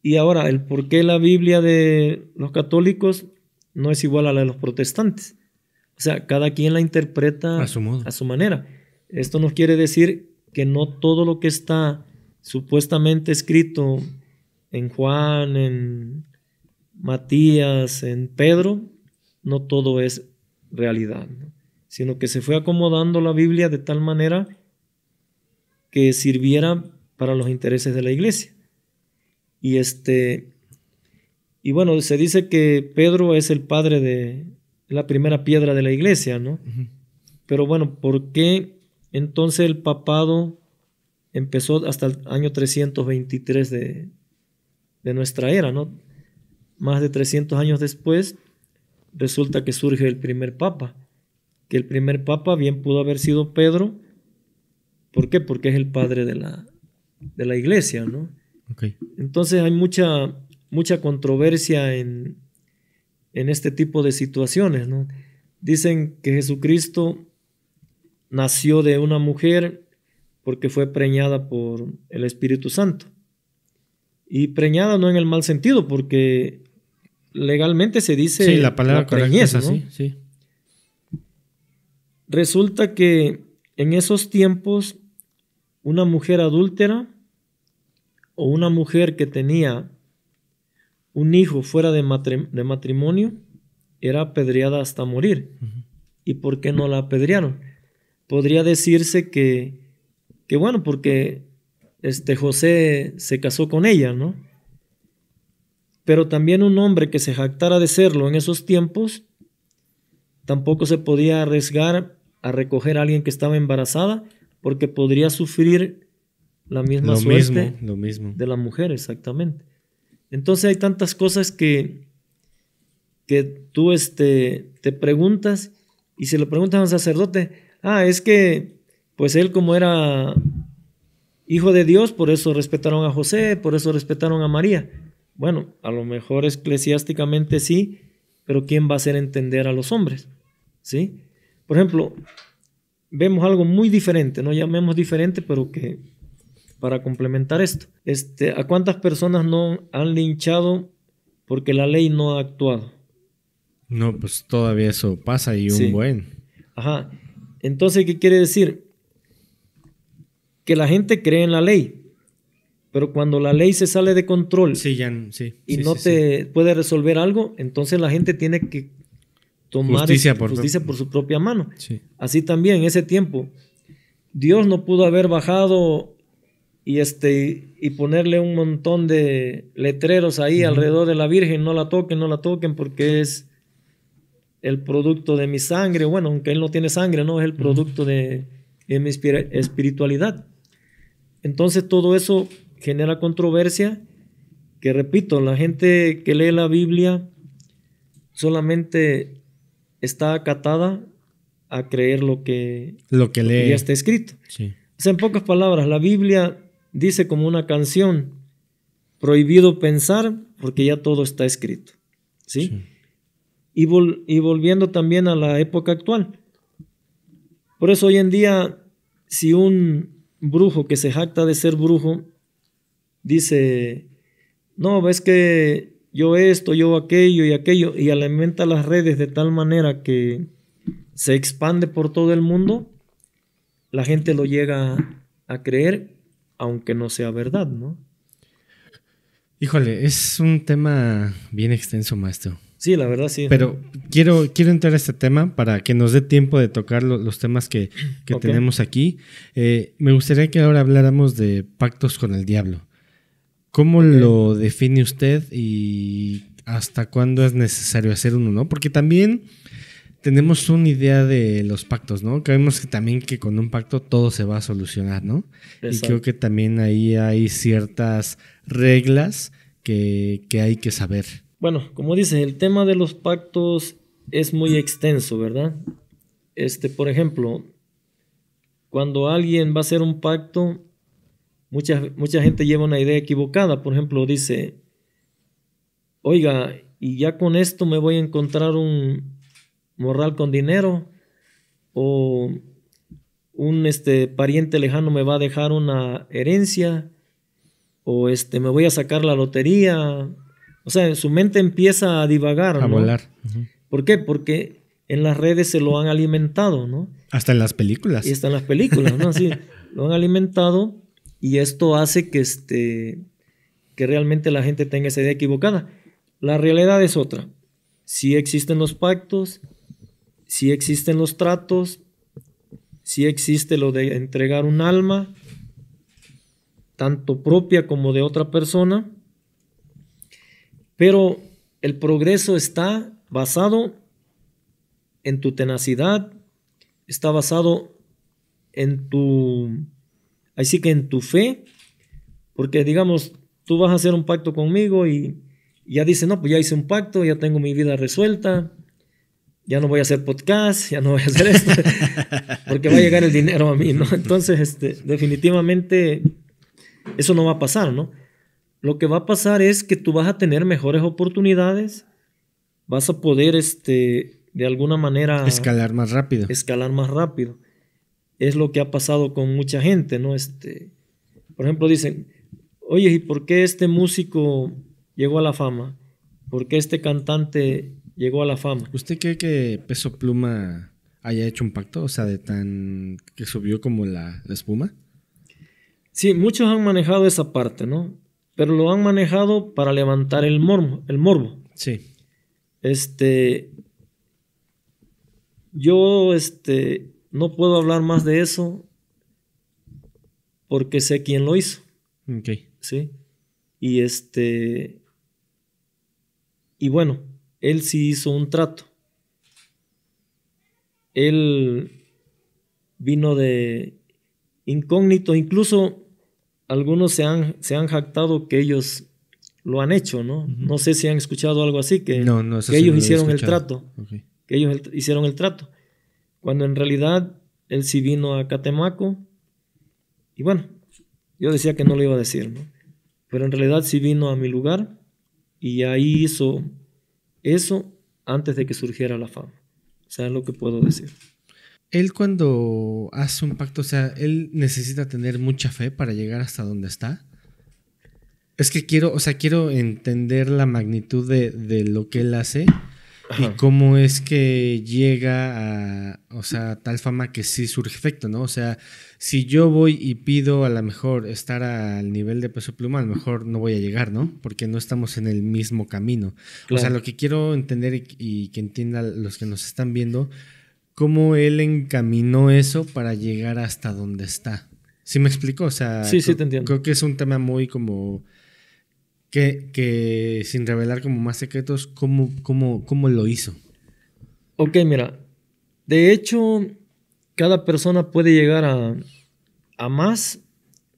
[SPEAKER 1] Y ahora, el por qué la Biblia de los católicos no es igual a la de los protestantes. O sea, cada quien la interpreta a su, manera. Esto nos quiere decir que no todo lo que está supuestamente escrito en Juan, en Matías, en Pedro, no todo es realidad, sino que se fue acomodando la Biblia de tal manera que sirviera para los intereses de la iglesia. Y este y bueno, se dice que Pedro es el padre de la primera piedra de la iglesia, ¿no? Pero bueno, ¿por qué entonces el papado empezó hasta el año 323 de, de nuestra era, ¿no? Más de 300 años después, resulta que surge el primer papa. Que el primer papa bien pudo haber sido Pedro. ¿Por qué? Porque es el padre de la, de la iglesia, ¿no? Entonces hay mucha, mucha controversia en, este tipo de situaciones. Dicen que Jesucristo nació de una mujer porque fue preñada por el Espíritu Santo. Y preñada no en el mal sentido, porque legalmente se dice sí, la palabra ¿no? sí. Resulta que en esos tiempos una mujer adúltera o una mujer que tenía un hijo fuera de, matrimonio era apedreada hasta morir. ¿Y por qué no la apedrearon? Podría decirse que, que bueno, porque este José se casó con ella, ¿no? Pero también un hombre que se jactara de serlo en esos tiempos, tampoco se podía arriesgar a recoger a alguien que estaba embarazada porque podría sufrir la misma suerte de la mujer, exactamente. Entonces hay tantas cosas que, que tú este, te preguntas y se si le preguntas a un sacerdote, ah, es que pues él como era hijo de Dios, por eso respetaron a José, por eso respetaron a María. Bueno, a lo mejor eclesiásticamente sí, pero ¿quién va a hacer entender a los hombres? ¿Sí? Por ejemplo, vemos algo muy diferente, no llamemos diferente, pero que para complementar esto. Este, ¿A cuántas personas no han linchado porque la ley no ha actuado? No, pues todavía eso pasa y un buen. Ajá. Entonces, ¿qué quiere decir? Que la gente cree en la ley, pero cuando la ley se sale de control sí, y no te puede resolver algo, entonces la gente tiene que tomar justicia, este, por, justicia por su propia mano. Así también en ese tiempo, Dios no pudo haber bajado y, este, y ponerle un montón de letreros ahí alrededor de la Virgen, no la toquen, no la toquen porque es el producto de mi sangre, bueno, aunque él no tiene sangre, no, es el producto de, mi espiritualidad. Entonces todo eso genera controversia, que repito, la gente que lee la Biblia solamente está acatada a creer lo que,
[SPEAKER 2] lo que lee. está escrito. Sí.
[SPEAKER 1] en pocas palabras, la Biblia dice como una canción, prohibido pensar porque ya todo está escrito. ¿sí? Y, y volviendo también a la época actual. Por eso hoy en día, si un brujo que se jacta de ser brujo dice, no, ves que yo esto, yo aquello y aquello, y alimenta las redes de tal manera que se expande por todo el mundo, la gente lo llega a creer aunque no sea verdad, ¿no?
[SPEAKER 2] Híjole, es un tema bien extenso, maestro.
[SPEAKER 1] Sí, la verdad sí. Pero
[SPEAKER 2] quiero, quiero entrar a este tema para que nos dé tiempo de tocar los temas que, tenemos aquí. Eh, me gustaría que ahora habláramos de pactos con el diablo. ¿Cómo lo define usted y hasta cuándo es necesario hacer uno, no? Porque también tenemos una idea de los pactos, ¿no? Creemos que también que con un pacto todo se va a solucionar, ¿no? Y creo que también ahí hay ciertas reglas que, hay que saber.
[SPEAKER 1] Bueno, como dice, el tema de los pactos es muy extenso, ¿verdad? Este, por ejemplo, cuando alguien va a hacer un pacto, mucha, mucha gente lleva una idea equivocada. Por ejemplo, dice, oiga, y ya con esto me voy a encontrar un, morral con dinero o un este, pariente lejano me va a dejar una herencia o este, me voy a sacar la lotería. O sea, su mente empieza a divagar. A volar. ¿Por qué? Porque en las redes se lo han alimentado, ¿no?
[SPEAKER 2] Hasta en las películas. Y hasta en las películas, ¿no?
[SPEAKER 1] lo han alimentado y esto hace que, este, que realmente la gente tenga esa idea equivocada. La realidad es otra. Si existen los pactos, si existen los tratos, si existe lo de entregar un alma, tanto propia como de otra persona, pero el progreso está basado en tu tenacidad, está basado en tu, así que en tu fe, porque digamos, tú vas a hacer un pacto conmigo y ya dice, no, pues ya hice un pacto, ya tengo mi vida resuelta, ya no voy a hacer podcast, ya no voy a hacer esto, porque va a llegar el dinero a mí, ¿no? Entonces, este, definitivamente eso no va a pasar, ¿no? Lo que va a pasar es que tú vas a tener mejores oportunidades, vas a poder, este, de alguna manera... Escalar más rápido. Escalar más rápido. Es lo que ha pasado con mucha gente, ¿no? Este, por ejemplo, dicen, oye, ¿y por qué este músico llegó a la fama? ¿Por qué este cantante
[SPEAKER 2] llegó a la fama. ¿Usted cree que Peso Pluma haya hecho un pacto? O sea, de tan
[SPEAKER 1] que subió como la, la espuma. Sí, muchos han manejado esa parte, ¿no? Pero lo han manejado para levantar el morbo. El morbo. Sí. Este. Yo, este. No puedo hablar más de eso. Porque sé quién lo hizo. Ok. Sí. Y este. Y bueno, él sí hizo un trato. Él vino de incógnito, incluso algunos se han, se han jactado que ellos lo han hecho, ¿no? No sé si han escuchado algo así, que, ellos hicieron el trato, que ellos hicieron el trato, cuando en realidad él sí vino a Catemaco, y bueno, yo decía que no lo iba a decir, ¿no? Pero en realidad sí vino a mi lugar y ahí hizo eso antes de que surgiera la fama. O sea, es lo que puedo decir.
[SPEAKER 2] Él cuando hace un pacto, o sea, él necesita tener mucha fe para llegar hasta donde está. Es que quiero, o sea, quiero entender la magnitud de, de lo que él hace y cómo es que llega a, o sea, tal fama que sí surge efecto, ¿no? O sea, si yo voy y pido a lo mejor estar al nivel de peso pluma, a lo mejor no voy a llegar, ¿no? Porque no estamos en el mismo camino. O sea, lo que quiero entender y, que entiendan los que nos están viendo, cómo él encaminó eso para llegar hasta donde está. ¿Sí me explico? O sea, creo que es un tema muy como que, sin revelar como más secretos, ¿cómo, cómo,
[SPEAKER 1] lo hizo? Ok, mira, de hecho, cada persona puede llegar a, a más,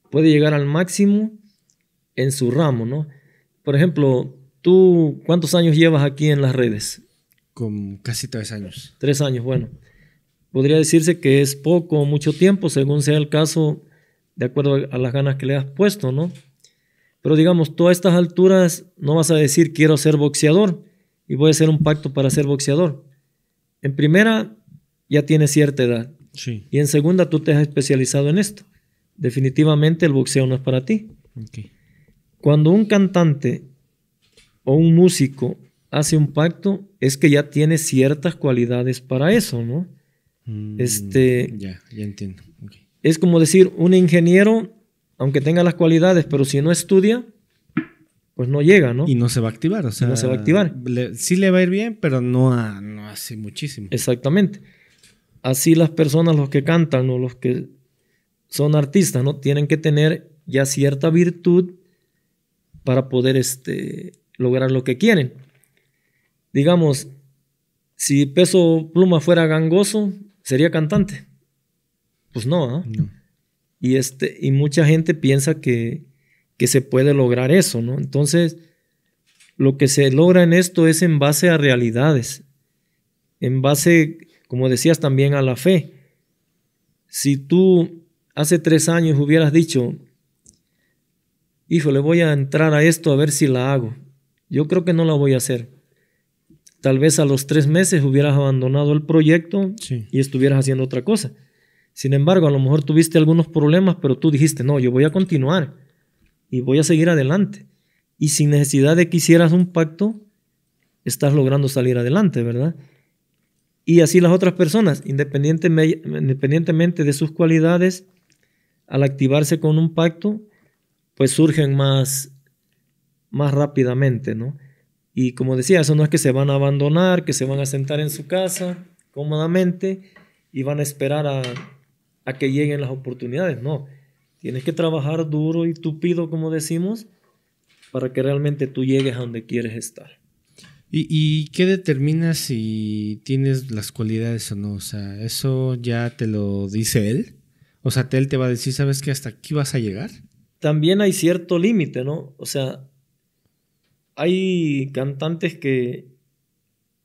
[SPEAKER 1] puede llegar al máximo en su ramo, ¿no? Por ejemplo, ¿tú cuántos años llevas aquí en las redes? Con casi tres años. Tres años, bueno. Podría decirse que es poco o mucho tiempo, según sea el caso, de acuerdo a las ganas que le has puesto, ¿no? Pero digamos, tú a estas alturas no vas a decir quiero ser boxeador y voy a hacer un pacto para ser boxeador. En primera, ya tienes cierta edad. Y en segunda, tú te has especializado en esto. Definitivamente el boxeo no es para ti. Cuando un cantante o un músico hace un pacto, es que ya tiene ciertas cualidades para eso, ¿no? Mm, este, ya, ya entiendo. Es como decir, un ingeniero aunque tenga las cualidades, pero si no estudia, pues no llega, ¿no? Y no se va a activar, o sea. No se va a activar. sí le va a ir bien, pero no, así ah, muchísimo. Exactamente. Así las personas, los que cantan o los que son artistas, ¿no? Tienen que tener ya cierta virtud para poder este, lograr lo que quieren. Digamos, si Peso Pluma fuera gangoso, ¿sería cantante? Pues no, ¿ah? No. Y, este, y mucha gente piensa que, que se puede lograr eso, ¿no? Entonces, lo que se logra en esto es en base a realidades, en base, como decías, también a la fe. Si tú hace tres años hubieras dicho, hijo le voy a entrar a esto a ver si la hago, yo creo que no la voy a hacer. Tal vez a los tres meses hubieras abandonado el proyecto y estuvieras haciendo otra cosa. Sin embargo, a lo mejor tuviste algunos problemas, pero tú dijiste, no, yo voy a continuar y voy a seguir adelante. Y sin necesidad de que hicieras un pacto, estás logrando salir adelante, ¿verdad? Y así las otras personas, independientemente, de sus cualidades, al activarse con un pacto, pues surgen más, más rápidamente, ¿no? Y como decía, eso no es que se van a abandonar, que se van a sentar en su casa cómodamente y van a esperar a a que lleguen las oportunidades, no. Tienes que trabajar duro y tupido, como decimos, para que realmente tú llegues a donde quieres estar. ¿Y, qué determina
[SPEAKER 2] si tienes las cualidades o no? O sea, ¿eso ya te lo dice él? O sea, él te va a decir, ¿sabes que hasta aquí vas a llegar?
[SPEAKER 1] También hay cierto límite, ¿no? O sea, hay cantantes que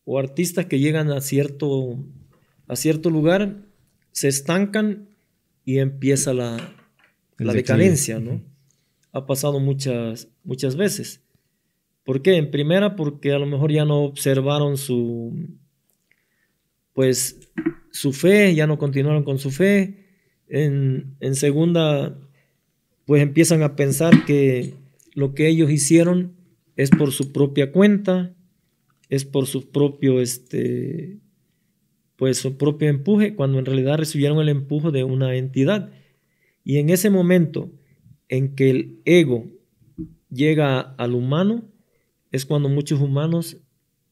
[SPEAKER 1] o artistas que llegan a cierto, a cierto lugar se estancan y empieza la, la decadencia, ¿no? Ha pasado muchas, muchas veces. ¿Por qué? En primera, porque a lo mejor ya no observaron su, pues, su fe, ya no continuaron con su fe. En, en segunda, pues empiezan a pensar que lo que ellos hicieron es por su propia cuenta, es por su propio, este, pues su propio empuje cuando en realidad recibieron el empuje de una entidad. Y en ese momento en que el ego llega al humano, es cuando muchos humanos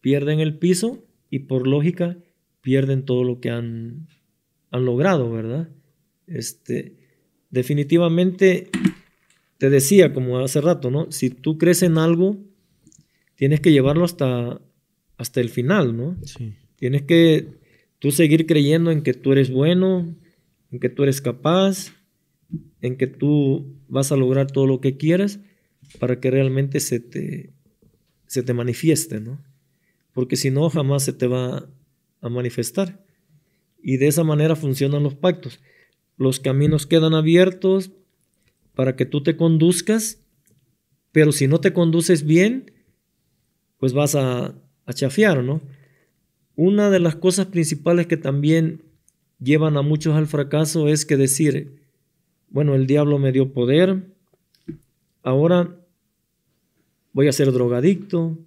[SPEAKER 1] pierden el piso y por lógica pierden todo lo que han, logrado, ¿verdad? Este, definitivamente, te decía como hace rato, ¿no? Si tú crees en algo, tienes que llevarlo hasta, hasta el final, ¿no? Tienes que Tú seguir creyendo en que tú eres bueno, en que tú eres capaz, en que tú vas a lograr todo lo que quieras para que realmente se te, se te manifieste, ¿no? Porque si no, jamás se te va a manifestar. Y de esa manera funcionan los pactos. Los caminos quedan abiertos para que tú te conduzcas, pero si no te conduces bien, pues vas a, a chafiar, ¿no? Una de las cosas principales que también llevan a muchos al fracaso es que decir, bueno, el diablo me dio poder, ahora voy a ser drogadicto,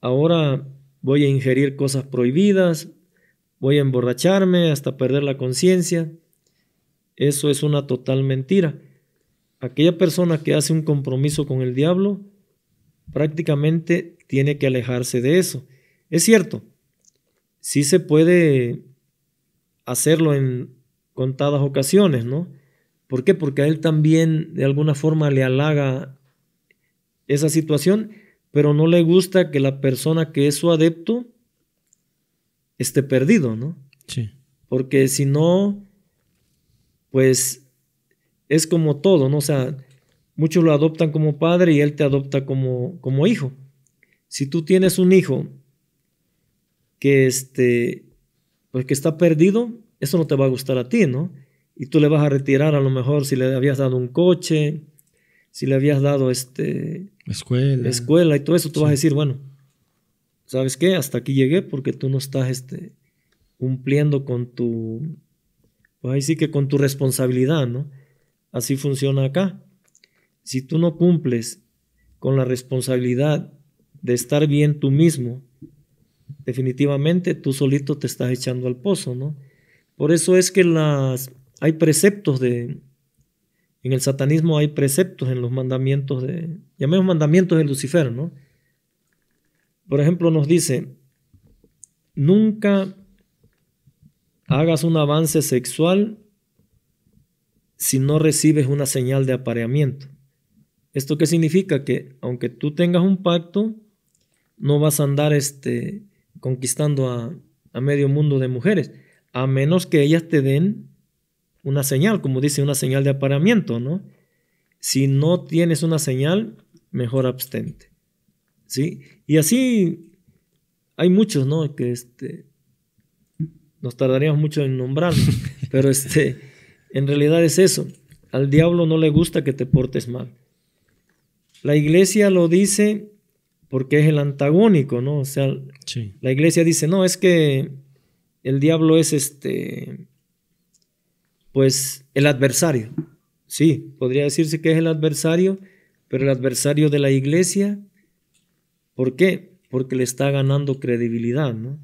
[SPEAKER 1] ahora voy a ingerir cosas prohibidas, voy a emborracharme hasta perder la conciencia. Eso es una total mentira. Aquella persona que hace un compromiso con el diablo prácticamente tiene que alejarse de eso. Es cierto, sí se puede hacerlo en contadas ocasiones, ¿no? ¿Por qué? Porque a él también de alguna forma le halaga esa situación, pero no le gusta que la persona que es su adepto esté perdido, ¿no? Sí. Porque si no, pues es como todo, ¿no? O sea, muchos lo adoptan como padre y él te adopta como, como hijo. Si tú tienes un hijo que, este, pues que está perdido, eso no te va a gustar a ti, ¿no? Y tú le vas a retirar a lo mejor si le habías dado un coche, si le habías dado este, escuela. escuela y todo eso, tú vas a decir, bueno, ¿sabes qué? Hasta aquí llegué porque tú no estás este, cumpliendo con tu, pues ahí sí que con tu responsabilidad, ¿no? Así funciona acá. Si tú no cumples con la responsabilidad de estar bien tú mismo, definitivamente tú solito te estás echando al pozo, ¿no? Por eso es que las, hay preceptos de, en el satanismo hay preceptos en los mandamientos de, llamemos mandamientos de Lucifer, ¿no? Por ejemplo, nos dice, nunca hagas un avance sexual si no recibes una señal de apareamiento. ¿Esto qué significa? Que aunque tú tengas un pacto, no vas a andar este, conquistando a, medio mundo de mujeres, a menos que ellas te den una señal, como dice, una señal de aparamiento, ¿no? Si no tienes una señal, mejor abstente. ¿Sí? Y así hay muchos, ¿no? Que este, nos tardaríamos mucho en nombrar, pero este, en realidad es eso. Al diablo no le gusta que te portes mal. La iglesia lo dice porque es el antagónico, ¿no? O sea, la iglesia dice, no, es que el diablo es este, pues el adversario. Sí, podría decirse que es el adversario, pero el adversario de la iglesia, ¿por qué? Porque le está ganando credibilidad, ¿no?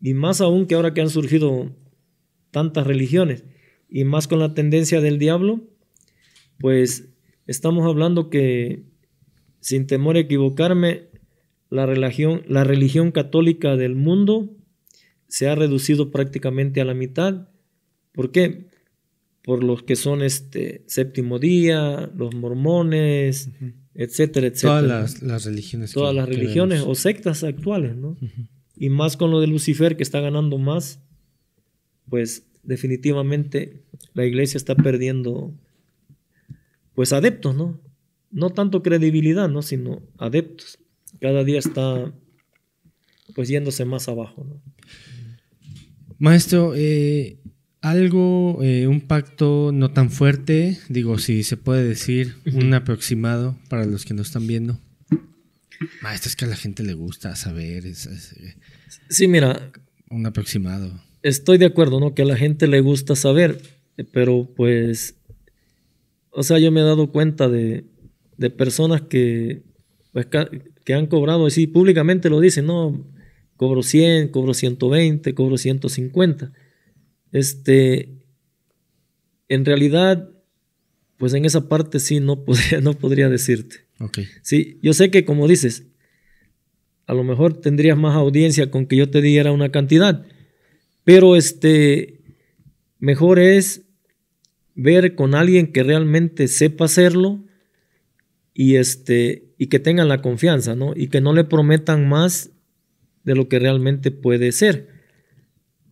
[SPEAKER 1] Y más aún que ahora que han surgido tantas religiones, y más con la tendencia del diablo, pues estamos hablando que, sin temor a equivocarme, la religión, la religión católica del mundo se ha reducido prácticamente a la mitad. ¿Por qué? Por los que son este séptimo día, los mormones, etcétera, etcétera. Todas las, religiones. Todas las religiones o sectas actuales, ¿no? Y más con lo de Lucifer que está ganando más, pues definitivamente la iglesia está perdiendo pues adeptos, ¿no? No tanto credibilidad, ¿no? Sino adeptos cada día está pues yéndose más abajo. ¿no?
[SPEAKER 2] Maestro, eh, algo, eh, un pacto no tan fuerte, digo, si se puede decir, un aproximado para los que nos están viendo. Maestro, es que a la gente le gusta saber. Eh,
[SPEAKER 1] sí, mira.
[SPEAKER 2] Un aproximado.
[SPEAKER 1] Estoy de acuerdo, ¿no? Que a la gente le gusta saber, pero pues, o sea, yo me he dado cuenta de, de personas que, pues, que han cobrado así públicamente lo dicen, no, cobro 100, cobro 120, cobro 150. Este, en realidad, pues en esa parte sí no podría, no podría decirte. Sí, yo sé que como dices, a lo mejor tendrías más audiencia con que yo te diera una cantidad, pero este, mejor es ver con alguien que realmente sepa hacerlo y este y que tengan la confianza, ¿no? Y que no le prometan más de lo que realmente puede ser.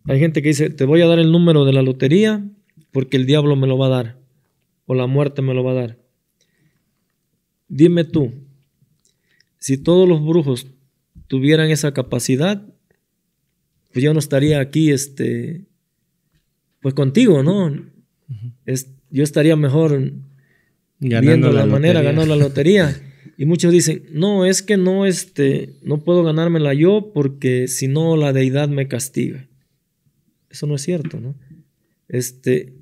[SPEAKER 1] Hay gente que dice, te voy a dar el número de la lotería porque el diablo me lo va a dar o la muerte me lo va a dar. Dime tú, si todos los brujos tuvieran esa capacidad, pues yo no estaría aquí, este, pues contigo, ¿no? yo estaría mejor ganando viendo la, manera de ganar la lotería. Y muchos dicen, no, es que no, este, no puedo ganármela yo porque si no la deidad me castiga. Eso no es cierto, ¿no? Este,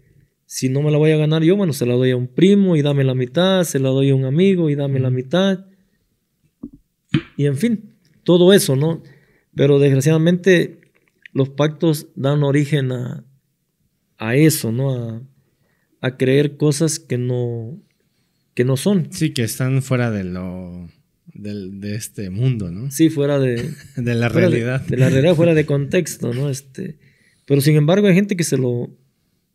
[SPEAKER 1] si no me la voy a ganar yo, bueno, se la doy a un primo y dame la mitad, se la doy a un amigo y dame la mitad. Y en fin, todo eso, ¿no? Pero desgraciadamente los pactos dan origen a, a eso, ¿no? A, a creer cosas que no, que no son. Sí, que están fuera de lo de, este mundo, ¿no? Sí, fuera de, de la realidad. De, la realidad, fuera de contexto, ¿no? Este, pero sin embargo hay gente que se lo,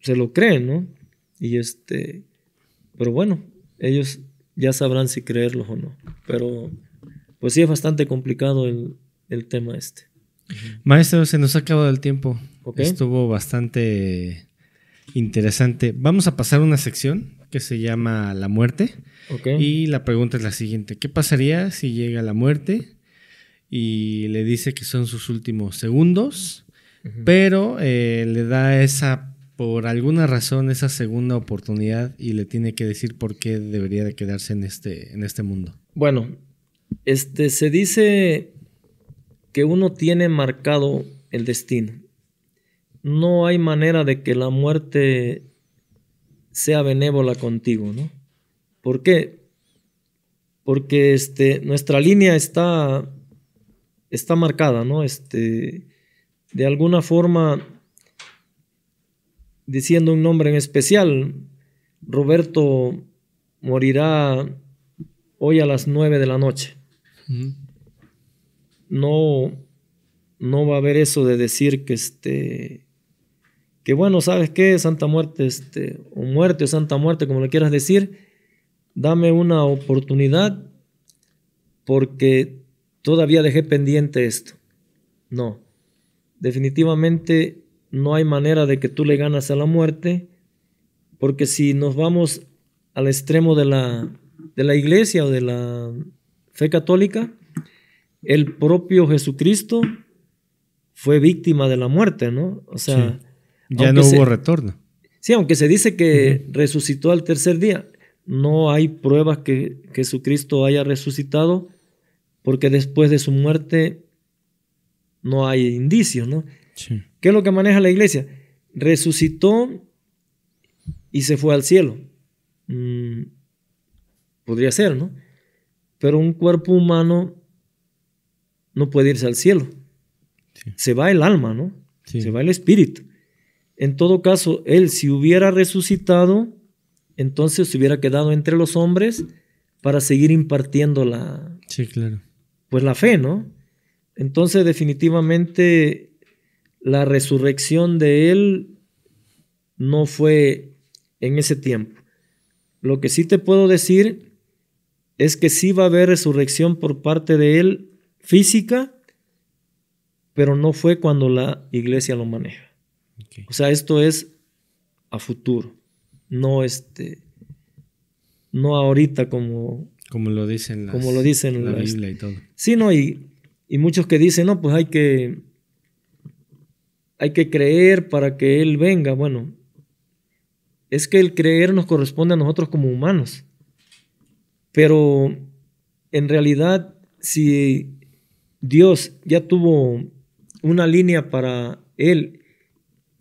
[SPEAKER 1] se lo cree, ¿no? Y este, pero bueno, ellos ya sabrán si creerlos o no. Pero pues sí es bastante complicado el, el tema este.
[SPEAKER 2] Maestro, se nos ha acabado el tiempo. Ok... Estuvo bastante interesante. Vamos a pasar una sección que se llama La Muerte. Y la pregunta es la siguiente, ¿qué pasaría si llega la muerte y le dice que son sus últimos segundos, pero eh, le da esa, por alguna razón, esa segunda oportunidad y le tiene que decir por qué debería de quedarse en este, en este mundo?
[SPEAKER 1] Bueno, este, se dice que uno tiene marcado el destino. No hay manera de que la muerte sea benévola contigo, ¿no? ¿Por qué? Porque este, nuestra línea está, está marcada, ¿no? Este, de alguna forma, diciendo un nombre en especial, Roberto morirá hoy a las nueve de la noche. No, no va a haber eso de decir que este bueno, ¿sabes qué? Santa Muerte, este, o muerte o Santa Muerte, como lo quieras decir, dame una oportunidad porque todavía dejé pendiente esto. No, definitivamente no hay manera de que tú le ganas a la muerte, porque si nos vamos al extremo de la, de la iglesia o de la fe católica, el propio Jesucristo fue víctima de la muerte, ¿no? O sea, ya no hubo retorno. Sí, aunque se dice que resucitó al tercer día, no hay pruebas que Jesucristo haya resucitado, porque después de su muerte no hay indicios, ¿no? ¿Qué es lo que maneja la iglesia? Resucitó y se fue al cielo. Mm, podría ser, ¿no? Pero un cuerpo humano no puede irse al cielo. Se va el alma, ¿no? Se va el espíritu. En todo caso, él si hubiera resucitado, entonces se hubiera quedado entre los hombres para seguir impartiendo la, pues la fe, ¿no? Entonces definitivamente la resurrección de él no fue en ese tiempo. Lo que sí te puedo decir es que sí va a haber resurrección por parte de él física, pero no fue cuando la iglesia lo maneja. O sea, esto es a futuro, no este, no ahorita como como lo dicen las, la Biblia y todo. Sí, y, muchos que dicen no pues hay que hay que creer para que él venga. Bueno, es que el creer nos corresponde a nosotros como humanos, pero en realidad si Dios ya tuvo una línea para él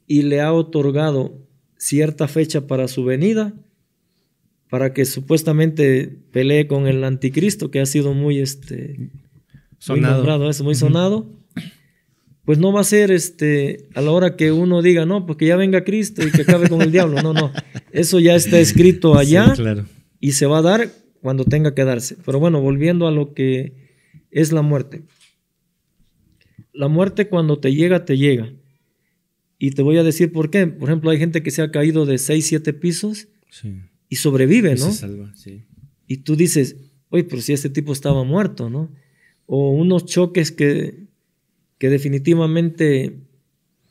[SPEAKER 1] y le ha otorgado cierta fecha para su venida, para que supuestamente pelee con el anticristo, que ha sido muy, este, sonado. Pues no va a ser este, a la hora que uno diga, no, porque pues ya venga Cristo y que acabe con el diablo. No, no. Eso ya está escrito allá y se va a dar cuando tenga que darse. Pero bueno, volviendo a lo que es la muerte. La muerte cuando te llega, te llega. Y te voy a decir por qué. Por ejemplo, hay gente que se ha caído de 6, 7 pisos y sobrevive, y ¿no? Se
[SPEAKER 2] salva, sí.
[SPEAKER 1] Y tú dices, oye, pero si este tipo estaba muerto, ¿no? O unos choques que, que definitivamente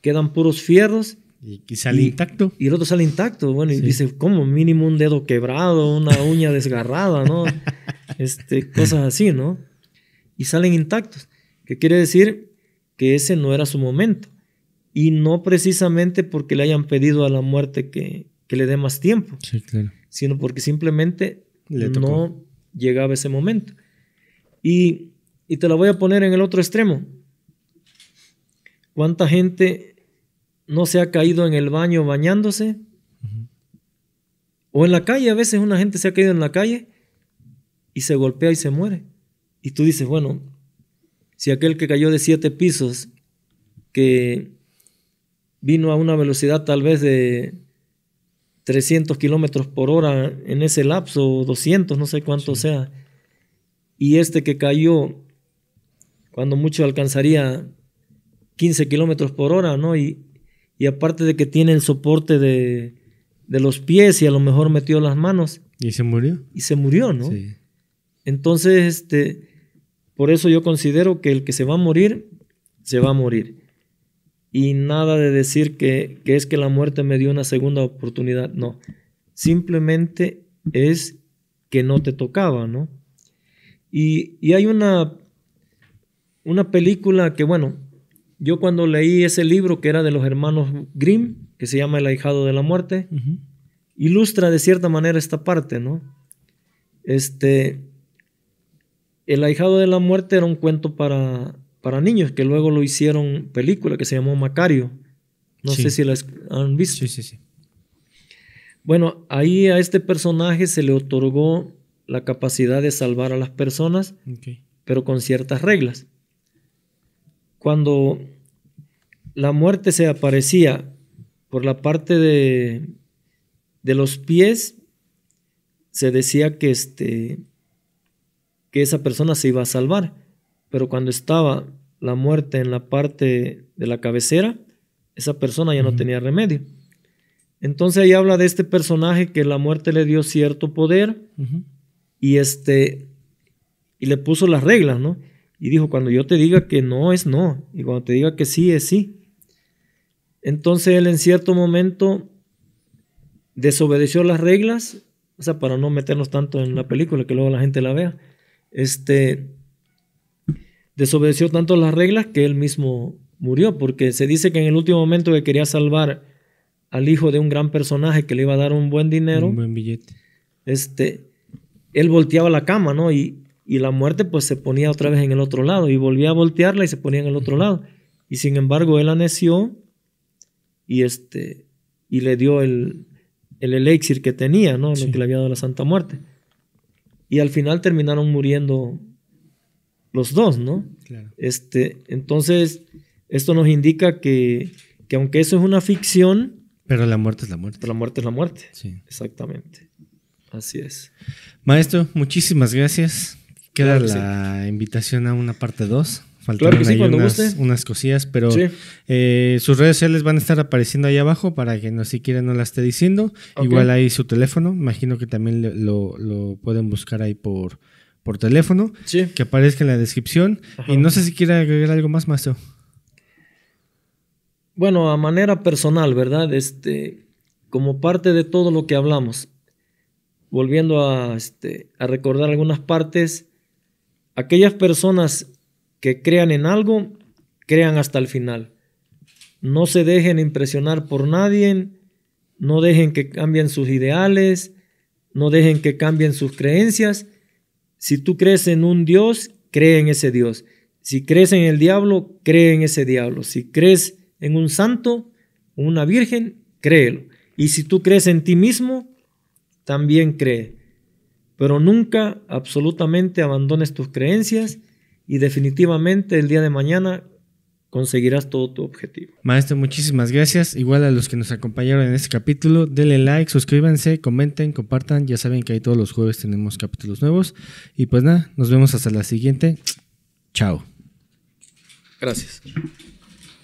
[SPEAKER 1] quedan puros fierros. Y, y sale intacto. Y el otro sale intacto. Bueno, y dice, ¿cómo? Mínimo un dedo quebrado, una uña desgarrada, ¿no? Este, cosas así, ¿no? Y salen intactos. ¿Qué quiere decir? Que ese no era su momento y no precisamente porque le hayan pedido a la muerte que, le dé más tiempo, sí, claro. sino porque simplemente le no llegaba ese momento. Y, te la voy a poner en el otro extremo. ¿Cuánta gente no se ha caído en el baño bañándose? O en la calle, a veces una gente se ha caído en la calle y se golpea y se muere. Y tú dices, bueno, si aquel que cayó de siete pisos, que vino a una velocidad tal vez de 300 kilómetros por hora en ese lapso, 200, no sé cuánto sea. Y este que cayó, cuando mucho alcanzaría 15 kilómetros por hora, ¿no? Y, y, aparte de que tiene el soporte de, de, los pies y a lo mejor metió las manos. ¿Y se murió? Y se murió, ¿no? Entonces, este, por eso yo considero que el que se va a morir, se va a morir y nada de decir que, es que la muerte me dio una segunda oportunidad, no. Simplemente es que no te tocaba, ¿no? Y, hay una, una película que, bueno, yo cuando leí ese libro que era de los hermanos Grimm, que se llama El ahijado de la muerte, ilustra de cierta manera esta parte, ¿no? Este, El ahijado de la muerte era un cuento para para niños, que luego lo hicieron película que se llamó Macario. No sé si la han visto. Sí, sí, sí. Bueno, ahí a este personaje se le otorgó la capacidad de salvar a las personas, pero con ciertas reglas. Cuando la muerte se aparecía por la parte de, de los pies, se decía que, este, que esa persona se iba a salvar, pero cuando estaba la muerte en la parte de la cabecera, esa persona ya no tenía remedio. Entonces ahí habla de este personaje que la muerte le dio cierto poder y este y le puso las reglas, ¿no? Y dijo, cuando yo te diga que no es no, y cuando te diga que sí es sí. Entonces él en cierto momento desobedeció las reglas, o sea, para no meternos tanto en la película, que luego la gente la vea. Este, desobedeció tanto las reglas que él mismo murió, porque se dice que en el último momento que quería salvar al hijo de un gran personaje que le iba a dar un buen dinero, buen billete, este, él volteaba la cama, ¿no? Y, y la muerte pues se ponía otra vez en el otro lado y volvía a voltearla y se ponía en el otro lado. Y sin embargo él aneció y, este, y le dio el, el elixir que tenía, ¿no? Lo que le había dado la Santa Muerte. Y al final terminaron muriendo los dos, ¿no? Claro. Este, entonces, esto nos indica que, aunque eso es una ficción... Pero la muerte es la muerte. la muerte es la muerte. Sí. Exactamente. Así es.
[SPEAKER 2] Maestro, muchísimas gracias. Queda la invitación a una parte 2. Faltaron claro unas, cosillas, pero eh, sus redes sociales van a estar apareciendo ahí abajo para que no si quieren no la esté diciendo. Igual ahí su teléfono, imagino que también lo, lo pueden buscar ahí por, por teléfono que aparezca en la descripción. Y no sé si quiere agregar algo más, Maestro.
[SPEAKER 1] Bueno, a manera personal, ¿verdad? Este, como parte de todo lo que hablamos, volviendo a, este, a recordar algunas partes, aquellas personas que crean en algo, crean hasta el final. No se dejen impresionar por nadie, no dejen que cambien sus ideales, no dejen que cambien sus creencias si tú crees en un Dios, cree en ese Dios. Si crees en el diablo, cree en ese diablo. Si crees en un santo, una virgen, créelo. Y si tú crees en ti mismo, también cree. Pero nunca absolutamente abandones tus creencias y definitivamente el día de mañana conseguirás todo tu objetivo.
[SPEAKER 2] Maestro, muchísimas gracias. Igual a los que nos acompañaron en este capítulo, denle like, suscríbanse, comenten, compartan. Ya saben que ahí todos los jueves tenemos capítulos nuevos. Y pues nada, nos vemos hasta la siguiente.
[SPEAKER 1] Chao. Gracias.